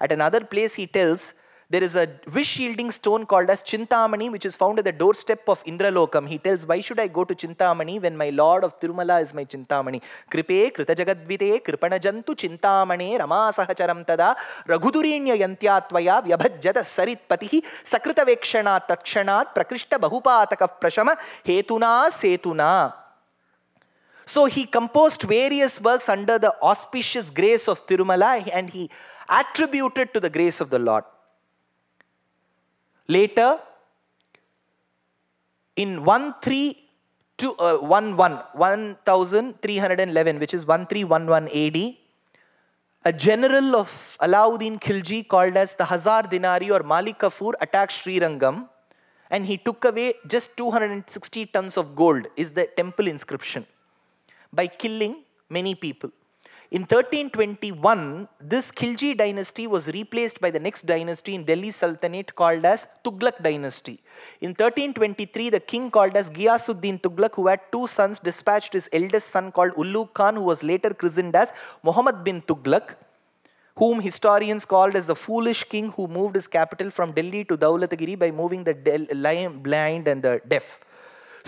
[SPEAKER 1] At another place he tells, there is a wish yielding stone called as Chintamani, which is found at the doorstep of Indralokam. He tells, Why should I go to Chintamani when my lord of Tirumala is my Chintamani? Kripe, Krita Jagadvite, Jantu Chintamani, Rama Sahacharam Tada, Raghudurinya Yantyatwaya, Vyabhajjata Sarit Patihi, Sakrita Vekshana Takshanat, Prakrishta Bahupataka Prashama, Hetuna Setuna. So he composed various works under the auspicious grace of Tirumala and he attributed to the grace of the Lord. Later, in 13 uh, 1311, which is 1311 AD, a general of Alauddin Khilji called as the Hazar Dinari or Malik Kafur attacked Srirangam and he took away just 260 tons of gold is the temple inscription by killing many people. In 1321, this Khilji dynasty was replaced by the next dynasty in Delhi Sultanate called as Tughlaq dynasty. In 1323, the king called as Ghiyasuddin Tughlaq, who had two sons, dispatched his eldest son called Ullu Khan, who was later christened as Muhammad bin Tughlaq, whom historians called as the foolish king who moved his capital from Delhi to Daulatagiri by moving the blind and the deaf.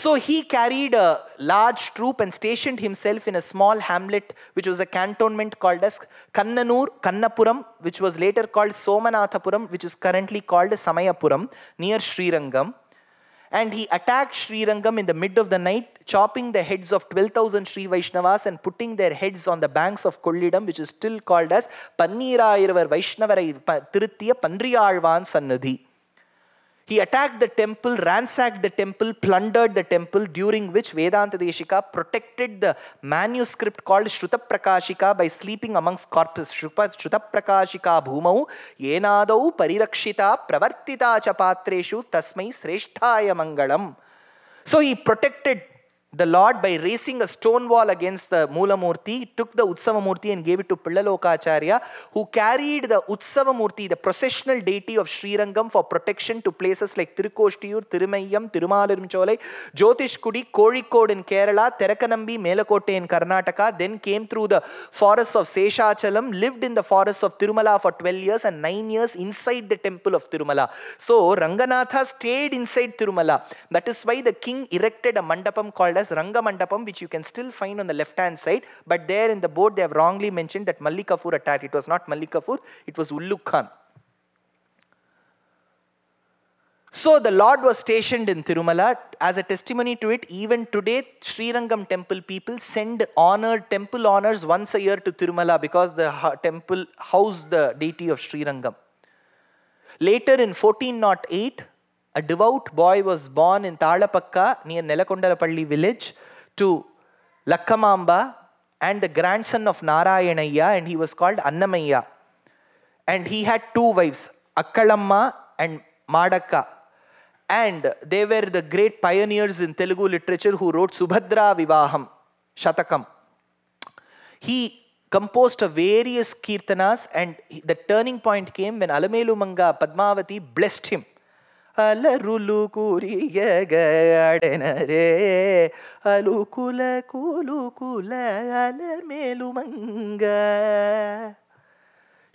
[SPEAKER 1] So he carried a large troop and stationed himself in a small hamlet, which was a cantonment called as Kannanur, Kannapuram, which was later called Somanathapuram, which is currently called Samayapuram, near Srirangam. And he attacked Srirangam in the mid of the night, chopping the heads of 12,000 Sri Vaishnavas and putting their heads on the banks of Kollidam, which is still called as Pannirayirvar Vaishnavarai Tiruthiya Pandriyalvan Sannadhi. He attacked the temple, ransacked the temple, plundered the temple, during which Vedanta Deshika protected the manuscript called Shruta Prakashika by sleeping amongst corpus. Shruta Prakashika Bhumau Yenadau Parirakshita Pravartita Chapatreshu Tasmai Sreshthaya Mangalam. So he protected the Lord, by raising a stone wall against the Moolamurti, took the utsava Utsavamurti and gave it to Pillalokacharya, who carried the utsava Utsavamurti, the processional deity of Srirangam, for protection to places like Tirukoshtiyur, Tirumayyam, Tirumalurimcholai, Jyotishkudi, Kozhikode in Kerala, Terakanambi, Melakote in Karnataka, then came through the forests of Seshachalam, lived in the forests of Tirumala for 12 years and 9 years inside the temple of Tirumala. So, Ranganatha stayed inside Tirumala. That is why the king erected a mandapam called as Rangamandapam, which you can still find on the left-hand side. But there in the board, they have wrongly mentioned that Mallikafur attacked. It was not Mallikafur, it was Ulluk Khan. So the Lord was stationed in Tirumala. As a testimony to it, even today, Sri Rangam temple people send honor, temple honors once a year to Tirumala because the temple housed the deity of Sri Rangam. Later in 1408, a devout boy was born in Thalapakka near Nelakondalapalli village to Lakkamamba and the grandson of Narayanayya and he was called Annamayya. And he had two wives, Akkalamma and Madakka. And they were the great pioneers in Telugu literature who wrote Subhadra Vivaham, Shatakam. He composed of various kirtanas and the turning point came when Alamelumanga Padmavati blessed him అలరులు కురియగడనరే అలుకుల కులుకుల అలమేలుమంగ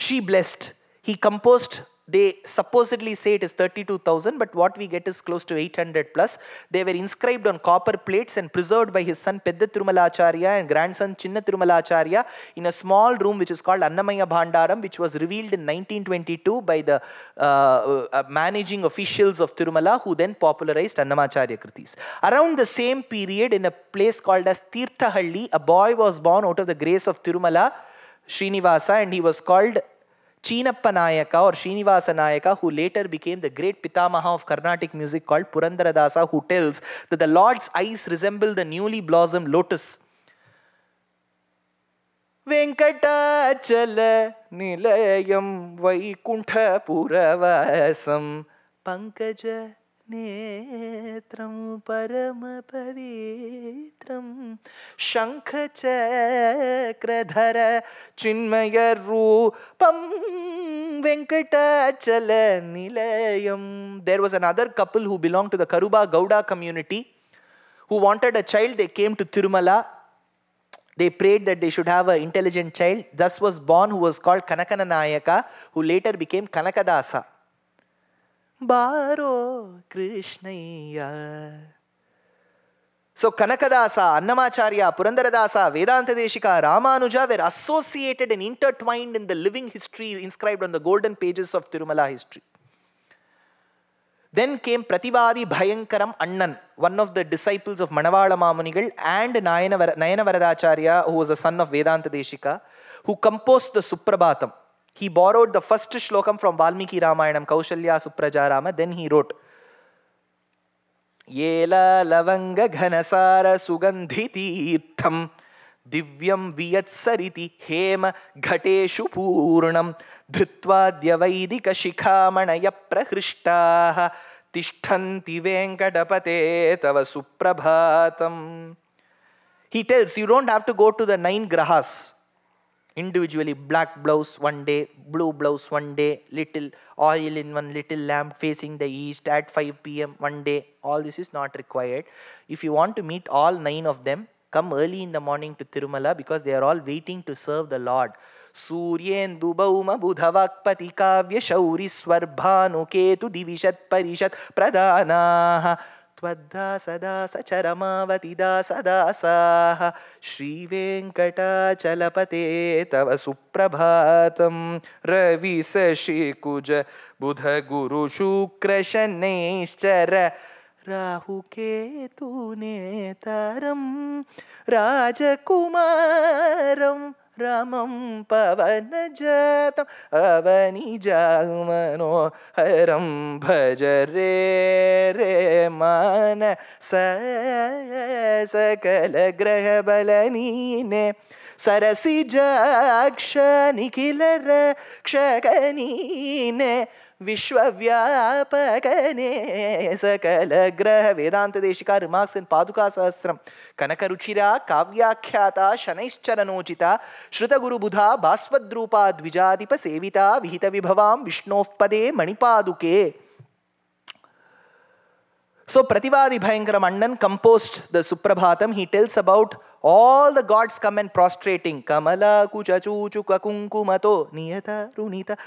[SPEAKER 1] she blessed he composed they supposedly say it is 32,000, but what we get is close to 800 plus. They were inscribed on copper plates and preserved by his son Pedda Tirumalacharya and grandson Chinna Tirumalacharya in a small room which is called Annamaya Bhandaram, which was revealed in 1922 by the uh, uh, managing officials of Tirumala, who then popularized Annamacharya Kritis. Around the same period, in a place called as Tirthahalli, a boy was born out of the grace of Tirumala, Srinivasa, and he was called Chinappa Nayaka or Srinivasa Nayaka, who later became the great Pitamaha of Carnatic music called Purandaradasa, who tells that the Lord's eyes resemble the newly blossomed lotus. Venkatachala Nilayam Vaikuntha Puravasam Pankaja नेत्रं परमपवित्रं शङ्खचक्रधर चिन्मयरूपं वेङ्कटाचलनिलयं there was another couple who belong to the Kuruba Gowda community who wanted a child they came to Tirumala They prayed that they should have an intelligent child. Thus was born who was called Kanakananayaka, who later became Kanakadasa. பாரோ கிருஷ்ணையா So Kanakadasa, Annamacharya, Purandaradasa, Vedanta Deshika, Ramanuja were associated and intertwined in the living history inscribed on the golden pages of Tirumala history. Then came Pratibadi Bhayankaram Annan, one of the disciples of Manavala Mamunigal and Nayana Varadacharya, who was a son of Vedanta Deshika, who composed the Suprabhatam. He borrowed the first shlokam from Valmiki Ramayanam, Kaushalya Suprajarama, then he wrote. Yela lavanga ghanasara sugandhiti irtham divyam viyatsariti hema ghateshu purnam dhritva dhyavaidika shikhamanaya prahrishtaha tishthanti venkadapate tava suprabhatam. He tells you don't have to go to the nine grahas individually black blouse one day, blue blouse one day, little oil in one little lamp facing the east at 5 pm one day. All this is not required. If you want to meet all nine of them, come early in the morning to Tirumala because they are all waiting to serve the Lord. सूर्येन्दु बौम shauri swarbhanu ketu divishat Parishat प्रदानाः त्वद्धा सदा सचरमावतिदा सदासाः श्रीवेङ्कटाचलपते तव सुप्रभातं रविशशिकुज बुधगुरुशुक्रशनैश्चर राहुकेतुनेतरं राजकुमारम् रामं पवन जातं हरं भज रे रे मान सय सकलग्रहबलनी सरसि जाक्षनिखिल रक्षगनी विश्वव्यापकने सकल ग्रह वेदांत देशिका रिमार्क्स इन पादुका सहस्रम कनक रुचिरा काव्याख्याता शनैश्चरणोचिता श्रुत गुरु बुधा बास्वद्रूपा द्विजाधिप सेविता विहित विभवाम विष्णो पदे मणिपादुके सो प्रतिवादी भयंकर मंडन composed the Suprabhatam he tells about all the gods come and prostrating. Kamala kuchachu chuka kunkumato niyata runita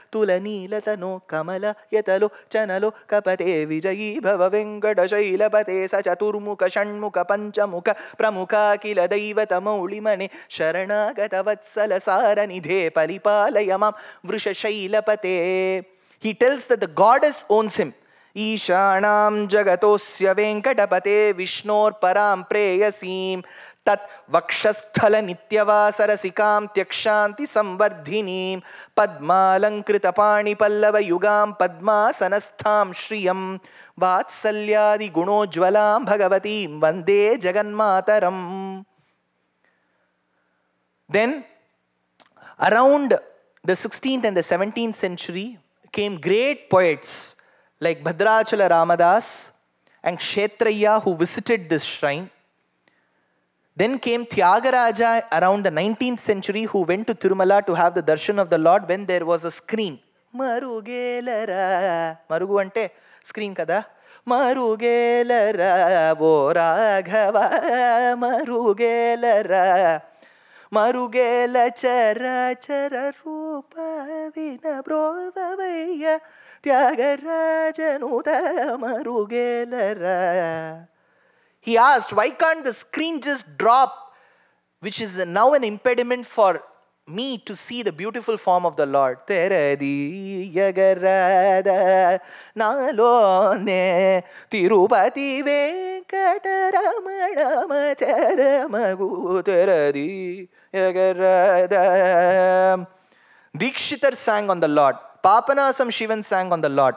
[SPEAKER 1] Lata, no kamala yatalo chanalo kapate vijayi bhava venkata pate sa chaturmukha shanmukha panchamukha pramukha kila daivata maulimane sharanagata vatsala saranidhe palipalayamam vrusha Pate. He tells that the goddess owns him. Ishanam ईशाणां जगतोस्य Vishnur Param प्रेयसीं तत् वक्षस्थल नित्यवासरसिकां त्यक्षान्ति संवर्धिनीं पद्मालङ्कृतपाणिपल्लवयुगां पद्मासनस्थां श्रियं वात्सल्यादिगुणोज्ज्वलां भगवतीं वन्दे जगन्मातरम् then around the sixteenth and the seventeenth century came great poets like Bhadrachala Ramadas and Kshetrayya who visited this shrine Then came Tyagaraja around the 19th century who went to Tirumala to have the darshan of the Lord when there was a screen. Marugelara. Marugu ante screen kada. Marugelara, O Raghava, Marugelara. మరుగేల చర చర రూప వినబ్రోవయ్య త్యాగరాజనుద మరుగేలరా He asked, Why can't the screen just drop, which is now an impediment for me to see the beautiful form of the Lord. திருபதி Dikshithar sang on the Lord. Papanasam Shivan sang on the Lord.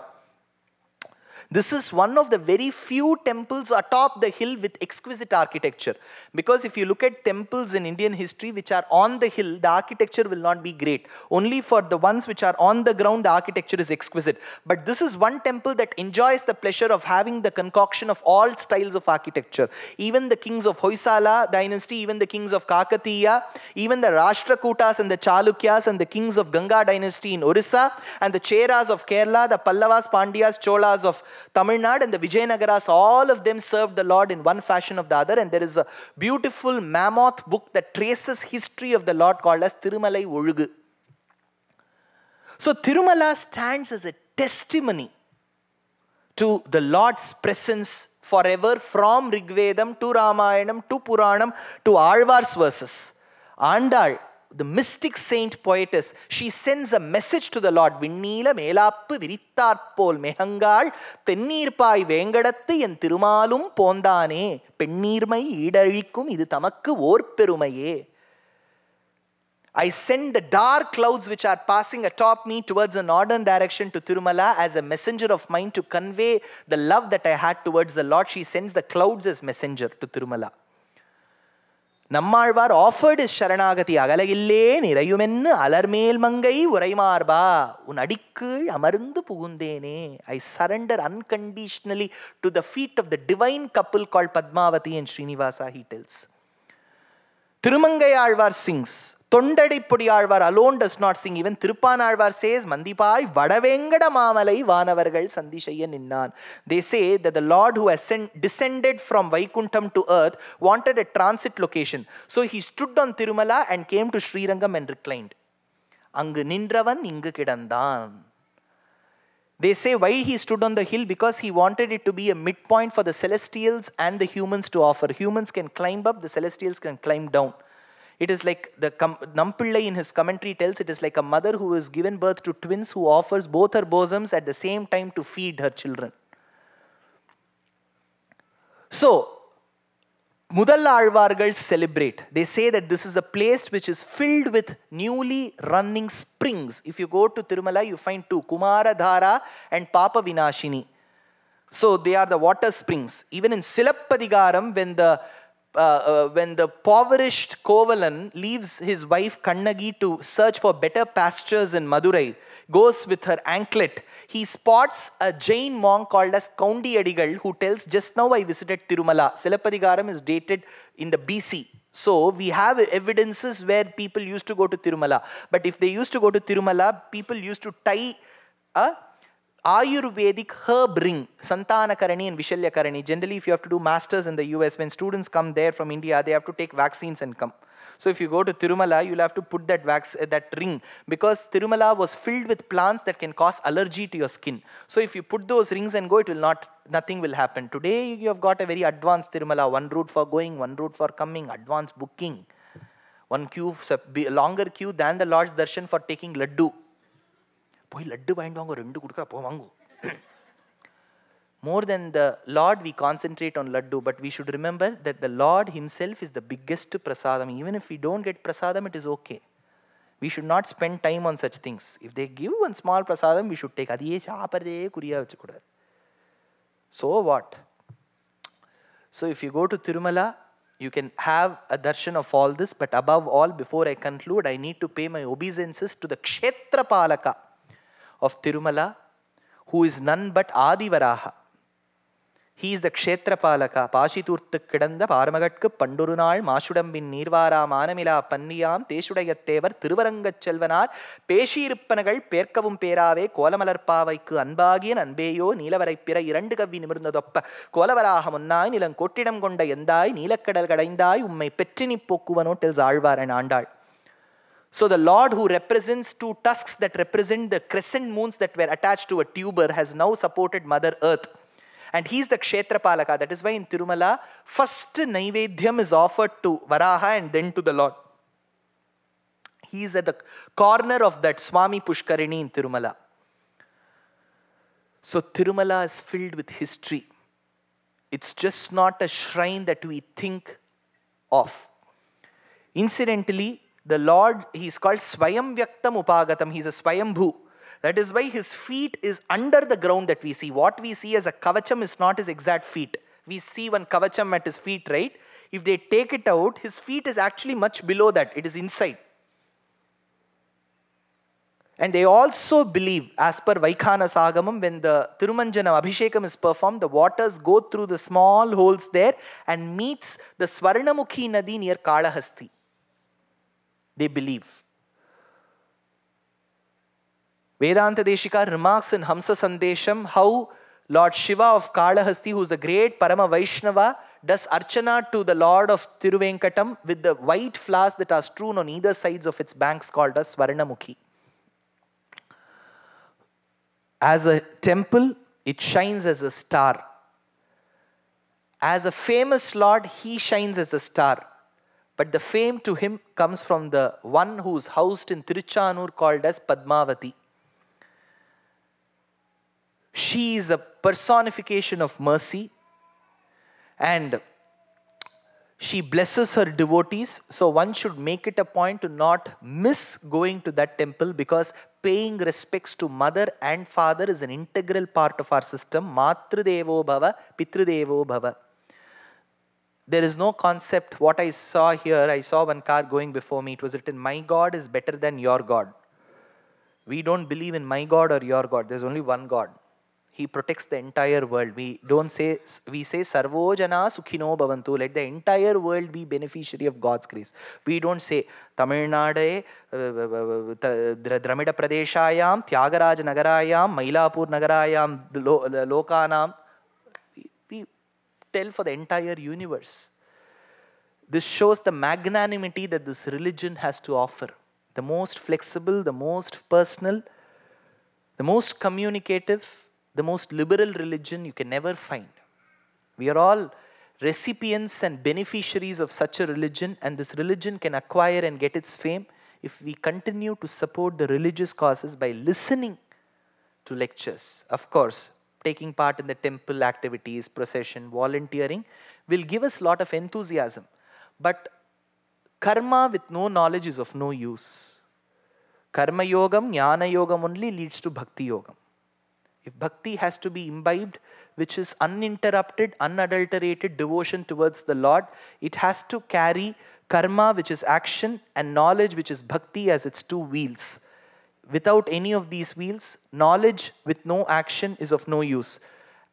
[SPEAKER 1] This is one of the very few temples atop the hill with exquisite architecture. Because if you look at temples in Indian history which are on the hill, the architecture will not be great. Only for the ones which are on the ground, the architecture is exquisite. But this is one temple that enjoys the pleasure of having the concoction of all styles of architecture. Even the kings of Hoysala dynasty, even the kings of Kakatiya, even the Rashtrakutas and the Chalukyas and the kings of Ganga dynasty in Orissa, and the Cheras of Kerala, the Pallavas, Pandyas, Cholas of Tamil Nadu and the Vijayanagaras, all of them served the Lord in one fashion or the other. And there is a beautiful mammoth book that traces history of the Lord called as Tirumalai Olugu. So Tirumala stands as a testimony to the Lord's presence forever from Rigvedam to Ramayanam to Puranam to Alvar's verses. Andal the mystic saint poetess, she sends a message to the Lord. Vinnila melappu virittarpol mehangal, தென்னீர்பாய் வேங்கடத்து en thirumalum pondane, pennirmai ஈடழிக்கும் idu tamakku ஓர் பெருமையே I send the dark clouds which are passing atop me towards a northern direction to Tirumala as a messenger of mine to convey the love that I had towards the Lord. She sends the clouds as messenger to Tirumala. Nammalvar offered saranagati அகலையில்லே நிறையுமென்னு அலர்மேல் மங்கை உரைமார்பா உன் அடிக்கீழ் அமர்ந்து புகுந்தேனே I surrender unconditionally to the feet of the divine couple call Padmavati and Srinivasa he tells Thirumangaiyalvar sings தொண்டடை Alvar alone does not sing even Thiruppanalvar says மந்திபாய் வடவேங்கட மாமலை வானவர்கள் சந்தி செய்ய நின்னான் they say the Lord who descended from Vaikuntham to earth wanted a transit location so he stood on Tirumala and came to Srirangam and reclined அங்கு நின்றவன் இங்கு கிடந்தான் They say why he stood on the hill because he wanted it to be a midpoint for the celestials and the humans to offer. Humans can climb up, the celestials can climb down. It is like the Nampillai in his commentary tells it is like a mother who has given birth to twins who offers both her bosoms at the same time to feed her children. So, Mudal Alvargal celebrate. They say that this is a place which is filled with newly running springs. If you go to Tirumala, you find two Kumara Dhara and Papa Vinashini. So they are the water springs. Even in Silapadigaram, when the uh, uh, when the impoverished Kovalan leaves his wife Kannagi to search for better pastures in Madurai, goes with her anklet, he spots a Jain monk called as Kaundi Adigal who tells, just now I visited Tirumala. Silapadigaram is dated in the BC. So we have evidences where people used to go to Tirumala. But if they used to go to Tirumala, people used to tie a Ayurvedic herb ring, Santana Karani and Karani. Generally, if you have to do masters in the US, when students come there from India, they have to take vaccines and come. So if you go to Tirumala, you'll have to put that wax, uh, that ring because Tirumala was filled with plants that can cause allergy to your skin. So if you put those rings and go, it will not, nothing will happen. Today you have got a very advanced Tirumala, one route for going, one route for coming, advanced booking, one queue, longer queue than the Lord's darshan for taking laddu. போய் லட்டு வாங்கிட்டு வாங்க ரெண்டு கொடுக்குறா போ வாங்கும் more than the Lord, we concentrate on Laddu, but we should remember that the Lord Himself is the biggest prasadam. Even if we don't get prasadam, it is okay. We should not spend time on such things. If they give one small prasadam, we should take. So what? So if you go to Tirumala, you can have a darshan of all this, but above all, before I conclude, I need to pay my obeisances to the Kshetrapalaka. of Tirumala, who is none but Adivaraha. He is the Kshetrapalaka, Pashiturthu Kedanda, Paramagatka, Pandurunal, Mashudambin, Nirvara, Manamila, Pandiyam, Thiruvaranga Chelvanar, Panniyam, Teshudayattேவர் Perkavum Perave, Kolamalar Pavaiku, பேராவே கோலமலர்பாவைக்கு அன்பாகியன் அன்பேயோ நீலவரை பிற இரண்டு கவ்வி நிமிர்ந்ததொப்ப கோலவராக முன்னாய் நிலங்கோட்டிடம் கொண்ட எந்தாய் நீலக்கடல் கடைந்தாய் Petini Pokuvano tells டெல்ஸ் and Andal. So the Lord who represents two tusks that represent the crescent moons that were attached to a tuber has now supported Mother Earth. And he's the Kshetrapalaka. That is why in Tirumala, first Naivedyam is offered to Varaha and then to the Lord. He is at the corner of that Swami Pushkarini in Tirumala. So Tirumala is filled with history. It's just not a shrine that we think of. Incidentally, the Lord, he's called Swayam Vyaktam Upagatam. He's a Swayambhu. That is why his feet is under the ground that we see. What we see as a kavacham is not his exact feet. We see one kavacham at his feet, right? If they take it out, his feet is actually much below that. It is inside. And they also believe, as per Vaikhana Sagamam, when the Tirumanjana Abhishekam is performed, the waters go through the small holes there and meets the Swarnamukhi Nadi near Kalahasti they believe. Vedanta Deshika remarks in Hamsa Sandesham how Lord Shiva of Kalahasti, who is the great Parama Vaishnava, does archana to the Lord of Tiruvenkatam with the white flowers that are strewn on either sides of its banks called as Swaranamukhi. As a temple, it shines as a star. As a famous Lord, he shines as a star. But the fame to him comes from the one who is housed in Tiruchanur called as Padmavati. She is a personification of mercy and she blesses her devotees. So one should make it a point to not miss going to that temple because paying respects to mother and father is an integral part of our system. Matru Devo Bhava, Pitru Devo Bhava. There is no concept. What I saw here, I saw one car going before me. It was written, My God is better than your God. We don't believe in my God or your God. There's only one God. He protects the entire world. We don't say, we say Sarvojana Sukhino Bhavantu. Let the entire world be beneficiary of God's grace. We don't say Tamil Nadu, uh, uh, Dramida Pradeshayam, Tyagaraja Nagarayam, Mailapur Nagarayam, Lokanam tell for the entire universe. This shows the magnanimity that this religion has to offer. The most flexible, the most personal, the most communicative, the most liberal religion you can never find. We are all recipients and beneficiaries of such a religion, and this religion can acquire and get its fame if we continue to support the religious causes by listening to lectures. Of course, taking part in the temple activities, procession, volunteering will give us a lot of enthusiasm. But karma with no knowledge is of no use. Karma yogam, jnana yogam only leads to bhakti yogam. If bhakti has to be imbibed, which is uninterrupted, unadulterated devotion towards the Lord, it has to carry karma, which is action, and knowledge, which is bhakti, as its two wheels. Without any of these wheels, knowledge with no action is of no use.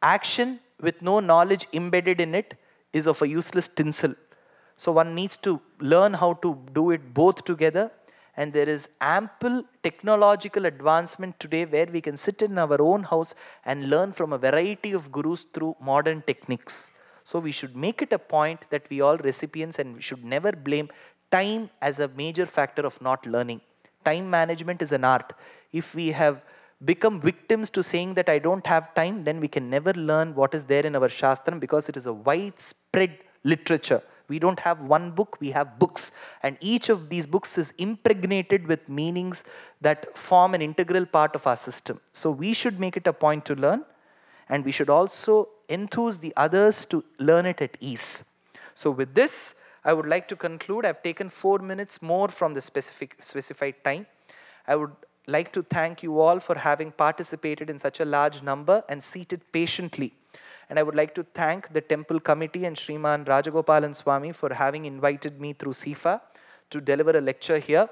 [SPEAKER 1] Action with no knowledge embedded in it is of a useless tinsel. So one needs to learn how to do it both together and there is ample technological advancement today where we can sit in our own house and learn from a variety of gurus through modern techniques. So we should make it a point that we all recipients and we should never blame time as a major factor of not learning time management is an art. If we have become victims to saying that I don't have time, then we can never learn what is there in our Shastram because it is a widespread literature. We don't have one book, we have books. And each of these books is impregnated with meanings that form an integral part of our system. So we should make it a point to learn and we should also enthuse the others to learn it at ease. So with this, I would like to conclude. I've taken four minutes more from the specific, specified time. I would like to thank you all for having participated in such a large number and seated patiently. And I would like to thank the temple committee and Sriman Rajagopalan Swami for having invited me through SIFA to deliver a lecture here.